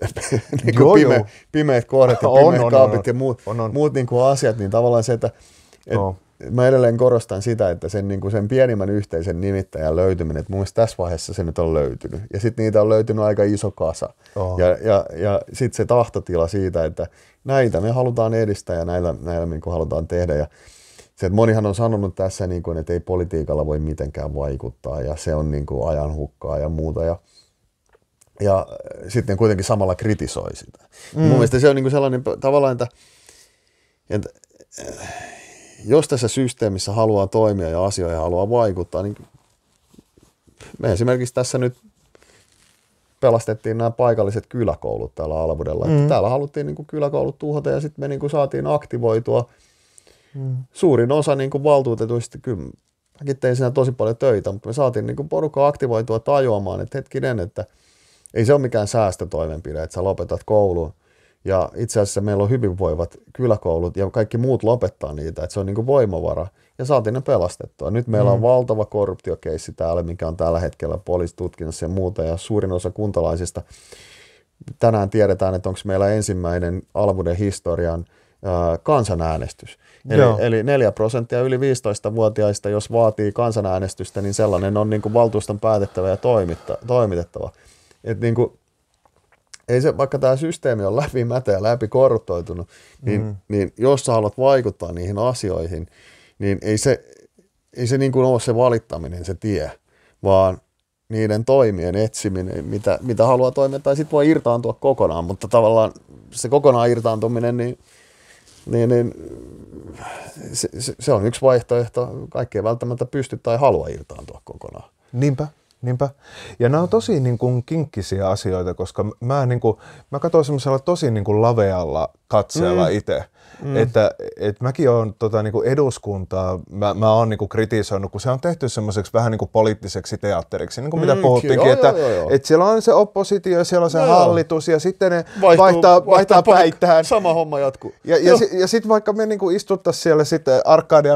*laughs* niin kuin joo, pime, joo. pimeät kohdat ja pimeät on, kaapit on, on, ja muut, on, on. muut niin kuin asiat, niin tavallaan se, että et, no. mä edelleen korostan sitä, että sen, niin kuin sen pienimmän yhteisen nimittäjän löytyminen, että mun mielestä tässä vaiheessa se nyt on löytynyt. Ja sitten niitä on löytynyt aika iso kasa. Oh. Ja, ja, ja sitten se tahtotila siitä, että näitä me halutaan edistää ja näillä, näillä niin kuin halutaan tehdä. Ja, se, että monihan on sanonut tässä, niin kuin, että ei politiikalla voi mitenkään vaikuttaa ja se on niin kuin, ajan hukkaa ja muuta. Ja, ja sitten kuitenkin samalla kritisoi sitä. Mm. Mun mielestä se on niin kuin sellainen tavallaan, että, että äh, jos tässä systeemissä haluaa toimia ja asioihin haluaa vaikuttaa, niin me esimerkiksi tässä nyt pelastettiin nämä paikalliset kyläkoulut täällä Alvudella. Mm. Täällä haluttiin niin kuin kyläkoulut tuhota ja sitten me niin kuin saatiin aktivoitua – Mm. Suurin osa niin kuin valtuutetuista, kyllä mäkin tein siinä tosi paljon töitä, mutta me saatiin niin kuin porukkaa aktivoitua tajuamaan, että hetkinen, että ei se ole mikään säästötoimenpide, että sä lopetat koulun. Ja itse asiassa meillä on hyvinvoivat kyläkoulut ja kaikki muut lopettaa niitä, että se on niin kuin voimavara. Ja saatiin ne pelastettua. Nyt meillä mm. on valtava korruptiokeissi täällä, mikä on tällä hetkellä poliisitutkinnassa ja muuta. Ja suurin osa kuntalaisista, tänään tiedetään, että onko meillä ensimmäinen alvuden historian – kansanäänestys. Eli, eli 4 prosenttia yli 15-vuotiaista, jos vaatii kansanäänestystä, niin sellainen on niin kuin valtuuston päätettävä ja toimitta, toimitettava. Et niin kuin, ei se, vaikka tämä systeemi on läpi mätä ja läpi korruptoitunut, niin, mm. niin jos sä haluat vaikuttaa niihin asioihin, niin ei se, ei se niin kuin ole se valittaminen se tie, vaan niiden toimien etsiminen, mitä, mitä haluaa toimia, tai sitten voi irtaantua kokonaan, mutta tavallaan se kokonaan irtaantuminen, niin – niin, niin se, se, on yksi vaihtoehto. Kaikki ei välttämättä pysty tai halua irtaantua kokonaan. Niinpä. Niinpä. Ja nämä on tosi niin kuin, kinkkisiä asioita, koska mä, niin kuin, mä katsoin semmoisella tosi niin kuin, lavealla katseella mm. itse. Mm. Että et mäkin olen tota, niinku eduskuntaa, mä, mä olen niinku kritisoinut, kun se on tehty semmoiseksi vähän niinku poliittiseksi teatteriksi, niin kuin mm, mitä puhuttiinkin, joo, että joo, joo, joo. Et siellä on se oppositio ja siellä on se no, hallitus ja sitten ne Vaihtuu, vaihtaa, vaihtaa, vaihtaa päittään. Sama homma jatkuu. Ja, ja, si, ja sitten vaikka me niinku istuttaisiin siellä sitten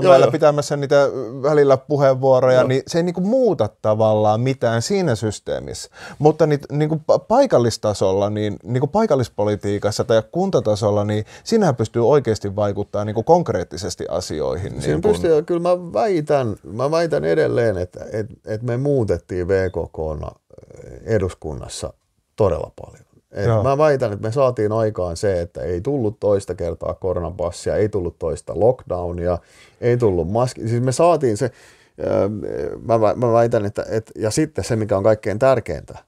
päällä pitämässä niitä välillä puheenvuoroja, joo. niin se ei niinku muuta tavallaan mitään siinä systeemissä. Mutta ni, niinku paikallistasolla, niin, niinku paikallispolitiikassa tai kuntatasolla, niin sinähän pystyy oikein oikeasti vaikuttaa niin kuin konkreettisesti asioihin. Niin pystyy, kun... kyllä mä väitän, mä väitän edelleen, että että että me muutettiin VKK eh, eduskunnassa todella paljon. Et mä väitän, että me saatiin aikaan se, että ei tullut toista kertaa koronapassia, ei tullut toista lockdownia, ei tullut maski. Siis me saatiin se, eh, mä, väitän, että, että ja sitten se, mikä on kaikkein tärkeintä,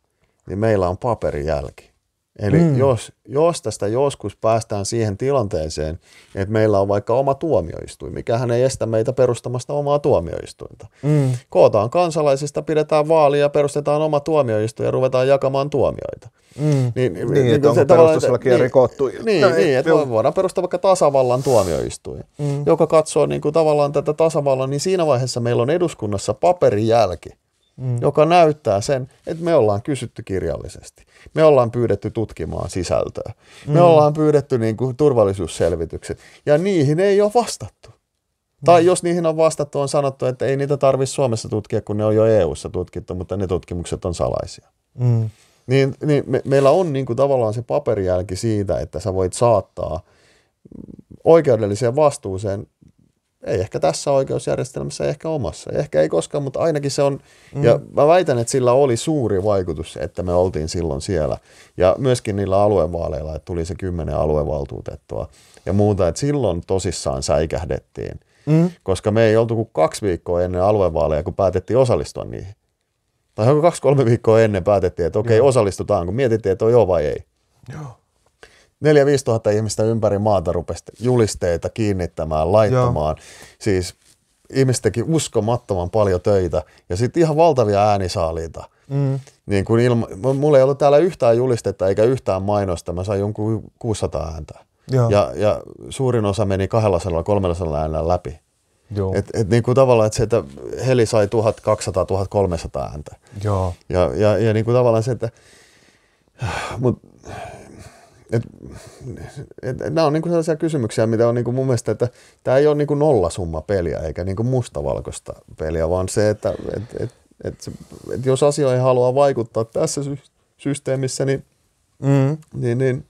niin meillä on paperijälki. Eli mm. jos, jos tästä joskus päästään siihen tilanteeseen, että meillä on vaikka oma tuomioistuin, mikähän ei estä meitä perustamasta omaa tuomioistuinta. Mm. Kootaan kansalaisista, pidetään vaalia, ja perustetaan oma tuomioistuin ja ruvetaan jakamaan tuomioita. Mm. Niin, niin, niin, että niin, onko perustuslakia niin, rikottu? Niin, no, niin että me voidaan perustaa vaikka tasavallan tuomioistuin, mm. joka katsoo niin kuin, tavallaan tätä tasavallan, niin siinä vaiheessa meillä on eduskunnassa paperijälki, mm. joka näyttää sen, että me ollaan kysytty kirjallisesti. Me ollaan pyydetty tutkimaan sisältöä. Mm. Me ollaan pyydetty niin kuin, turvallisuusselvitykset. Ja niihin ei ole vastattu. Mm. Tai jos niihin on vastattu, on sanottu, että ei niitä tarvitse Suomessa tutkia, kun ne on jo EU-ssa tutkittu, mutta ne tutkimukset on salaisia. Mm. Niin, niin me, meillä on niin kuin, tavallaan se paperijälki siitä, että sä voit saattaa oikeudelliseen vastuuseen ei ehkä tässä oikeusjärjestelmässä, ei ehkä omassa. Ehkä ei koskaan, mutta ainakin se on, mm. ja mä väitän, että sillä oli suuri vaikutus, että me oltiin silloin siellä. Ja myöskin niillä aluevaaleilla, että tuli se kymmenen aluevaltuutettua ja muuta, että silloin tosissaan säikähdettiin. Mm. Koska me ei oltu kuin kaksi viikkoa ennen aluevaaleja, kun päätettiin osallistua niihin. Tai kaksi-kolme viikkoa ennen päätettiin, että okei, okay, osallistutaanko. Mietittiin, että on joo vai ei. Joo. 4 5000 ihmistä ympäri maata rupesi julisteita kiinnittämään, laittamaan. Joo. Siis ihmiset teki uskomattoman paljon töitä ja sitten ihan valtavia äänisaaliita. Mm. Niin kun ilma, mulla ei ollut täällä yhtään julistetta eikä yhtään mainosta, mä sain jonkun 600 ääntä. Ja, ja suurin osa meni 200 300 äänellä läpi. Joo. Et, et niin kuin tavallaan, että se, että Heli sai 1200-1300 ääntä. Joo. Ja, ja, ja niin kuin tavallaan se, että... Mut, et, et, et, nämä on niinku sellaisia kysymyksiä, mitä on niinku mun mielestä, että tämä ei ole niinku nollasumma peliä eikä niinku mustavalkoista peliä, vaan se, että et, et, et, et, et jos asioihin haluaa vaikuttaa tässä sy- systeemissä, niin, mm. niin, niin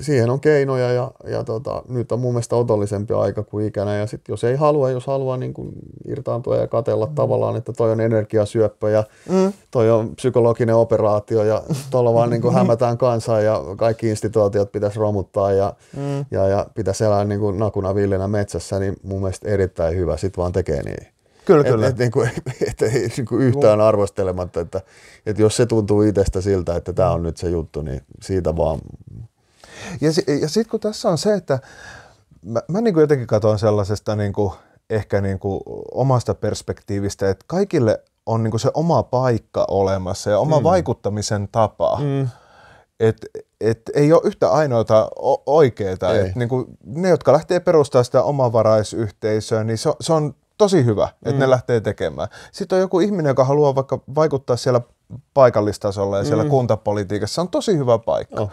siihen on keinoja ja, ja tota, nyt on mun mielestä otollisempi aika kuin ikänä. Ja sit jos ei halua, jos haluaa niin kuin irtaantua ja katella mm. tavallaan, että toi on energiasyöppö ja mm. toi on psykologinen operaatio ja *laughs* tuolla vaan niin kuin hämätään kansaa ja kaikki instituutiot pitäisi romuttaa ja, mm. ja, ja pitäisi elää niin kuin nakuna villinä metsässä, niin mun mielestä erittäin hyvä. Sitten vaan tekee niin. Kyllä, kyllä. Et, et, niin kuin, *laughs* et, et, niin yhtään arvostelematta, että et jos se tuntuu itsestä siltä, että tämä on nyt se juttu, niin siitä vaan ja, ja sitten kun tässä on se, että mä, mä niin kuin jotenkin katson sellaisesta niin kuin, ehkä niin kuin omasta perspektiivistä, että kaikille on niin kuin se oma paikka olemassa ja oma mm. vaikuttamisen tapa. Mm. Et, et ei ole yhtä ainoita oikeita. Niin ne, jotka lähtee perustamaan sitä omavaraisyhteisöä, niin se, se on tosi hyvä, että mm. ne lähtee tekemään. Sitten on joku ihminen, joka haluaa vaikka vaikuttaa siellä paikallistasolla ja siellä mm. kuntapolitiikassa. Se on tosi hyvä paikka. Oh.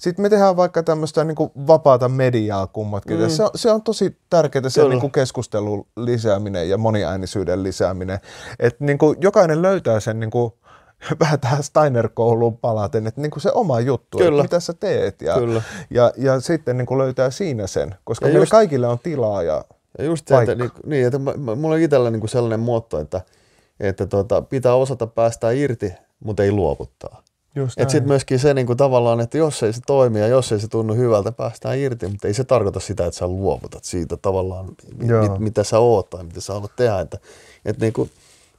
Sitten me tehdään vaikka tämmöistä niin vapaata mediaa kummatkin. Mm. Se, on, se on tosi tärkeää se niin kuin keskustelun lisääminen ja moniäänisyyden lisääminen. Että niin kuin jokainen löytää sen niin kuin, *laughs* vähän tähän Steiner-kouluun palaten, että niin kuin se oma juttu, Kyllä. että mitä sä teet. Ja, Kyllä. ja, ja sitten niin kuin löytää siinä sen, koska ja meillä just, kaikille on tilaa ja Ja just se, että, niin, niin, että mulla on itsellä niin kuin sellainen muotto, että, että tuota, pitää osata päästä irti, mutta ei luovuttaa. Että sitten myöskin se niin kuin tavallaan, että jos ei se toimi ja jos ei se tunnu hyvältä, päästään irti, mutta ei se tarkoita sitä, että sä luovutat siitä tavallaan, mit, mitä sä oot tai mitä sä haluat tehdä. Että, että niin kuin,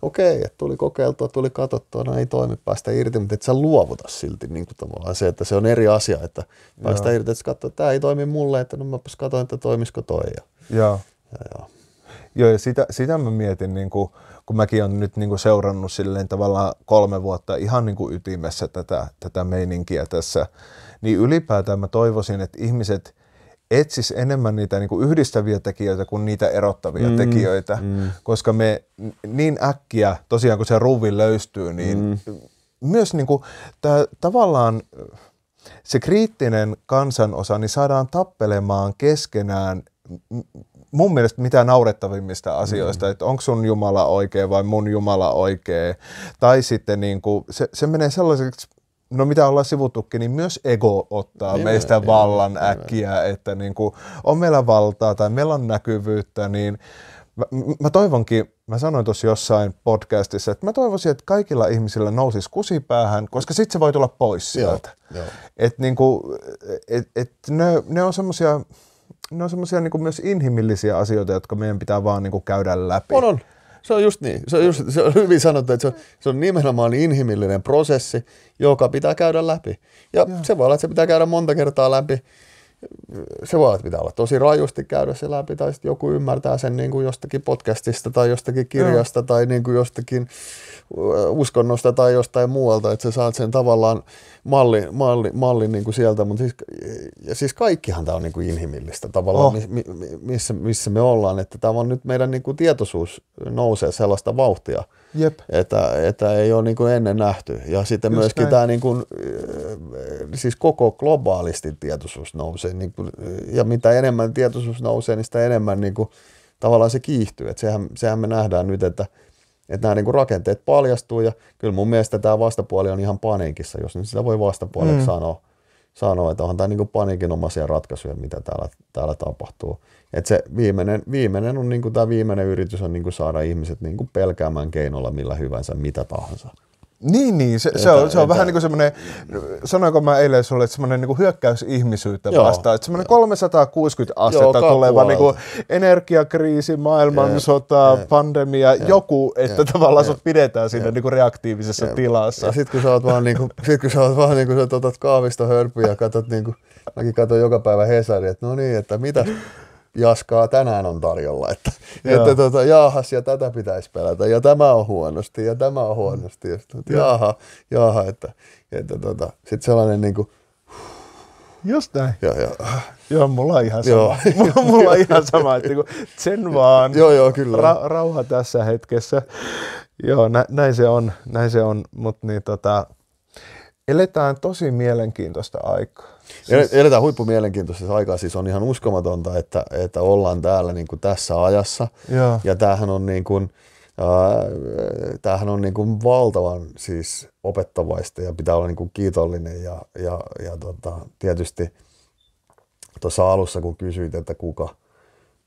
okei, okay, että tuli kokeiltua, tuli katsottua, no ei toimi, päästä irti, mutta et sä luovuta silti niin kuin tavallaan se, että se on eri asia, että päästä irti, että katsoo, että tämä ei toimi mulle, että no mä katsoin, että toimisiko toi. Ja, Joo. Ja, Joo, ja sitä, sitä mä mietin, niin kuin, kun mäkin olen nyt niin kuin seurannut silleen tavallaan kolme vuotta ihan niin kuin ytimessä tätä, tätä meininkiä tässä, niin ylipäätään mä toivoisin, että ihmiset – etsis enemmän niitä niin kuin yhdistäviä tekijöitä kuin niitä erottavia mm, tekijöitä, mm. koska me niin äkkiä, tosiaan kun se ruuvi löystyy, niin mm. myös niin kuin, tää, tavallaan se kriittinen kansanosa niin saadaan tappelemaan keskenään mun mielestä mitä naurettavimmista mm. asioista, mm. että onko sun Jumala oikea vai mun Jumala oikea. Tai sitten niin kuin, se, se menee sellaiseksi, no mitä ollaan sivuttukin, niin myös ego ottaa Jee, meistä nimen, vallan nimen. äkkiä, että niin kuin, on meillä valtaa tai meillä on näkyvyyttä, niin mä, mä toivonkin, mä sanoin tuossa jossain podcastissa, että mä toivoisin, että kaikilla ihmisillä nousisi kusipäähän, koska sitten se voi tulla pois sieltä. Että niin kuin, et, et ne, ne on semmoisia ne on semmoisia niin myös inhimillisiä asioita, jotka meidän pitää vaan niin kuin käydä läpi. On, on. Se on just niin. Se on, just, se on hyvin sanottu, että se on, se on nimenomaan inhimillinen prosessi, joka pitää käydä läpi. Ja ja. se voi olla, että se pitää käydä monta kertaa läpi se voi olla, että pitää olla tosi rajusti käydä se läpi, tai sitten joku ymmärtää sen niin kuin jostakin podcastista tai jostakin kirjasta no. tai niin kuin jostakin uskonnosta tai jostain muualta, että sä saat sen tavallaan mallin, mallin, mallin niin kuin sieltä, mutta siis, ja siis kaikkihan tämä on niin kuin inhimillistä tavallaan, oh. missä, missä me ollaan, että tämä on nyt meidän niin kuin tietoisuus nousee sellaista vauhtia – Jep. Että, että ei ole niin kuin ennen nähty. Ja sitten Just myöskin näin. tämä niin kuin, äh, siis koko globaalisti tietoisuus nousee. Niin kuin, äh, ja mitä enemmän tietoisuus nousee, niin sitä enemmän niin kuin, tavallaan se kiihtyy. Että sehän, sehän me nähdään nyt, että, että nämä niin kuin rakenteet paljastuu ja kyllä mun mielestä tämä vastapuoli on ihan paniikissa, jos niin sitä voi vastapuoleksi mm. sanoa sanoa, että onhan tämä niin panikinomaisia ratkaisuja, mitä täällä, täällä tapahtuu. Et se viimeinen, viimeinen on niin tämä viimeinen yritys on niin saada ihmiset niin pelkäämään keinolla millä hyvänsä mitä tahansa. Niin, niin. Se, se, on, se on vähän niin kuin semmoinen, sanoinko mä eilen sulle, että semmoinen niin hyökkäys ihmisyyttä Joo. vastaan. Että semmoinen 360 asetta Joo, tuleva niin kuin energiakriisi, maailmansota, ja, pandemia, ja, joku, että ja, tavallaan ja, sut pidetään siinä ja, niin kuin reaktiivisessa ja, tilassa. Ja sitten kun sä oot vaan niin kuin, *laughs* sit kun sä oot vaan niin kuin, sä otat kaavista hörpyä ja katsot niin kuin, mäkin katon joka päivä Hesari, että no niin, että mitä, jaskaa tänään on tarjolla, että, että tota, jaahas ja tätä pitäisi pelätä ja tämä on huonosti ja tämä on huonosti ja sitten jaaha, jaaha, että, että tota, sitten sellainen niin kuin, Just näin. Joo, joo. joo mulla on ihan sama. Joo. *laughs* mulla on ihan sama, että niinku, sen *laughs* vaan. joo, joo, kyllä. Ra- rauha tässä hetkessä. Joo, nä- näin se on, näin se on. mutta niin tota, eletään tosi mielenkiintoista aikaa. Siis... Eletään huippumielenkiintoisessa aikaa, siis on ihan uskomatonta, että, että ollaan täällä niin kuin tässä ajassa. Ja, ja tämähän on niin kuin, äh, Tämähän on niin kuin valtavan siis opettavaista ja pitää olla niin kuin kiitollinen ja, ja, ja tota, tietysti tuossa alussa kun kysyit, että kuka,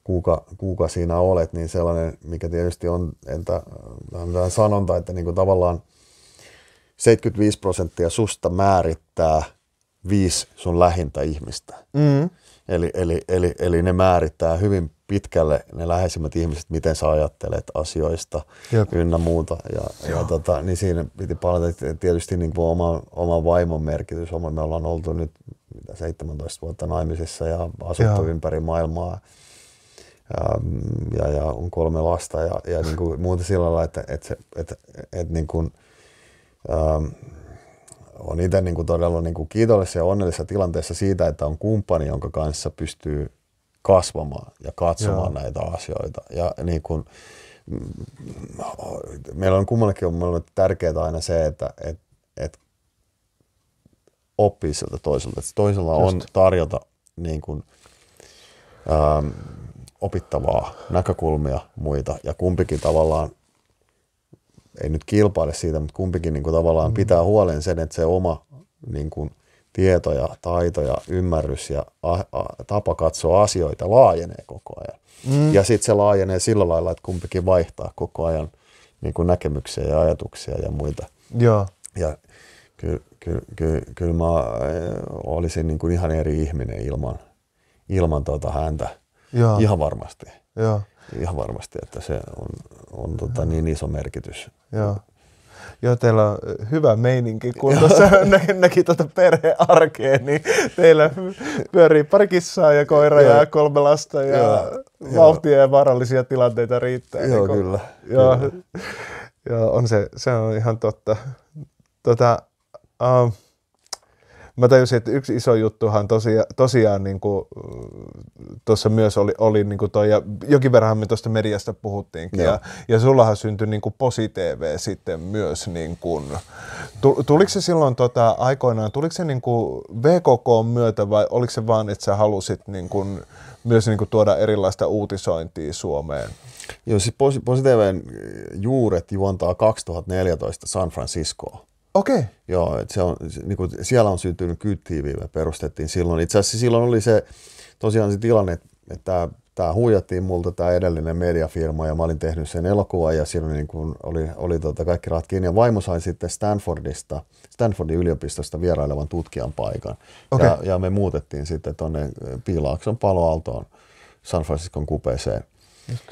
kuka, kuka siinä olet, niin sellainen, mikä tietysti on, entä, on tämä sanonta, että niin kuin tavallaan 75 prosenttia susta määrittää – viisi sun lähintä ihmistä. Mm. Eli, eli, eli, eli ne määrittää hyvin pitkälle ne läheisimmät ihmiset, miten sä ajattelet asioista Jep. ynnä muuta. Ja, ja tota, niin siinä piti palata tietysti niin kuin oma, oma vaimon merkitys. Oma, me ollaan oltu nyt mitä 17 vuotta naimisissa ja asuttu Jep. ympäri maailmaa. Ja, ähm, ja, ja, on kolme lasta ja, ja niin kuin muuta sillä lailla, että, että, että, että, että niin kuin, ähm, on itse niin kuin todella niin kuin kiitollisessa ja onnellisessa tilanteessa siitä, että on kumppani, jonka kanssa pystyy kasvamaan ja katsomaan Joo. näitä asioita. Ja niin kuin, meillä on kummallakin on meillä tärkeää aina se, että et, et oppii sieltä toiselta. Et toisella Just. on tarjota niin kuin, ähm, opittavaa näkökulmia muita ja kumpikin tavallaan ei nyt kilpaile siitä, mutta kumpikin niin kuin tavallaan mm. pitää huolen sen, että se oma niin kuin, tieto ja taito ja ymmärrys ja a, a, tapa katsoa asioita laajenee koko ajan. Mm. Ja sitten se laajenee sillä lailla, että kumpikin vaihtaa koko ajan niin kuin näkemyksiä ja ajatuksia ja muita. Joo. Ja kyllä ky, ky, ky, mä eh, olisin niin kuin ihan eri ihminen ilman, ilman tuota häntä. Joo. Ihan varmasti. Joo. Ihan varmasti, että se on, on tota, mm. niin iso merkitys. Joo. Joo, teillä on hyvä meininki, kun tuossa *laughs* nä- näki tuota perhearkeen, niin teillä pyörii pari kissaa ja koira ja, kolme lasta ja, joo, vauhtia ja vaarallisia tilanteita riittää. Joo, niin kyllä. Joo, kyllä. joo on se, se on ihan totta. Tota, uh, mä tajusin, että yksi iso juttuhan tosiaan, tosiaan niin kuin, tuossa myös oli, oli niin kuin toi, ja jokin verran me tuosta mediasta puhuttiinkin, Joo. ja, ja sullahan syntyi niin kuin TV sitten myös, niin kuin, tuliko se silloin tota, aikoinaan, tuliko se niin kuin VKK myötä vai oliko se vaan, että sä halusit niin kuin, myös niin kuin tuoda erilaista uutisointia Suomeen? Joo, siis TVn juuret juontaa 2014 San Franciscoa. Okei. Okay. Joo, että se on, se, niin kuin siellä on syntynyt kyttiivi, me perustettiin silloin. Itse asiassa silloin oli se tosiaan se tilanne, että tämä huijattiin multa tämä edellinen mediafirma ja mä olin tehnyt sen elokuvan ja siinä niin kuin oli, oli tota kaikki rahat kiinni. Ja vaimo sai sitten Stanfordista, Stanfordin yliopistosta vierailevan tutkijan paikan. Okay. Ja, ja, me muutettiin sitten tuonne äh, Piilaakson paloaltoon San Franciscon kupeeseen.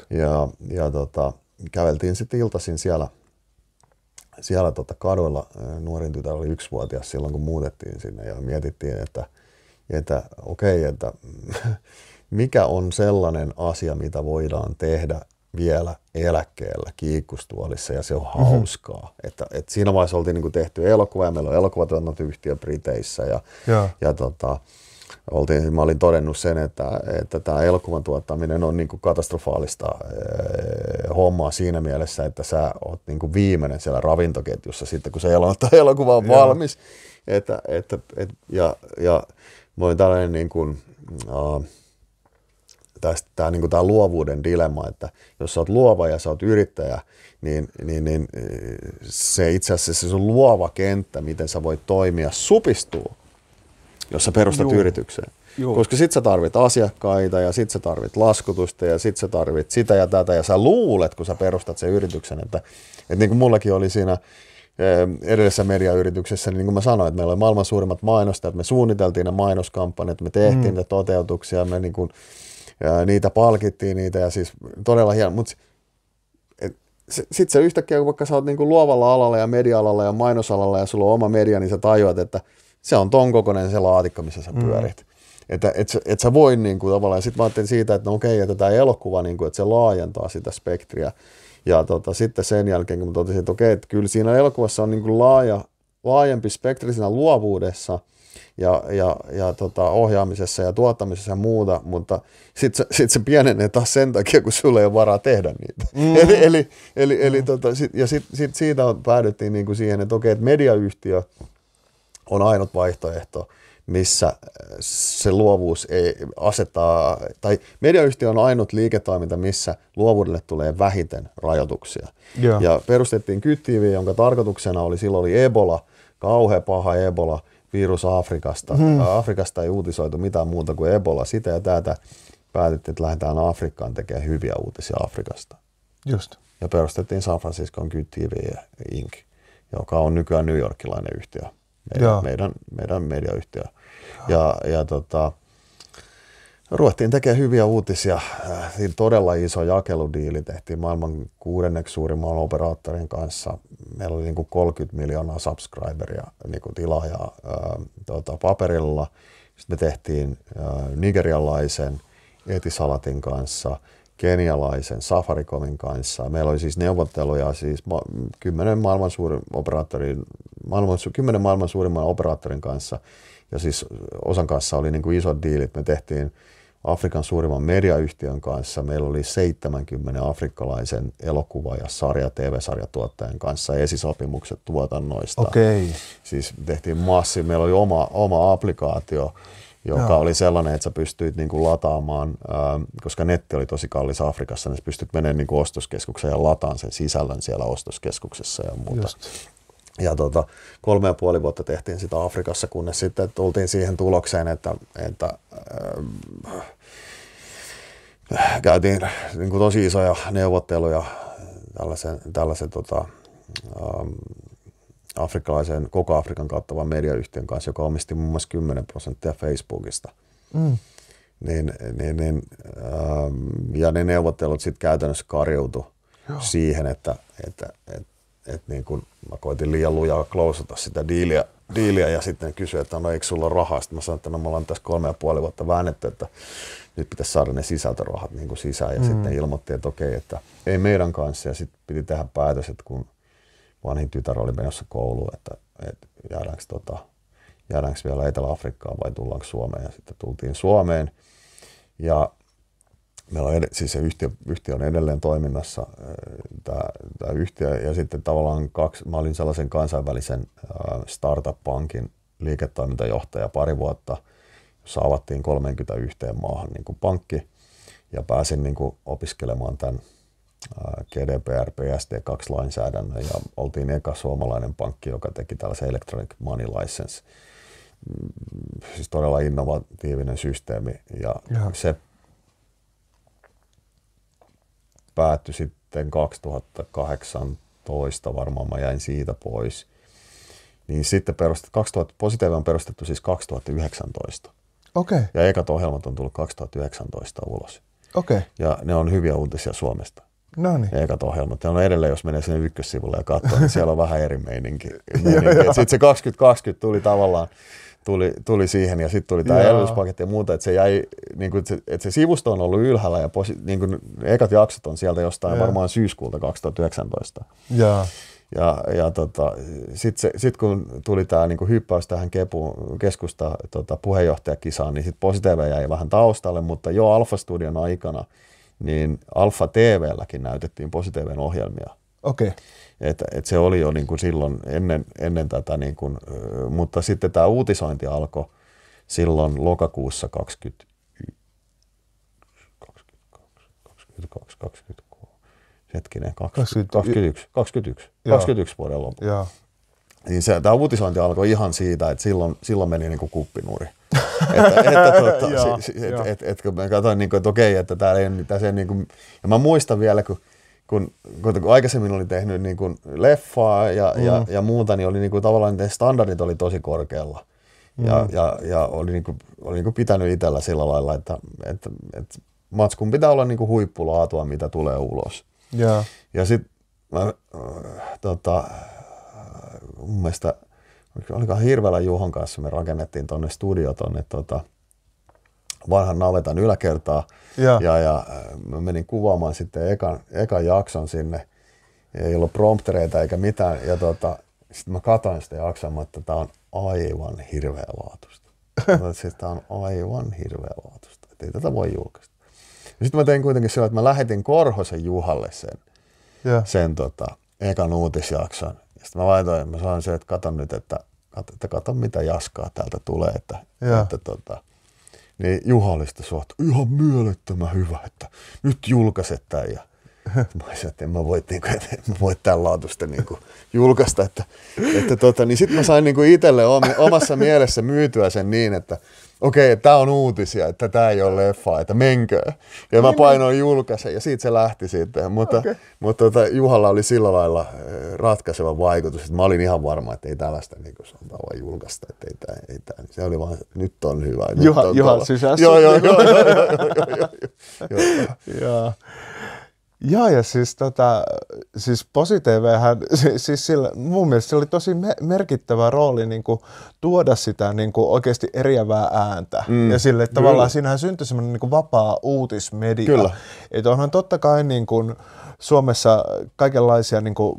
Ja, ja tota, käveltiin sitten iltaisin siellä – siellä tota kadulla nuorin tytär oli yksivuotias silloin, kun muutettiin sinne ja mietittiin, että, että okei, okay, että *laughs* mikä on sellainen asia, mitä voidaan tehdä vielä eläkkeellä kiikkustuolissa ja se on mhm. hauskaa. Mm-hmm. Että, että siinä vaiheessa oltiin niin kuin tehty elokuva ja meillä on elokuvatuotantoyhtiö Briteissä ja, ja. ja tota, oltiin, mä olin todennut sen, että, että tämä elokuvan tuottaminen on niin kuin katastrofaalista eh, hommaa siinä mielessä, että sä oot niin kuin viimeinen siellä ravintoketjussa sitten, kun se *laughs* elokuva on valmis. Että, että, et, ja, ja mä olin tällainen niin kuin, äh, tästä, tämä, niin tämä luovuuden dilemma, että jos sä oot luova ja sä oot yrittäjä, niin, niin, niin se itse asiassa se sun luova kenttä, miten sä voit toimia, supistuu jos sä perustat Juu. yritykseen. Juu. Koska sit sä tarvit asiakkaita ja sit sä tarvit laskutusta ja sit sä tarvit sitä ja tätä ja sä luulet, kun sä perustat sen yrityksen, että, että niin kuin mullakin oli siinä ehm, edellisessä mediayrityksessä, niin, niin kuin mä sanoin, että meillä oli maailman suurimmat mainostajat, me suunniteltiin ne mainoskampanjat, me tehtiin mm. niitä toteutuksia, me niin kuin, niitä palkittiin niitä ja siis todella hieno, mutta sitten se yhtäkkiä, kun vaikka sä oot niin kuin luovalla alalla ja media-alalla ja mainosalalla ja sulla on oma media, niin sä tajuat, että – se on ton kokoinen se laatikko, missä sä mm. pyörit. Mm. Että et, et, sä voi niin kuin, tavallaan, sitten mä ajattelin siitä, että no okei, okay, että tämä elokuva, niin kuin, että se laajentaa sitä spektriä. Ja tota, sitten sen jälkeen, kun mä totesin, että okei, okay, että kyllä siinä elokuvassa on niin kuin laaja, laajempi spektri siinä luovuudessa ja, ja, ja tota, ohjaamisessa ja tuottamisessa ja muuta, mutta sitten sit se pienenee taas sen takia, kun sulle ei ole varaa tehdä niitä. Mm. *laughs* Eli, eli, eli, eli mm. tota, sit, ja sitten sit siitä päädyttiin niin kuin siihen, että okei, okay, että mediayhtiö – on ainut vaihtoehto, missä äh, se luovuus ei asettaa, tai mediayhtiö on ainut liiketoiminta, missä luovuudelle tulee vähiten rajoituksia. Yeah. Ja perustettiin Kyttiivi, jonka tarkoituksena oli, silloin oli Ebola, kauhean paha Ebola, virus Afrikasta. Hmm. Afrikasta ei uutisoitu mitään muuta kuin Ebola. Sitä ja tätä päätettiin, että lähdetään Afrikkaan tekemään hyviä uutisia Afrikasta. Just. Ja perustettiin San Franciscon Good TV Inc., joka on nykyään New Yorkilainen yhtiö meidän, meidän, meidän mediayhtiö. Ja, ja tota, ruvettiin tekemään hyviä uutisia. Äh, siinä todella iso jakeludiili tehtiin maailman kuudenneksi suurimman operaattorin kanssa. Meillä oli niin kuin 30 miljoonaa subscriberia niin kuin tilaajaa ää, äh, tota, paperilla. Sitten me tehtiin ää, äh, nigerialaisen Etisalatin kanssa, kenialaisen Safaricomin kanssa. Meillä oli siis neuvotteluja siis ma- kymmenen maailman suurin operaattorin maailman, kymmenen maailman suurimman operaattorin kanssa, ja siis osan kanssa oli niin kuin isot diilit. Me tehtiin Afrikan suurimman mediayhtiön kanssa. Meillä oli 70 afrikkalaisen elokuva- ja sarja, TV-sarjatuottajan kanssa esisopimukset tuotannoista. Okay. Siis tehtiin massi. Meillä oli oma, oma applikaatio, joka Joo. oli sellainen, että sä pystyit niin kuin lataamaan, ää, ähm, koska netti oli tosi kallis Afrikassa, niin sä pystyt menemään niin kuin ostoskeskukseen ja lataan sen sisällön siellä ostoskeskuksessa ja muuta. Just ja tota, kolme ja puoli vuotta tehtiin sitä Afrikassa, kunnes sitten tultiin siihen tulokseen, että, että äh, käytiin niin kuin tosi isoja neuvotteluja tällaisen, tällaisen tota, ähm, afrikkalaisen, koko Afrikan kattavan mediayhtiön kanssa, joka omisti muun muassa 10 prosenttia Facebookista. Mm. Niin, niin, niin, ähm, ja ne neuvottelut sitten käytännössä karjoutu siihen, että, että, että että niin kun mä koitin liian lujaa klausata sitä diiliä, diiliä ja sitten kysyä, että no eikö sulla rahaa. Sitten mä sanoin, että no me ollaan tässä kolme ja puoli vuotta väännetty, että nyt pitäisi saada ne sisältörahat niin kuin sisään. Ja mm. sitten ilmoitti, että okei, että ei meidän kanssa. Ja sitten piti tehdä päätös, että kun vanhin tytär oli menossa kouluun, että, että jäädäänkö, tota, jäädäänkö vielä Etelä-Afrikkaan vai tullaanko Suomeen. Ja sitten tultiin Suomeen. Ja meillä on ed- siis se yhtiö, yhtiö on edelleen toiminnassa, äh, tämä yhtiö, ja sitten tavallaan kaksi, mä olin sellaisen kansainvälisen äh, startup-pankin liiketoimintajohtaja pari vuotta, jossa avattiin 31 maahan niin kuin pankki, ja pääsin niin kuin opiskelemaan tämän äh, GDPR, PSD2-lainsäädännön, ja oltiin eka suomalainen pankki, joka teki tällaisen electronic money license, mm, siis todella innovatiivinen systeemi, ja Jaha. se päättyi sitten 2018, varmaan mä jäin siitä pois. Niin sitten perustet, 2000, Positeve on perustettu siis 2019. Okei. Okay. Ja ekat ohjelmat on tullut 2019 ulos. Okei. Okay. Ja ne on hyviä uutisia Suomesta. No niin. Eikä ekat ohjelmat. Ja on edelleen, jos menee sinne ykkössivulle ja katsoo, niin *laughs* siellä on vähän eri meininki. meininki. Sitten se 2020 tuli tavallaan tuli, tuli siihen ja sitten tuli tämä elvytyspaketti ja muuta, että se jäi, niin kuin, että, se, että se sivusto on ollut ylhäällä ja posi, niin kuin, ekat jaksot on sieltä jostain Jaa. varmaan syyskuulta 2019. Jaa. Ja, ja tota, sitten sit kun tuli tämä niinku hyppäys tähän kepu, keskusta tota, puheenjohtajakisaan, niin sitten Positeve jäi vähän taustalle, mutta jo Alfa Studion aikana, niin Alfa TVlläkin näytettiin Positeven ohjelmia. Okei. Okay. Et, et se oli jo niin kuin silloin ennen, ennen tätä, niin kuin, mutta sitten tämä uutisointi alkoi silloin lokakuussa 20, hetkinen, 21, 21, vuoden lopulla. Niin se, tämä uutisointi alkoi ihan siitä, että silloin, silloin meni niin kuin kuppinuri. *laughs* että, että, tuota, si, et, et, et, kun mä katsoin, niin kuin, että okei, että täällä ei, tässä ei niin kuin, ja mä muistan vielä, kun – kun, kun, kun aikaisemmin oli tehnyt niin kuin leffaa ja, mm. ja, ja muuta, niin oli niin kuin, tavallaan ne standardit oli tosi korkealla. mm. ja, ja ja oli, niin kuin, oli niin kuin pitänyt itsellä sillä lailla, että, että, että matskun pitää olla niin kuin huippulaatua, mitä tulee ulos. Yeah. Ja sitten äh, tota, mun mielestä, olikohan Hirvelä Juhon kanssa me rakennettiin tuonne studio tuonne tota, vanhan navetan yläkertaa. Ja, ja, ja äh, mä menin kuvaamaan sitten ekan, ekan jakson sinne. Ei ollut promptereita eikä mitään. Ja tota, sitten mä katsoin sitä jaksoa, että tämä on aivan hirveä laatusta. siis tämä on aivan hirveä laatusta. Että ei tätä voi julkaista. Sitten mä tein kuitenkin sillä, että mä lähetin Korhosen Juhalle sen, ja. sen tota, ekan uutisjakson. Sitten mä laitoin, mä sanoin se, että katon nyt, että, että katon mitä jaskaa täältä tulee. Että, ja. että, tota, niin Juha oli sitä sua, että ihan mielettömän hyvä, että nyt julkaiset tämän. Ja mä olisin, että en mä voi, niin kuin, en mä voi tämän laatusta niin kuin, julkaista. Että, että tota, niin sitten mä sain niin itselle omassa mielessä myytyä sen niin, että – okei, okay, tämä on uutisia, että tämä ei ole leffa, että menkö. Ja niin mä niin. painoin julkaisen ja siitä se lähti sitten. Mutta, okay. mutta tota, Juhalla oli sillä lailla eh, ratkaiseva vaikutus, että mä olin ihan varma, että ei tällaista niin sanotaan vaan julkaista, että ei tää, ei tää. Se oli vaan, nyt on hyvä. Nyt Juha, on Juha sysäsi. Joo, joo, joo. joo, joo, joo, joo, joo. *laughs* joo. Joo, ja siis, tota, siis Positevehän, *laughs* siis sillä, mun mielestä se oli tosi me- merkittävä rooli niin kuin, tuoda sitä niin kuin, oikeasti eriävää ääntä. Mm. Ja sille että tavallaan mm. siinähän syntyi semmoinen niin vapaa uutismedia. Kyllä. Että onhan totta kai niin kuin, Suomessa kaikenlaisia niin kuin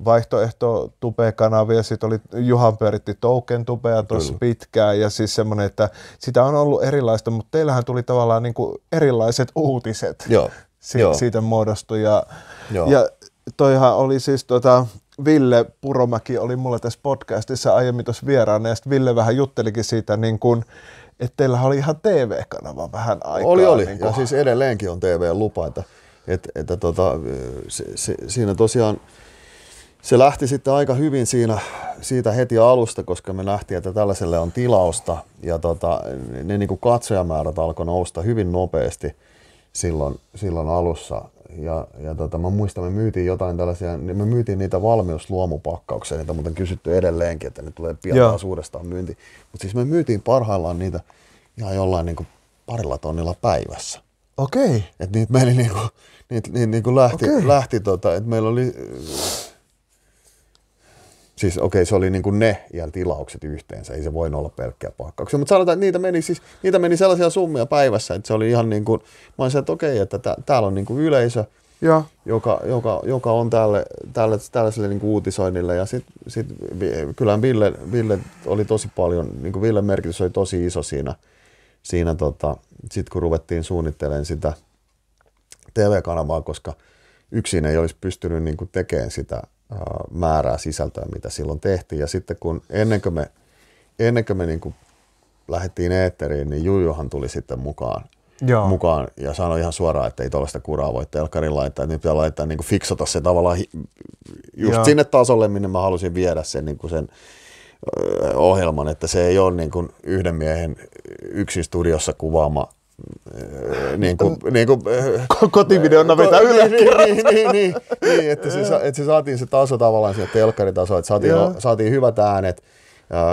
kanavia sitten oli Juhan pyöritti Touken tupea tuossa pitkään ja siis semmoinen, että sitä on ollut erilaista, mutta teillähän tuli tavallaan niin kuin erilaiset uutiset. Joo si- siitä muodostui. Ja, Joo. ja toihan oli siis tota, Ville Puromäki oli mulla tässä podcastissa aiemmin tuossa vieraana ja sitten Ville vähän juttelikin siitä niin kuin, että teillä oli ihan TV-kanava vähän aikaa. Oli, oli. Niin kun... Ja siis edelleenkin on TV-lupa, että, että, että tota, se, se, siinä tosiaan se lähti sitten aika hyvin siinä, siitä heti alusta, koska me nähtiin, että tällaiselle on tilausta ja tota, ne niin kuin katsojamäärät alkoi nousta hyvin nopeasti – silloin, silloin alussa. Ja, ja tota, mä muistan, me myytiin jotain tällaisia, niin me myytiin niitä valmiusluomupakkauksia, niitä muuten kysytty edelleenkin, että ne tulee pian Joo. taas uudestaan myynti. Mutta siis me myytiin parhaillaan niitä ihan jollain niin kuin parilla tonnilla päivässä. Okei. Okay. Et niitä meni niin kuin, niitä, niitä, niin kuin lähti, okay. lähti tota, että meillä oli Siis okei, okay, se oli niin kuin ne ja tilaukset yhteensä, ei se voi olla pelkkää pakkauksia. Mutta sanotaan, että niitä meni, siis, niitä meni sellaisia summia päivässä, että se oli ihan niin kuin, mä olisin, että okei, okay, että tää, täällä on niin kuin yleisö, ja. Joka, joka, joka, on tälle, tälle, tällaiselle niin kuin uutisoinnille. Ja sitten sit, kyllähän Ville, Ville, oli tosi paljon, niin kuin ville merkitys oli tosi iso siinä, siinä tota, sitten kun ruvettiin suunnittelemaan sitä TV-kanavaa, koska yksin ei olisi pystynyt niin kuin tekemään sitä, määrää sisältöä, mitä silloin tehtiin. Ja sitten kun ennen kuin me, ennen kuin me niin kuin lähdettiin eetteriin, niin Jujuhan tuli sitten mukaan. Joo. mukaan ja sanoi ihan suoraan, että ei tuollaista kuraa voi telkkarin laittaa, että nyt pitää laittaa niin kuin fiksata se tavallaan just Joo. sinne tasolle, minne mä halusin viedä sen, niin kuin sen ohjelman, että se ei ole niin kuin yhden miehen yksin studiossa kuvaama niin kuin, niin kuin, kotivideona vetää ylös. Niin, niin, niin, niin, niin, että se, että se saatiin se taso tavallaan sieltä telkkaritasoa, että saatiin, saatiin hyvät äänet.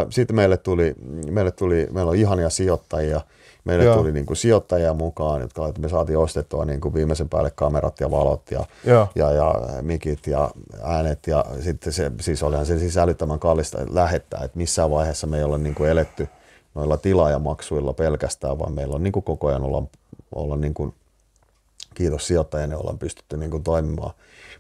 Sitten meille tuli, meille tuli, meillä on ihania sijoittajia, meille Joo. tuli niin kuin sijoittajia mukaan, jotka että me saatiin ostettua niin kuin viimeisen päälle kamerat ja valot ja, Joo. ja, ja mikit ja äänet. Ja sitten se, siis olihan se sisällyttämän kallista lähettää, että missään vaiheessa me ei ole niin kuin eletty – noilla tilaajamaksuilla pelkästään, vaan meillä on niin kuin koko ajan ollaan, ollaan niin kuin, kiitos sijoittajien, niin ollaan pystytty niin kuin toimimaan.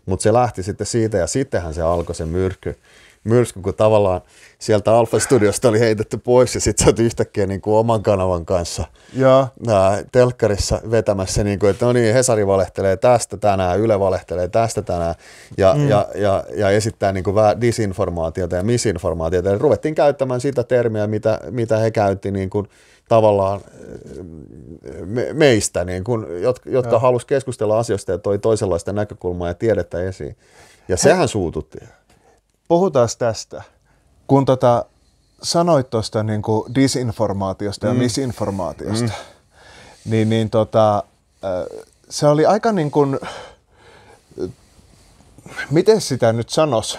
Mutta se lähti sitten siitä ja sittenhän se alkoi se myrkky, myrsky, kun tavallaan sieltä Alfa Studiosta oli heitetty pois ja sitten sä oot yhtäkkiä niin kuin oman kanavan kanssa ja. Ää, telkkarissa vetämässä, niin kuin, että no niin, Hesari valehtelee tästä tänään, Yle valehtelee tästä tänään ja, mm. ja, ja, ja esittää niin kuin vähän disinformaatiota ja misinformaatiota. Eli ruvettiin käyttämään sitä termiä, mitä, mitä he käytti niin kuin tavallaan äh, me, meistä, niin kuin, jotka, jotka halusivat keskustella asioista ja toi toisenlaista näkökulmaa ja tiedettä esiin. Ja sehän suututti puhutaan tästä. Kun tota, sanoit tuosta niin disinformaatiosta mm. ja misinformaatiosta, mm. niin, niin tota, se oli aika niin kuin, miten sitä nyt sanoisi?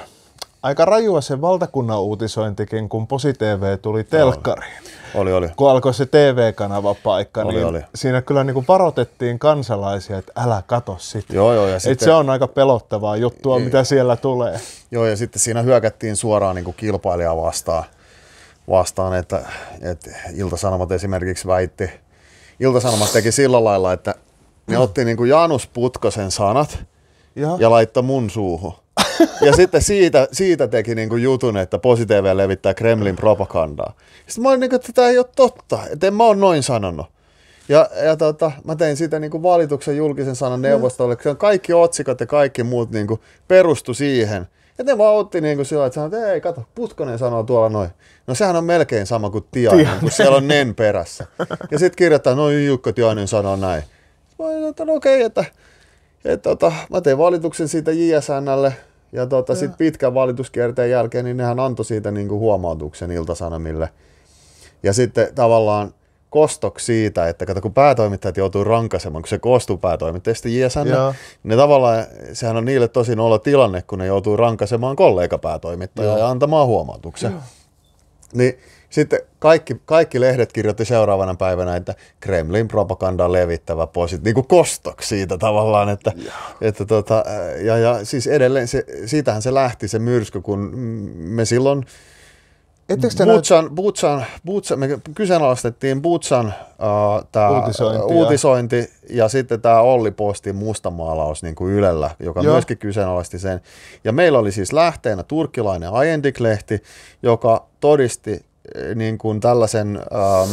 aika rajua se valtakunnan uutisointikin, kun TV tuli telkkariin. Oli, oli. Kun alkoi se TV-kanava paikka, oli, niin oli. siinä kyllä niin kuin varoitettiin kansalaisia, että älä kato sitä. Joo, joo, ja sitten, se on aika pelottavaa juttua, ei, niin. mitä siellä tulee. Joo, ja sitten siinä hyökättiin suoraan niin kuin kilpailijaa vastaan, vastaan että, että Ilta-Sanomat esimerkiksi väitti, Ilta-Sanomat teki sillä lailla, että ne otti niin kuin Janus Putkosen sanat ja, ja laittoi mun suuhun. Ja sitten siitä, siitä teki niinku jutun, että Positv levittää Kremlin propagandaa. Sitten mä olin niinku, että tämä ei ole totta, että en mä ole noin sanonut. Ja, ja tota, mä tein siitä niinku valituksen julkisen sanan mm. neuvostolle, koska kaikki otsikot ja kaikki muut niinku perustu siihen. Ja ne vaan otti niinku sillä että sanoi, että ei, kato, Putkonen sanoo tuolla noin. No sehän on melkein sama kuin Tiainen, Tiainen. kun siellä on nen perässä. Ja sitten kirjoittaa, no Jukka Tiainen sanoo näin. Mä olin, että no okei, okay, että, että, että, tota, mä tein valituksen siitä JSNlle, ja tota, sitten pitkän valituskierteen jälkeen, niin nehän antoi siitä niin kuin huomautuksen iltasanomille. Ja sitten tavallaan kostok siitä, että kato, kun päätoimittajat joutuu rankasemaan, kun se koostuu päätoimittajista JSN, Joo. ne tavallaan, sehän on niille tosi olla tilanne, kun ne joutuu rankasemaan kollega päätoimittajaa ja antamaan huomautuksen. Joo. Niin sitten kaikki, kaikki lehdet kirjoitti seuraavana päivänä, että Kremlin propaganda levittävä posit, niin kuin kostoksi siitä tavallaan, että, yeah. että tota, ja, ja siis edelleen, se, siitähän se lähti se myrsky, kun me silloin Butsan, Butsan, Butsan, Butsan, me kyseenalaistettiin Butsan uh, tää uutisointi, uutisointi ja... ja sitten tämä Olli Postin mustamaalaus niin kuin Ylellä, joka Joo. myöskin kyseenalaisti sen. Ja meillä oli siis lähteenä turkkilainen Ajendik-lehti, joka todisti Eh, niin kuin tällaisen ää, ähm,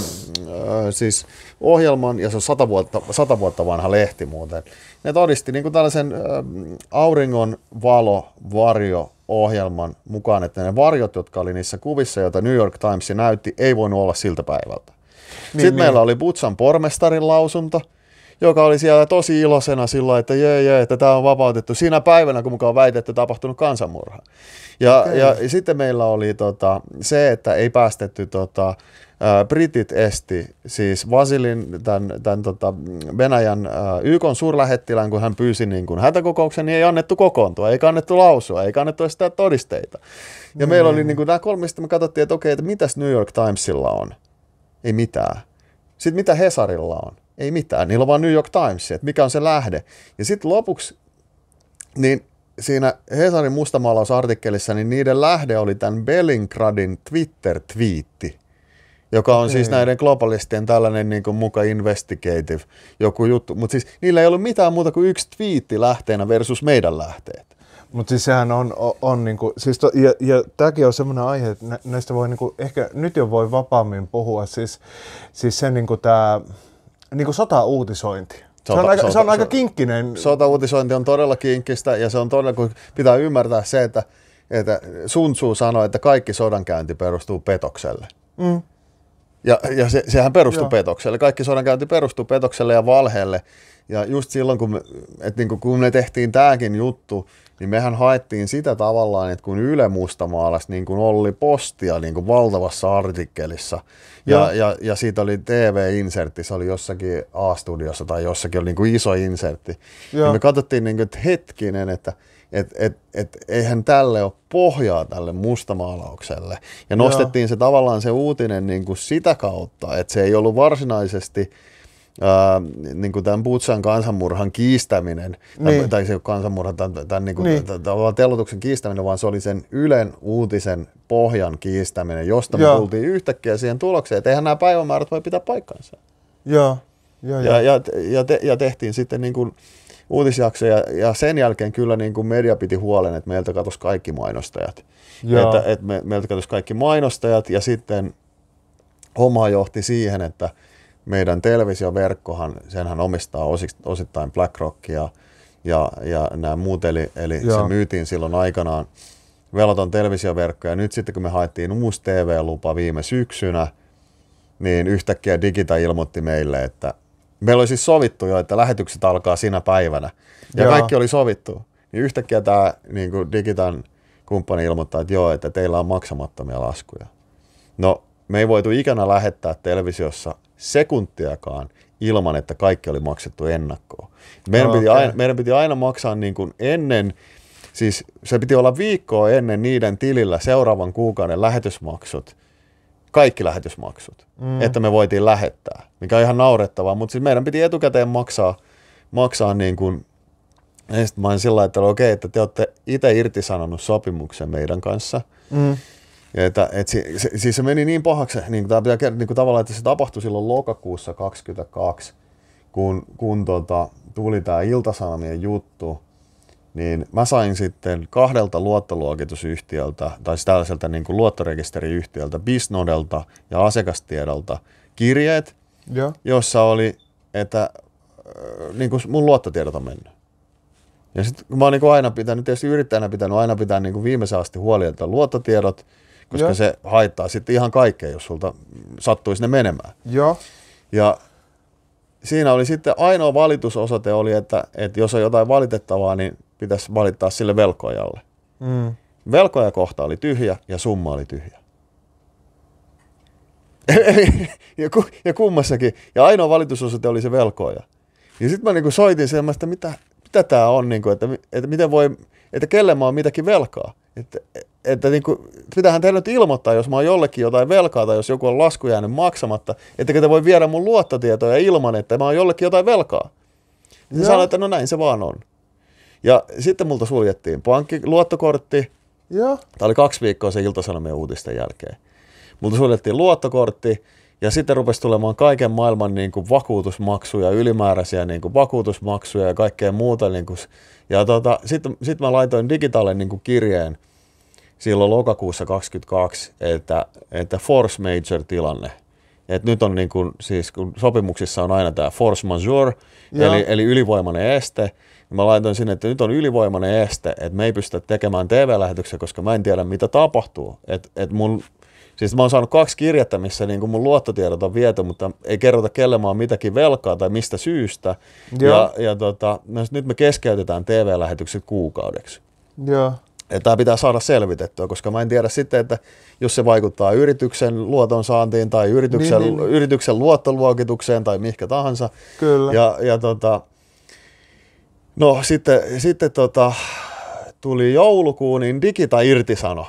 ää, äh, siis ohjelman, ja se on sata vuotta, sata vuotta vanha lehti muuten, ne todisti niin kuin tällaisen ää, ähm, auringon valo varjo ohjelman mukaan, että ne varjot, jotka oli niissä kuvissa, joita New York Times näytti, ei voinut olla siltä päivältä. Niin, Sitten niin. meillä oli Butsan pormestarin lausunto, joka oli siellä tosi iloisena sillä, että jee, jee, että tämä on vapautettu siinä päivänä, kun mukaan on väitetty tapahtunut kansanmurha. Ja, ja, sitten meillä oli tota, se, että ei päästetty tota, Britit esti siis Vasilin, tämän, tämän tota Venäjän YK suurlähettilään, kun hän pyysi niin kuin hätäkokouksen, niin ei annettu kokoontua, ei annettu lausua, ei annettu sitä todisteita. Ja mm. meillä oli niin kuin nämä kolmista, me katsottiin, että okei, että mitäs New York Timesilla on? Ei mitään. Sitten mitä Hesarilla on? Ei mitään. Niillä on vaan New York Times, että mikä on se lähde. Ja sitten lopuksi, niin siinä Hesarin mustamaalausartikkelissa, niin niiden lähde oli tämän Bellingradin Twitter-twiitti, joka on okay. siis näiden globalistien tällainen niin kuin muka investigative joku juttu. Mutta siis niillä ei ollut mitään muuta kuin yksi twiitti lähteenä versus meidän lähteet. Mutta siis sehän on, on, on niinku, siis to, ja, ja tämäkin on semmoinen aihe, että nä, näistä voi niinku, ehkä nyt jo voi vapaammin puhua, siis, siis se niinku tämä niinku sota-uutisointi se on, aika, se on aika kinkkinen. Sotauutisointi on todella kinkkistä ja se on todella, kun pitää ymmärtää se, että, että Sun Tzu sanoi, että kaikki sodankäynti perustuu petokselle. Mm. Ja, ja se, sehän perustuu Joo. petokselle. Kaikki sodankäynti perustuu petokselle ja valheelle. Ja just silloin, kun me, et niin kun me tehtiin tämäkin juttu, niin mehän haettiin sitä tavallaan, että kun Yle mustamaalas niin kuin Olli Postia niin kuin valtavassa artikkelissa, ja, ja, ja, siitä oli TV-insertti, se oli jossakin A-studiossa tai jossakin oli niin kuin iso insertti, ja. niin me katsottiin niin kuin, että hetkinen, että et, et, et, eihän tälle ole pohjaa tälle mustamaalaukselle. Ja nostettiin ja. se tavallaan se uutinen niin kuin sitä kautta, että se ei ollut varsinaisesti – ää, niin kuin tämän Butsan kansanmurhan kiistäminen, niin. tai, se kansanmurhan, tämän, tämän, niin kuin, niin. tämän, tämän telotuksen kiistäminen, vaan se oli sen Ylen uutisen pohjan kiistäminen, josta me tultiin yhtäkkiä siihen tulokseen, että eihän nämä päivämäärät voi pitää paikkansa. Joo. Ja, ja, ja, ja, te, ja tehtiin sitten niin kuin, uutisjaksoja ja sen jälkeen kyllä niin kuin media piti huolen, että meiltä katosi kaikki mainostajat. Joo. Että, että me, meiltä katosi kaikki mainostajat ja sitten homma johti siihen, että meidän televisioverkkohan, senhän omistaa osittain BlackRock ja, ja, ja nämä muut, eli, eli se myytiin silloin aikanaan veloton televisioverkko, ja nyt sitten kun me haettiin uusi TV-lupa viime syksynä, niin yhtäkkiä Digita ilmoitti meille, että meillä oli siis sovittu jo, että lähetykset alkaa sinä päivänä, ja Joo. kaikki oli sovittu. Niin yhtäkkiä tämä niin kuin Digitan kumppani ilmoittaa, että joo, että teillä on maksamattomia laskuja. No, me ei voitu ikinä lähettää televisiossa – sekuntiakaan ilman, että kaikki oli maksettu ennakkoon. Meidän, okay. piti, aina, meidän piti aina maksaa niin kuin ennen, siis se piti olla viikkoa ennen niiden tilillä seuraavan kuukauden lähetysmaksut, kaikki lähetysmaksut, mm. että me voitiin lähettää, mikä on ihan naurettavaa, mutta siis meidän piti etukäteen maksaa, maksaa niin kuin, ja sitten mä olin sillä että okei, okay, että te olette itse irtisanonut sopimuksen meidän kanssa, mm että, et si, se, siis se meni niin pahaksi, niin tämä pitää niin kuin tavallaan, että se tapahtui silloin lokakuussa 2022, kun, kun tota, tuli tämä iltasanamien juttu, niin mä sain sitten kahdelta luottoluokitusyhtiöltä, tai siis tällaiselta niin kuin luottorekisteriyhtiöltä, Bisnodelta ja asiakastiedolta kirjeet, ja. jossa oli, että äh, niin kuin mun luottotiedot on mennyt. Ja sitten mä oon niin kuin aina pitänyt, tietysti yrittäjänä pitänyt aina pitää niin kuin viimeisen asti huoli, että luottotiedot, koska Joo. se haittaa sitten ihan kaikkea, jos sulta sattuisi ne menemään. Joo. Ja siinä oli sitten ainoa valitusosate oli, että, että jos on jotain valitettavaa, niin pitäisi valittaa sille velkojalle. Mm. Velkojakohta oli tyhjä ja summa oli tyhjä. *laughs* ja, ku, ja kummassakin. Ja ainoa valitusosate oli se velkoja. Ja sitten mä niinku soitin sen, että mitä, mitä tämä on, niinku, että, että, miten voi, että kelle mä oon mitäkin velkaa. Että, että niin kuin, pitäähän teille nyt ilmoittaa, jos mä oon jollekin jotain velkaa tai jos joku on lasku jäänyt maksamatta, ettekö te voi viedä mun luottotietoja ilman, että mä oon jollekin jotain velkaa. Niin no. sanoi, että no näin se vaan on. Ja sitten multa suljettiin pankki, luottokortti. Joo. Tämä oli kaksi viikkoa se iltasanomien uutisten jälkeen. Multa suljettiin luottokortti ja sitten rupesi tulemaan kaiken maailman niin kuin vakuutusmaksuja, ylimääräisiä niin kuin vakuutusmaksuja ja kaikkea muuta. Niin kuin. Ja tota, sitten sit mä laitoin digitaalinen niin kirjeen – silloin lokakuussa 2022, että, että force major-tilanne. Et nyt on niin kun, siis kun sopimuksissa on aina tämä force majeure, eli, eli ylivoimainen este. mä laitoin sinne, että nyt on ylivoimainen este, että me ei pystytä tekemään TV-lähetyksiä, koska mä en tiedä mitä tapahtuu. Et, et mun, siis mä oon saanut kaksi kirjettä, missä niin kun mun luottotiedot on viety, mutta ei kerrota kelle mä oon mitäkin velkaa tai mistä syystä. Joo. Ja, ja tota, no nyt me keskeytetään TV-lähetykset kuukaudeksi. Joo tämä pitää saada selvitettyä, koska mä en tiedä sitten, että jos se vaikuttaa yrityksen luoton saantiin tai yrityksen, niin, niin, niin. yrityksen luottoluokitukseen tai mihinkä tahansa. Kyllä. Ja, ja tota, no sitten, sitten tota, tuli joulukuun, niin Digita irtisano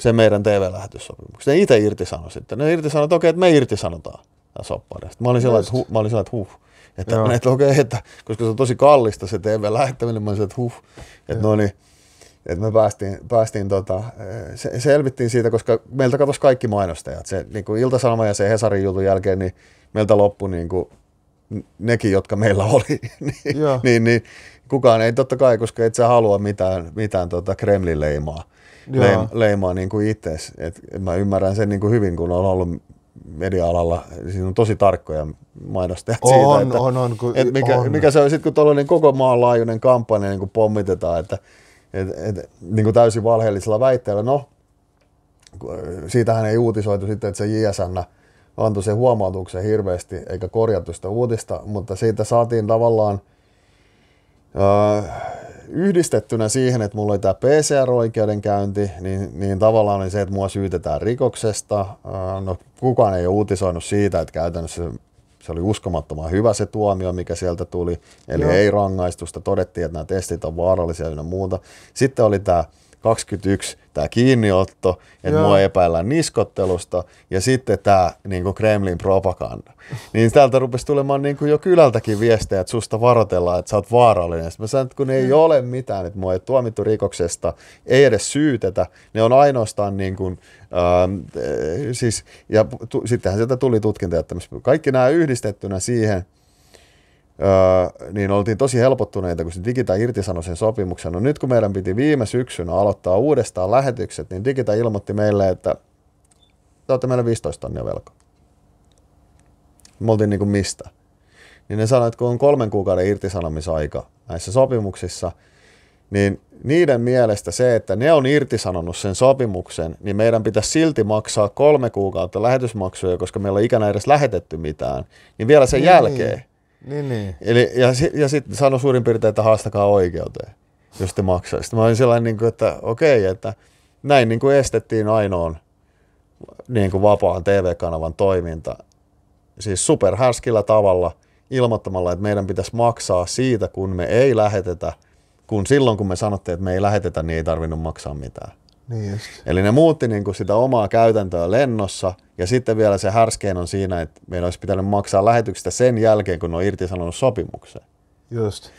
se meidän TV-lähetyssopimuksen. Ne itse irtisano sitten. Ne irtisano, että okei, että me irtisanotaan soppari. Mä olin sillä että, huh, mä olin sillä, että huh. Että, että okei, okay, että, koska se on tosi kallista se TV-lähettäminen, mä olin sillä, että huh. Että no niin, et me päästiin, päästiin tota, eh, se, selvittiin siitä, koska meiltä katosi kaikki mainostajat. Se niin kuin ilta ja se Hesarin jutun jälkeen, niin meiltä loppui niin kuin, nekin, jotka meillä oli. *laughs* niin, niin, niin, kukaan ei totta kai, koska et sä halua mitään, mitään tota Kremlin leimaa, leim, leimaa niin kuin itse. Et mä ymmärrän sen niin kuin hyvin, kun on ollut media-alalla, siinä on tosi tarkkoja mainostajat on, siitä, että, on, on, kun, että mikä, on. mikä se on sitten, kun tuollainen koko maan laajuinen kampanja niin kuin pommitetaan, että – et, et, niin kuin täysin valheellisella väitteellä. No, siitähän ei uutisoitu sitten, että se JSN antoi sen huomautuksen hirveästi eikä korjattu sitä uutista, mutta siitä saatiin tavallaan öö, yhdistettynä siihen, että mulla oli tämä PCR-oikeudenkäynti, niin, niin tavallaan oli se, että mua syytetään rikoksesta. Öö, no, kukaan ei ole uutisoinut siitä, että käytännössä se oli uskomattoman hyvä se tuomio, mikä sieltä tuli, eli Joo. ei rangaistusta, todettiin, että nämä testit on vaarallisia ja muuta. Sitten oli tämä 21 tämä kiinniotto, että mua epäillään niskottelusta ja sitten tämä niin Kremlin propaganda. Niin täältä rupesi tulemaan niin kuin jo kylältäkin viestejä, että susta varoitellaan, että sä oot vaarallinen. Sitten mä sanoin, että kun ei mm. ole mitään, että mua ei tuomittu rikoksesta, ei edes syytetä, ne on ainoastaan niin kuin, äh, siis, ja tu, sittenhän sieltä tuli tutkinta, että kaikki nämä yhdistettynä siihen, Öö, niin oltiin tosi helpottuneita, kun se Digita irtisanoi sen sopimuksen. No nyt kun meidän piti viime syksynä aloittaa uudestaan lähetykset, niin Digita ilmoitti meille, että te olette meillä 15 tonnia velkaa. Me oltiin niin kuin mistä? Niin ne sanoivat, että kun on kolmen kuukauden irtisanomisaika näissä sopimuksissa, niin niiden mielestä se, että ne on irtisanonut sen sopimuksen, niin meidän pitäisi silti maksaa kolme kuukautta lähetysmaksuja, koska meillä on ikänä edes lähetetty mitään, niin vielä sen mm. jälkeen. Niin, niin. Eli, ja, ja sitten sano suurin piirtein, että haastakaa oikeuteen, jos te maksaisitte. Mä olin sellainen, niin kuin, että okei, okay, että näin niin kuin estettiin ainoan niin kuin vapaan TV-kanavan toiminta. Siis superhärskillä tavalla ilmoittamalla, että meidän pitäisi maksaa siitä, kun me ei lähetetä, kun silloin kun me sanottiin, että me ei lähetetä, niin ei tarvinnut maksaa mitään. Niin just. Eli ne muutti niin kuin sitä omaa käytäntöä lennossa ja sitten vielä se härskein on siinä, että meidän olisi pitänyt maksaa lähetyksestä sen jälkeen, kun ne on irtisanonut sopimuksen. Just.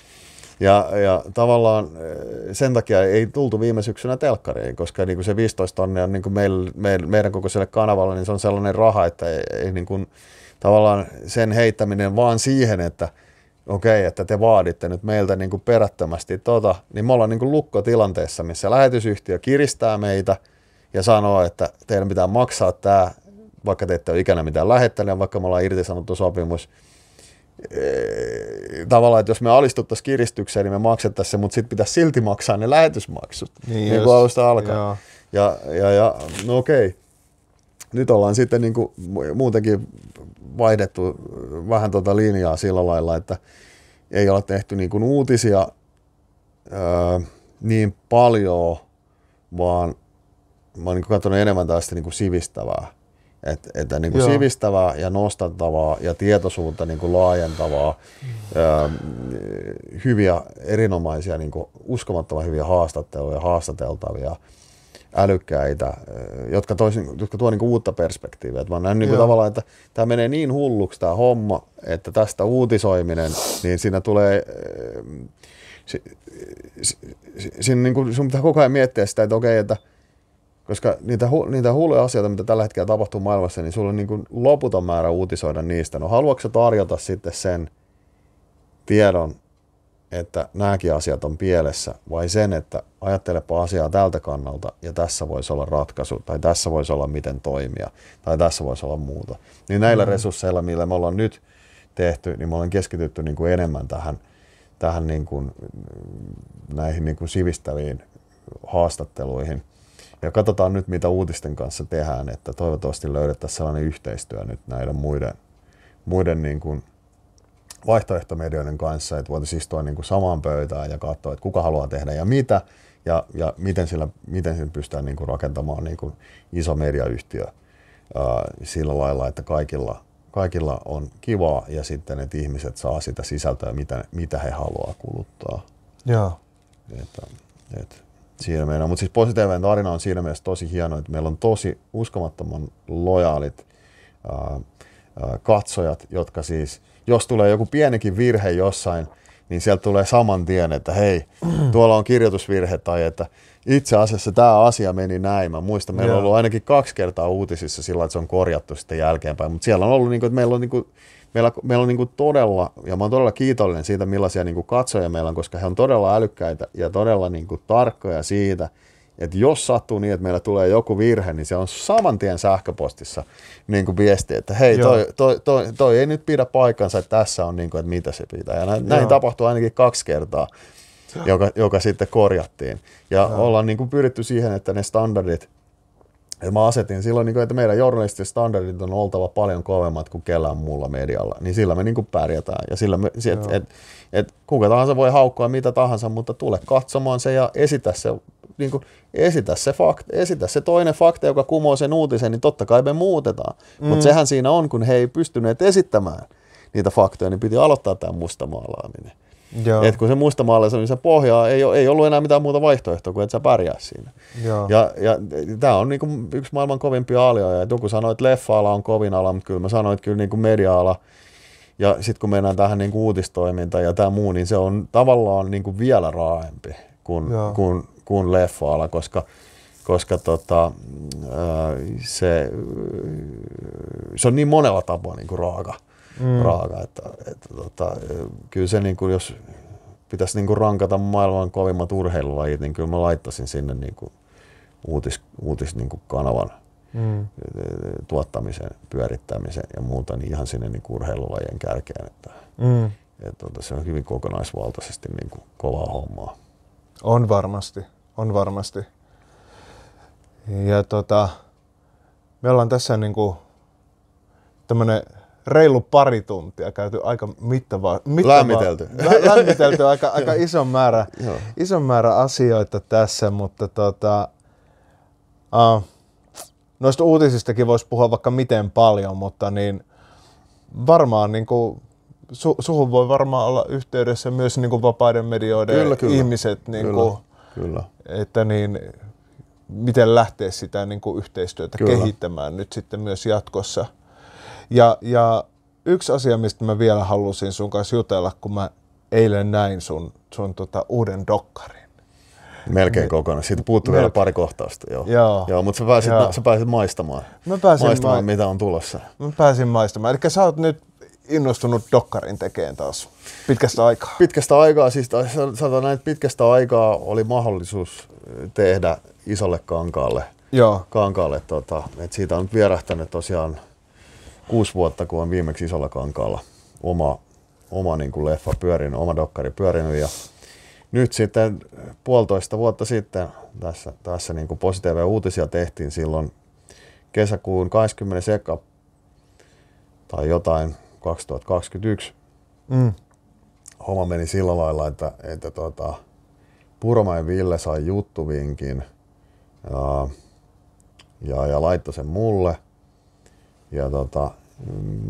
Ja, ja tavallaan eh, sen takia ei tultu viime syksynä telkkariin, koska niin kuin se 15 tonnia on niin kuin meil, meillä, meidän kokoiselle kanavalle, niin se on sellainen raha, että ei, ei niin kuin, tavallaan sen heittäminen vaan siihen, että – okei, okay, että te vaaditte nyt meiltä niin kuin perättömästi tota, niin me ollaan niin kuin lukkotilanteessa, missä lähetysyhtiö kiristää meitä ja sanoo, että teidän pitää maksaa tämä, vaikka te ette ole ikinä mitään lähettänyt, vaikka me ollaan irtisanottu sopimus. Tavallaan, että jos me alistuttaisiin kiristykseen, niin me maksettaisiin se, mutta sitten pitäisi silti maksaa ne lähetysmaksut, niin, niin just, kuin niinku alusta alkaa. Joo. Ja, ja, ja no okei. Okay nyt ollaan sitten niin kuin muutenkin vaihdettu vähän tuota linjaa sillä lailla, että ei ole tehty niin kuin uutisia öö, niin paljon, vaan mä oon niin katsonut enemmän tästä niin kuin sivistävää. Et, että niin kuin sivistävää ja nostattavaa ja tietoisuutta niin kuin laajentavaa, öö, hyviä, erinomaisia, niin kuin uskomattoman hyviä haastatteluja, haastateltavia, älykkäitä, eh, jotka, tois, jotka tuo niinku uutta perspektiiviä. Et mä näen niinku tavallaan, että tämä menee niin hulluksi tämä homma, että tästä uutisoiminen, niin siinä tulee... Eh, si, si, si, niinku sun pitää koko ajan miettiä sitä, että okei, että koska niitä, hu, niitä huuleja asioita, mitä tällä hetkellä tapahtuu maailmassa, niin sulla on niin kuin loputon määrä uutisoida niistä. No haluatko tarjota sitten sen tiedon että nämäkin asiat on pielessä, vai sen, että ajattelepa asiaa tältä kannalta ja tässä voisi olla ratkaisu, tai tässä voisi olla miten toimia, tai tässä voisi olla muuta. Niin näillä mm. resursseilla, millä me ollaan nyt tehty, niin me ollaan keskitytty niin kuin enemmän tähän, tähän niin kuin, näihin niin kuin sivistäviin haastatteluihin. Ja katsotaan nyt, mitä uutisten kanssa tehdään, että toivottavasti löydettäisiin sellainen yhteistyö nyt näiden muiden, muiden niin kuin, vaihtoehtomedioiden kanssa, että voitaisiin istua niin kuin samaan pöytään ja katsoa, että kuka haluaa tehdä ja mitä, ja, ja miten, sillä, miten sillä pystytään niin kuin rakentamaan niin kuin iso mediayhtiö ää, sillä lailla, että kaikilla, kaikilla on kivaa ja sitten, että ihmiset saa sitä sisältöä, mitä, mitä he haluaa kuluttaa. Joo. Että, et, siinä meidän, Mutta siis positiivinen tarina on siinä mielessä tosi hieno, että meillä on tosi uskomattoman lojaalit ää, ää, katsojat, jotka siis – jos tulee joku pienikin virhe jossain, niin sieltä tulee saman tien, että hei, tuolla on kirjoitusvirhe tai että itse asiassa tämä asia meni näin. Mä muistan, meillä on ollut ainakin kaksi kertaa uutisissa sillä, että se on korjattu sitten jälkeenpäin, mutta siellä on ollut, niin kuin, että meillä on niin kuin, meillä, meillä on niin kuin todella, ja mä oon todella kiitollinen siitä, millaisia niin kuin katsoja meillä on, koska he on todella älykkäitä ja todella niin kuin tarkkoja siitä, että jos sattuu niin, että meillä tulee joku virhe, niin se on saman tien sähköpostissa niin kuin viesti, että hei, toi, toi, toi, toi, ei nyt pidä paikkansa, että tässä on, niin kuin, että mitä se pitää. Ja näin, näin tapahtui ainakin kaksi kertaa, joka, joka sitten korjattiin. Ja Joo. ollaan niin kuin pyritty siihen, että ne standardit, ja mä asetin silloin, niin kuin, että meidän journalistien standardit on oltava paljon kovemmat kuin kellään muulla medialla, niin sillä me niin kuin pärjätään. Ja sillä me, et, et, et, kuka tahansa voi haukkoa mitä tahansa, mutta tule katsomaan se ja esitä se niin kuin, esitä, se fakt, esitä se toinen fakta, joka kumoo sen uutisen, niin totta kai me muutetaan. Mm. Mutta sehän siinä on, kun he ei pystyneet esittämään niitä faktoja, niin piti aloittaa tämä mustamaalaaminen. Joo. Et kun se mustamaalaisen niin pohjaa ei, ei ollut enää mitään muuta vaihtoehtoa kuin, että sä pärjää siinä. Ja, ja tämä on kuin niinku yksi maailman kovimpia alioja. Et joku sanoi, että leffa-ala on kovin ala, mutta kyllä mä sanoin, että kyllä kuin niinku media-ala ja sitten kun mennään tähän niin uutistoimintaan ja tämä muu, niin se on tavallaan kuin niinku vielä raaempi kuin, kuin kuin leffa ala, koska koska tota, äh, se, se on niin monella tapaa niin kuin raaka. Mm. raaka että, että tota, kyllä se, niin kuin, jos pitäisi niin kuin rankata maailman kovimmat urheilulajit, niin kyllä mä laittaisin sinne niin kuin uutis, uutis niin kuin kanavan mm. Eh, eh, tuottamisen, pyörittämisen ja muuta, niin ihan sinne niin kuin urheilulajien kärkeen. Että, mm. että, tota, että, se on hyvin kokonaisvaltaisesti niin kuin kovaa hommaa. On varmasti on varmasti. Ja tota, me ollaan tässä niinku tämmönen reilu pari tuntia käyty aika mittavaa. mittavaa lämmitelty. Lä, lämmitelty aika, aika ison, määrä, *laughs* ison määrä asioita tässä, mutta tota, uh, noista uutisistakin voisi puhua vaikka miten paljon, mutta niin varmaan niin kuin, su, suhun voi varmaan olla yhteydessä myös niin kuin vapaiden medioiden kyllä, kyllä. ihmiset. Niin kyllä. Kuin, Kyllä. Että niin, miten lähtee sitä niin kuin yhteistyötä Kyllä. kehittämään nyt sitten myös jatkossa. Ja, ja yksi asia, mistä mä vielä halusin sun kanssa jutella, kun mä eilen näin sun, sun tota uuden dokkarin. Melkein kokonaan. Siitä puuttuu vielä pari kohtausta. Joo. Joo. joo mutta sä pääsit, joo. sä pääsit maistamaan. Mä pääsin maistamaan, ma- mitä on tulossa. Mä pääsin maistamaan. Eli sä oot nyt innostunut Dokkarin tekeen taas pitkästä aikaa? Pitkästä aikaa, siis sanotaan näin, että pitkästä aikaa oli mahdollisuus tehdä isolle kankaalle. Joo. kankaalle tota, et siitä on nyt vierähtänyt tosiaan kuusi vuotta, kun on viimeksi isolla kankaalla oma, oma niin kuin leffa pyörinyt, oma dokkari pyörinyt. Ja nyt sitten puolitoista vuotta sitten tässä, tässä niin kuin positiivisia uutisia tehtiin silloin kesäkuun 20 tai jotain 2021. Mm. Homma meni sillä lailla, että, että tota, Puromäen Ville sai juttuvinkin ja, ja, ja laittoi sen mulle. Ja tota,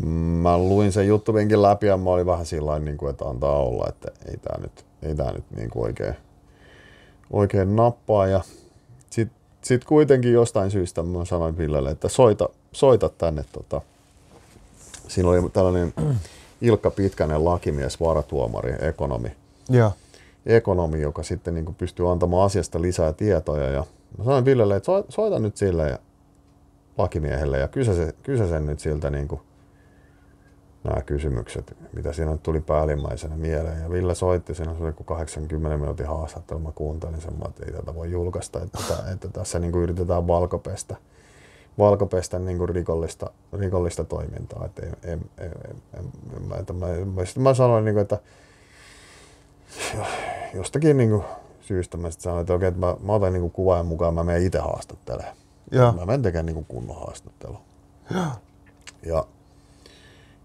mm, mä luin sen juttuvinkin läpi ja mä olin vähän sillä niin kuin, että antaa olla, että ei tää nyt, ei tää nyt niin kuin oikein, oikein nappaa. Ja sit, sit kuitenkin jostain syystä mä sanoin Villelle, että soita, soita tänne tota, siinä oli tällainen Ilkka Pitkänen lakimies, varatuomari, ekonomi. Ja. Ekonomi, joka sitten niin pystyy antamaan asiasta lisää tietoja. Ja mä sanoin Villelle, että soita nyt sille ja lakimiehelle ja kysä, se, kysä sen nyt siltä niin kuin, nämä kysymykset, mitä siinä nyt tuli päällimmäisenä mieleen. Ja Ville soitti, siinä oli 80 minuutin haastattelu, mä kuuntelin sen, että ei tätä voi julkaista, että, että tässä niin kuin yritetään valkopestä valkopestä niin kuin rikollista, rikollista toimintaa. Et en, en, en, en, en, mä, että mä, mä, mä sanoin, niin kuin, että jostakin niin kuin, syystä mä sitten sanoin, että okei, että mä, mä otan niin kuin, kuvaajan mukaan, mä menen itse haastattelemaan. Ja. Mä menen tekemään niin kuin, kunnon haastattelu. Ja. ja,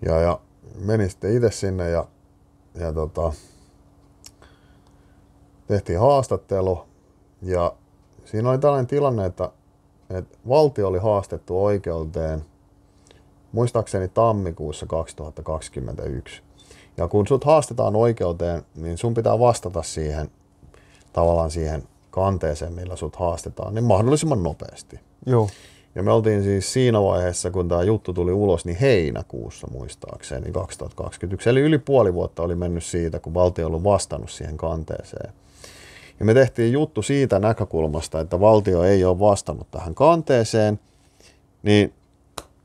ja, ja menin sitten itse sinne ja, ja tota, tehtiin haastattelu. Ja siinä oli tällainen tilanne, että että valtio oli haastettu oikeuteen muistaakseni tammikuussa 2021. Ja kun sut haastetaan oikeuteen, niin sun pitää vastata siihen tavallaan siihen kanteeseen, millä sut haastetaan, niin mahdollisimman nopeasti. Joo. Ja me oltiin siis siinä vaiheessa, kun tämä juttu tuli ulos, niin heinäkuussa muistaakseni 2021. Eli yli puoli vuotta oli mennyt siitä, kun valtio oli vastannut siihen kanteeseen. Ja me tehtiin juttu siitä näkökulmasta, että valtio ei ole vastannut tähän kanteeseen, niin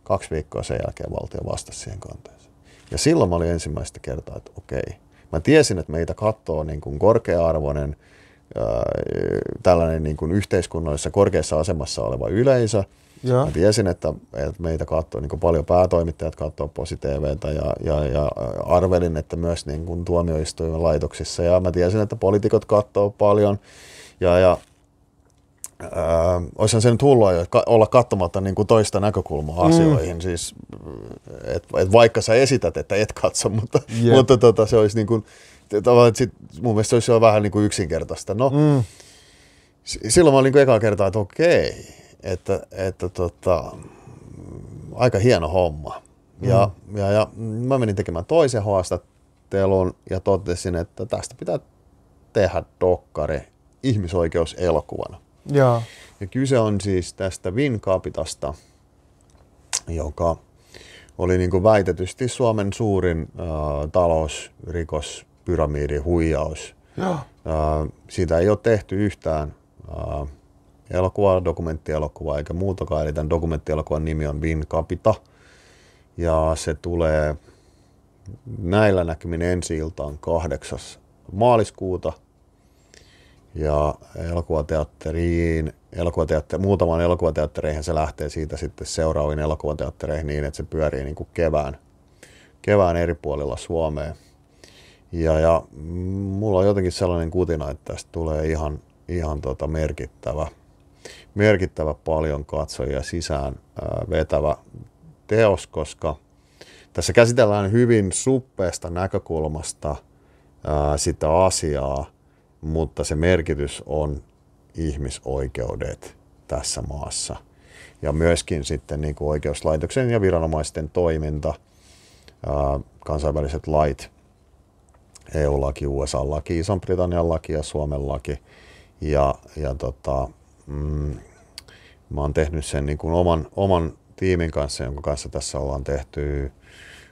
kaksi viikkoa sen jälkeen valtio vastasi siihen kanteeseen. Ja silloin mä olin ensimmäistä kertaa, että okei. Mä tiesin, että meitä katsoo niin kuin korkea-arvoinen, äh, tällainen niin kuin yhteiskunnallisessa korkeassa asemassa oleva yleisö – Joo. Mä tiesin, että, että meitä katsoo niin paljon päätoimittajat katsoo Posi TVtä ja, ja, ja arvelin, että myös niin kuin tuomioistuimen laitoksissa. Ja mä tiesin, että poliitikot katsoo paljon ja, ja Öö, olisihan se nyt hullua jo, olla katsomatta niin kuin toista näkökulmaa mm. Siis, et, et vaikka sä esität, että et katso, mutta, yep. mutta tota, se olisi niin kuin, sit, mun mielestä se olisi jo vähän niin kuin yksinkertaista. No, mm. Silloin mä olin niin kuin ekaa kertaa, että okei, että, että tota, aika hieno homma. Ja, mm. ja, ja mä menin tekemään toisen haastattelun ja totesin, että tästä pitää tehdä dokkari ihmisoikeuselokuvana. Ja. ja kyse on siis tästä Vinkapitasta, joka oli niin kuin väitetysti Suomen suurin äh, talousrikos, pyramiidi, huijaus. Ja. Äh, siitä ei ole tehty yhtään äh, elokuva, dokumenttielokuva eikä muutakaan. Eli tämän dokumenttielokuvan nimi on Vin Capita. Ja se tulee näillä näkymin ensi iltaan 8. maaliskuuta. Ja elokuvateatteriin, elokuvateatteri, muutamaan elokuvateattereihin se lähtee siitä sitten seuraaviin elokuvateattereihin niin, että se pyörii niin kuin kevään, kevään eri puolilla Suomeen Ja, ja mulla on jotenkin sellainen kutina, että tästä tulee ihan, ihan tota merkittävä merkittävä paljon katsojia sisään vetävä teos, koska tässä käsitellään hyvin suppeesta näkökulmasta sitä asiaa, mutta se merkitys on ihmisoikeudet tässä maassa. Ja myöskin sitten niin kuin oikeuslaitoksen ja viranomaisten toiminta, kansainväliset lait, EU-laki, USA-laki, iso britannian laki ja Suomen laki. Ja, ja tota, mm, Mä oon tehnyt sen niin kuin oman, oman tiimin kanssa, jonka kanssa tässä ollaan tehty,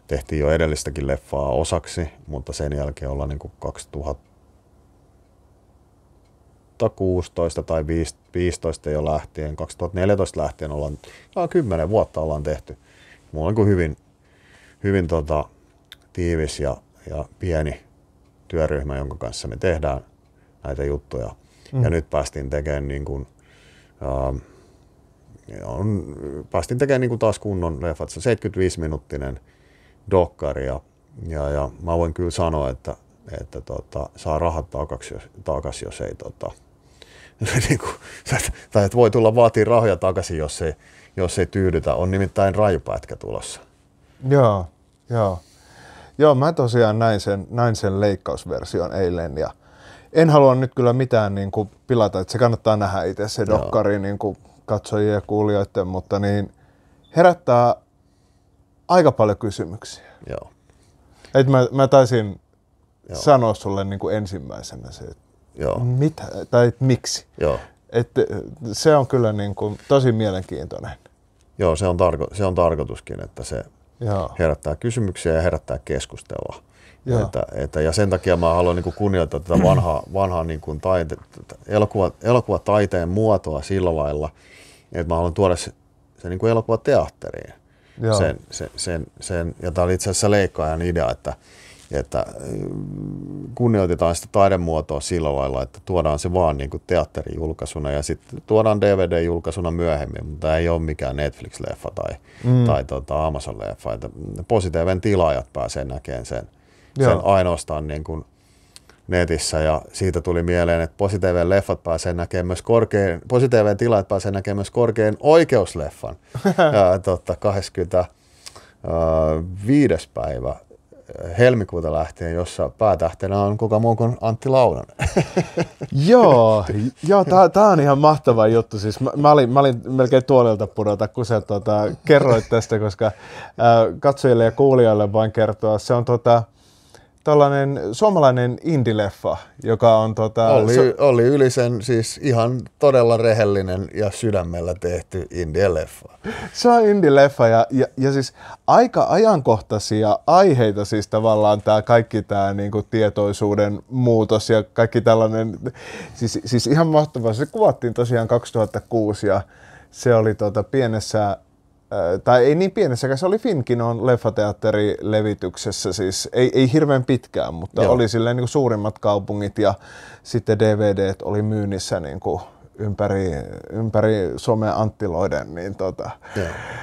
tehtiin jo edellistäkin leffaa osaksi, mutta sen jälkeen ollaan niin kuin 2016 tai 2015 jo lähtien, 2014 lähtien ollaan, no 10 vuotta ollaan tehty. Mulla on niin kuin hyvin, hyvin tota, tiivis ja, ja pieni työryhmä, jonka kanssa me tehdään näitä juttuja. Mm. Ja nyt päästiin tekemään niin kuin, ähm, on, päästin tekemään niin kuin taas kunnon leffat. Se 75-minuuttinen dokkari ja, ja, ja mä voin kyllä sanoa, että, että tota, saa rahat takaksi, jos, jos ei tota, *laughs* niin kuin, tai että voi tulla vaatii rahoja takaisin, jos ei, jos ei tyydytä. On nimittäin rajupätkä tulossa. Joo, joo. Joo, mä tosiaan näin sen, näin sen leikkausversion eilen ja en halua nyt kyllä mitään niin kuin pilata, että se kannattaa nähdä itse se dokkari, niin kuin, katsojien ja kuulijoiden, mutta niin herättää aika paljon kysymyksiä. Joo. Et mä, mä taisin Joo. sanoa sulle niin kuin ensimmäisenä se, että Joo. Mitä, tai et miksi. Joo. Et äh, se on kyllä niin kuin tosi mielenkiintoinen. Joo, se on, tarko- se on tarkoituskin, että se Joo. herättää kysymyksiä ja herättää keskustelua. Joo. Että, että, ja sen takia mä haluan niin kunnioittaa tätä vanhaa, vanhaa niin kuin taite, elokuva, elokuvataiteen muotoa sillä lailla, että mä haluan tuoda se, se niin kuin elokuva teatteriin. Sen, sen, sen, sen, ja tämä oli itse asiassa leikkaajan idea, että, että äh, kunnioitetaan sitä taidemuotoa sillä lailla, että tuodaan se vaan niin kuin teatterijulkaisuna ja sitten tuodaan DVD-julkaisuna myöhemmin, mutta ei ole mikään Netflix-leffa tai, mm. tai tuota Amazon-leffa. Että mm, Positeven tilaajat pääsee näkemään sen, sen ainoastaan niin kuin – netissä ja siitä tuli mieleen, että Positiivien leffat pääsee näkemään myös korkein, Positiivien tilat pääsee näkemään myös korkein oikeusleffan. *laughs* ja, totta, 25. Äh, päivä äh, helmikuuta lähtien, jossa päätähtenä on kuka muu kuin Antti Launan. *laughs* joo, joo tämä on ihan mahtava juttu. Siis mä, mä, olin, mä olin melkein tuolilta pudota, kun sä tota, kerroit tästä, koska äh, katsojille ja kuulijoille voin kertoa, se on tota, tällainen suomalainen indileffa, joka on... Tota, oli oli Ylisen siis ihan todella rehellinen ja sydämellä tehty indileffa. Se on indileffa ja, ja, ja siis aika ajankohtaisia aiheita siis tavallaan tämä kaikki tämä niinku tietoisuuden muutos ja kaikki tällainen... Siis, siis ihan mahtavaa. Se kuvattiin tosiaan 2006 ja se oli tota pienessä tai ei niin pienessä, se oli Finkinon leffateatteri levityksessä, siis ei, ei hirveän pitkään, mutta Joo. oli silleen niin kuin suurimmat kaupungit ja sitten DVDt oli myynnissä niin kuin ympäri, ympäri Suomen anttiloiden. Niin tota.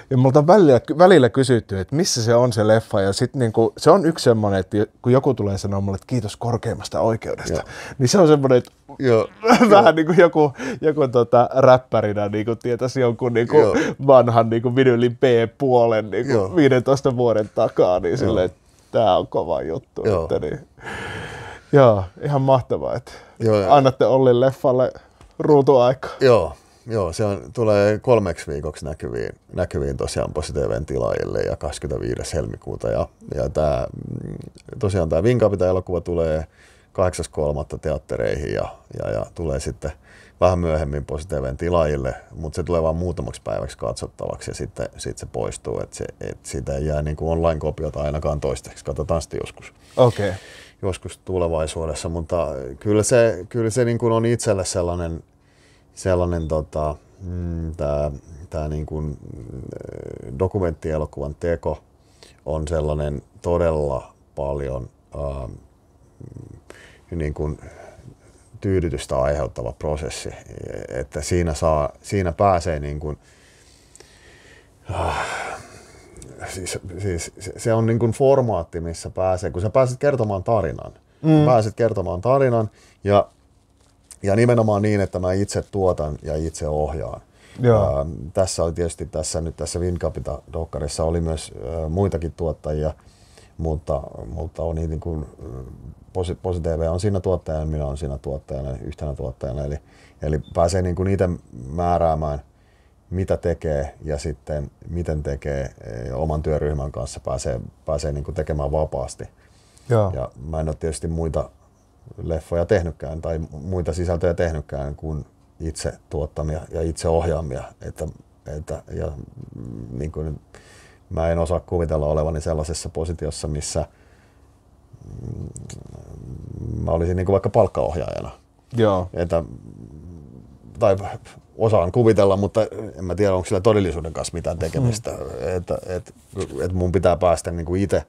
Ja multa on välillä, välillä kysytty, että missä se on se leffa. Ja sit niinku, se on yksi semmoinen, että kun joku tulee sanoa mulle, että kiitos korkeimmasta oikeudesta, Joo. niin se on semmoinen, että Joo. *laughs* vähän Joo. niin kuin joku, joku tota, räppärinä niin kuin tietäisi jonkun niin kuin vanhan niin kuin vinylin B-puolen niin kuin 15 vuoden takaa, niin silleen, että tämä on kova juttu. Joo. Että, niin. Joo, ihan mahtavaa, että Joo, annatte Ollin leffalle ruutuaika. Joo, joo se on, tulee kolmeksi viikoksi näkyviin, näkyviin tosiaan Positiven tilaajille ja 25. helmikuuta. Ja, ja tää, mm, tosiaan tämä Vinkapita-elokuva tulee 8.3. teattereihin ja, ja, ja tulee sitten vähän myöhemmin Positiven tilaajille, mutta se tulee vain muutamaksi päiväksi katsottavaksi ja sitten sitten se poistuu. että se, et siitä ei jää niin kuin online-kopiota ainakaan toistaiseksi, katsotaan sitten joskus. Okei. Okay joskus tulevaisuudessa, mutta kyllä se, kyllä se niin kuin on itselle sellainen, sellainen tota, mm, tämä, tämä niin kuin äh, dokumenttielokuvan teko on sellainen todella paljon ähm, niin kuin tyydytystä aiheuttava prosessi, että siinä, saa, siinä pääsee niin kuin, äh, siis, siis se on niin kuin formaatti, missä pääsee, kun sä pääset kertomaan tarinan. Mm. Pääset kertomaan tarinan ja, ja nimenomaan niin, että mä itse tuotan ja itse ohjaan. Joo. Ää, ähm, tässä oli tietysti tässä nyt tässä Vincapita dokkarissa oli myös ää, äh, muitakin tuottajia, mutta, mutta on niin, niin kuin, äh, Posi, Posi TV on siinä tuottajana, minä olen siinä tuottajana, yhtenä tuottajana, eli, eli pääsee niin kuin itse määräämään – mitä tekee ja sitten miten tekee ja eh, oman työryhmän kanssa pääsee, pääsee niin kuin tekemään vapaasti. Joo. Ja mä en ole tietysti muita leffoja tehnytkään tai muita sisältöjä tehnytkään kuin itse tuottamia ja itse ohjaamia. Että, että, ja, mm, niin kuin, mä en osaa kuvitella olevani sellaisessa positiossa, missä mm, mä olisin niin kuin vaikka palkkaohjaajana. Joo. Että, tai osaan kuvitella, mutta en mä tiedä, onko sillä todellisuuden kanssa mitään mm-hmm. tekemistä. Mm. Että et, et mun pitää päästä niin kuin itse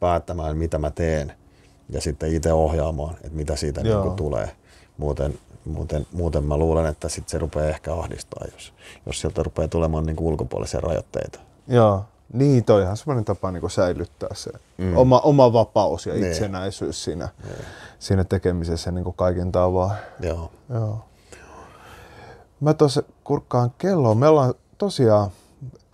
päättämään, mitä mä teen ja sitten itse ohjaamaan, että mitä siitä niinku niin kuin tulee. Muuten, muuten, muuten mä luulen, että sit se rupeaa ehkä ahdistaa, jos, jos sieltä rupeaa tulemaan niinku kuin ulkopuolisia rajoitteita. Joo. Niin, toi on ihan semmoinen tapa niin kuin säilyttää se mm. oma, oma vapaus ja niin. itsenäisyys siinä, niin. siinä tekemisessä niin kuin kaiken tavoin. Joo. Joo. Mä tuossa kurkkaan kelloa. Me ollaan tosiaan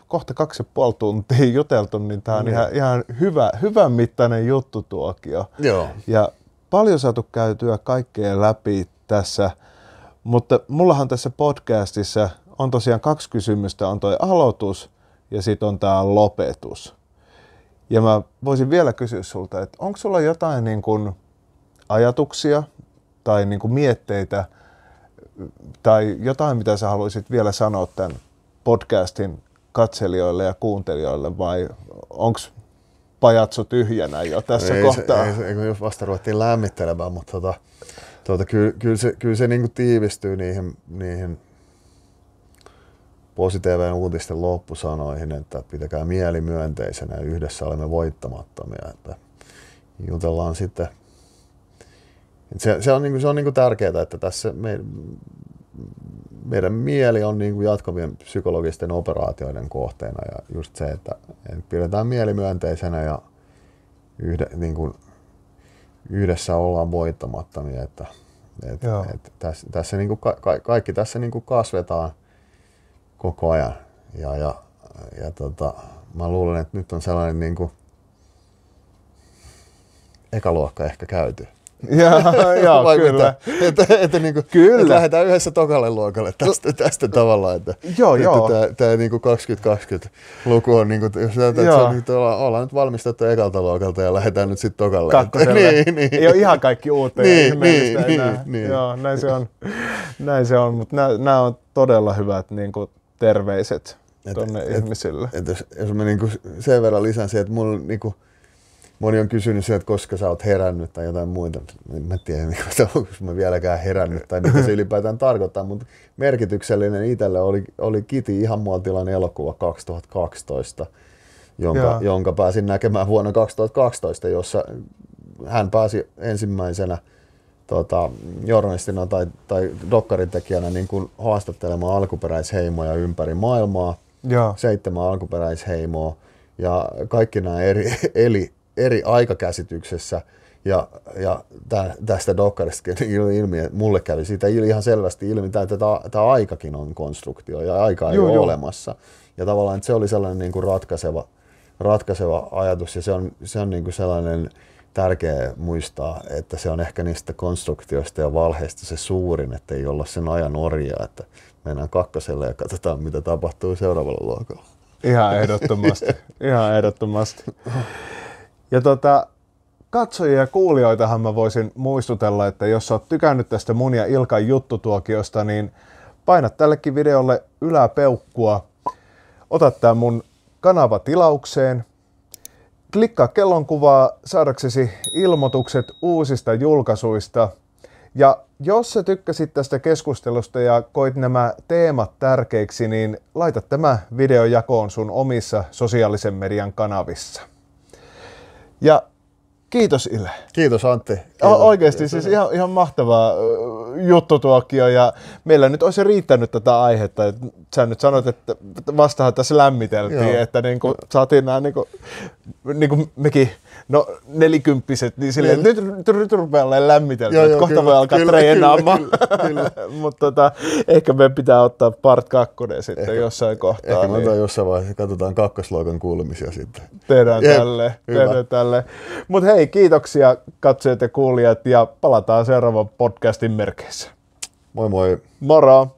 kohta kaksi ja puoli tuntia juteltu, niin tämä on mm. ihan, ihan hyvä, hyvän mittainen juttu tuokio. Joo. Ja paljon saatu käytyä kaikkea läpi tässä, mutta mullahan tässä podcastissa on tosiaan kaksi kysymystä. On toi aloitus ja sitten on tämä lopetus. Ja mä voisin vielä kysyä sulta, että onko sulla jotain niin kun ajatuksia tai niin kun mietteitä – tai jotain, mitä sä haluaisit vielä sanoa tämän podcastin katselijoille ja kuuntelijoille vai onko pajatso tyhjänä jo tässä ei kohtaa? Se, ei, se, ei, vasta ruvettiin lämmittelemään, mutta tota, tota, kyllä, kyllä se, kyllä se niinku tiivistyy niihin, niihin Positiivien uutisten loppusanoihin, että pitäkää mieli myönteisenä ja yhdessä olemme voittamattomia. Että jutellaan sitten se, se on, niinku se on niinku tärkeää, että tässä me, meidän mieli on niinku jatkuvien psykologisten operaatioiden kohteena ja just se, että, pidetään mieli myönteisenä ja yhde, niinku, yhdessä ollaan voittamattomia, että et, et tässä, tässä niinku ka, ka, kaikki tässä niinku kasvetaan koko ajan ja, ja, ja tota, mä luulen, että nyt on sellainen niinku ekaluokka ehkä käyty *laughs* Joo, joo Vai kyllä. Että, Että, niinku, että, niin kuin, kyllä. Että lähdetään yhdessä tokalle luokalle tästä, tästä tavalla. Että, joo, että joo. Tämä, tämä niin 2020-luku on, niin kuin, jos näytetään, että se on, niin, ollaan, ollaan nyt valmistettu ekalta luokalta ja lähdetään nyt sitten tokalle. Kakkoselle. Että, niin, *laughs* niin. Ei niin. ole ihan kaikki uutta niin, ja niin, niin, enää. Niin, niin, Joo, näin se on. Näin se on, mutta nämä, nämä on todella hyvät niin kuin, terveiset tuonne ihmisille. Et, jos, jos mä niin kuin sen verran lisään siihen, että mulla niin kuin, moni on kysynyt se, että koska sä oot herännyt tai jotain muuta. En tiedä, *laughs* onko mä vieläkään herännyt tai mitä se ylipäätään tarkoittaa, mutta merkityksellinen itselle oli, oli Kiti ihan muotilan elokuva 2012, jonka, jonka pääsin näkemään vuonna 2012, jossa hän pääsi ensimmäisenä tota, journalistina tai, tai dokkaritekijänä niin kuin haastattelemaan alkuperäisheimoja ympäri maailmaa. Jaa. Seitsemän alkuperäisheimoa. Ja kaikki nämä eri, *laughs* eli eri aikakäsityksessä ja, ja tä, tästä dokkarista ilmi, mulle kävi siitä ihan selvästi ilmi, että tämä aikakin on konstruktio ja aika ei joo, ole joo. olemassa. Ja tavallaan se oli sellainen niin kuin ratkaiseva, ratkaiseva ajatus ja se on, se on niin kuin sellainen tärkeä muistaa, että se on ehkä niistä konstruktioista ja valheista se suurin, että ei olla sen ajan orjaa, että mennään kakkoselle ja katsotaan, mitä tapahtuu seuraavalla luokalla. Ihan ehdottomasti, *laughs* ihan ehdottomasti. Ja tota, katsojia ja kuulijoitahan mä voisin muistutella, että jos sä oot tykännyt tästä mun ja Ilkan juttutuokiosta, niin paina tällekin videolle yläpeukkua, ota tää mun kanava tilaukseen, klikkaa kellonkuvaa saadaksesi ilmoitukset uusista julkaisuista. Ja jos sä tykkäsit tästä keskustelusta ja koit nämä teemat tärkeiksi, niin laita tämä video jakoon sun omissa sosiaalisen median kanavissa. Ja kiitos Ile. Kiitos Antti. Kiitos. Oikeasti kiitos. siis ihan, ihan mahtavaa juttutuokio ja meillä nyt olisi riittänyt tätä aihetta. sä nyt sanoit, että vastahan tässä lämmiteltiin, Joo. että niin kuin, saatiin nämä, niin kuin, niin kuin mekin no nelikymppiset, niin silleen, niin. nyt, nyt rupeaa olemaan lämmitelty, joo, joo, kohta kyllä, voi alkaa kyllä, treenaamaan. Kyllä, kyllä, kyllä. *laughs* Mutta tota, ehkä meidän pitää ottaa part kakkonen sitten ehkä, jossain kohtaa. Ehkä niin. jossain vaiheessa, katsotaan kakkosluokan kuulumisia sitten. Tehdään Jep, tälle, hyvä. tehdään tälle. Mutta hei, kiitoksia katsojat ja kuulijat ja palataan seuraavan podcastin merkeissä. Moi moi. Moro.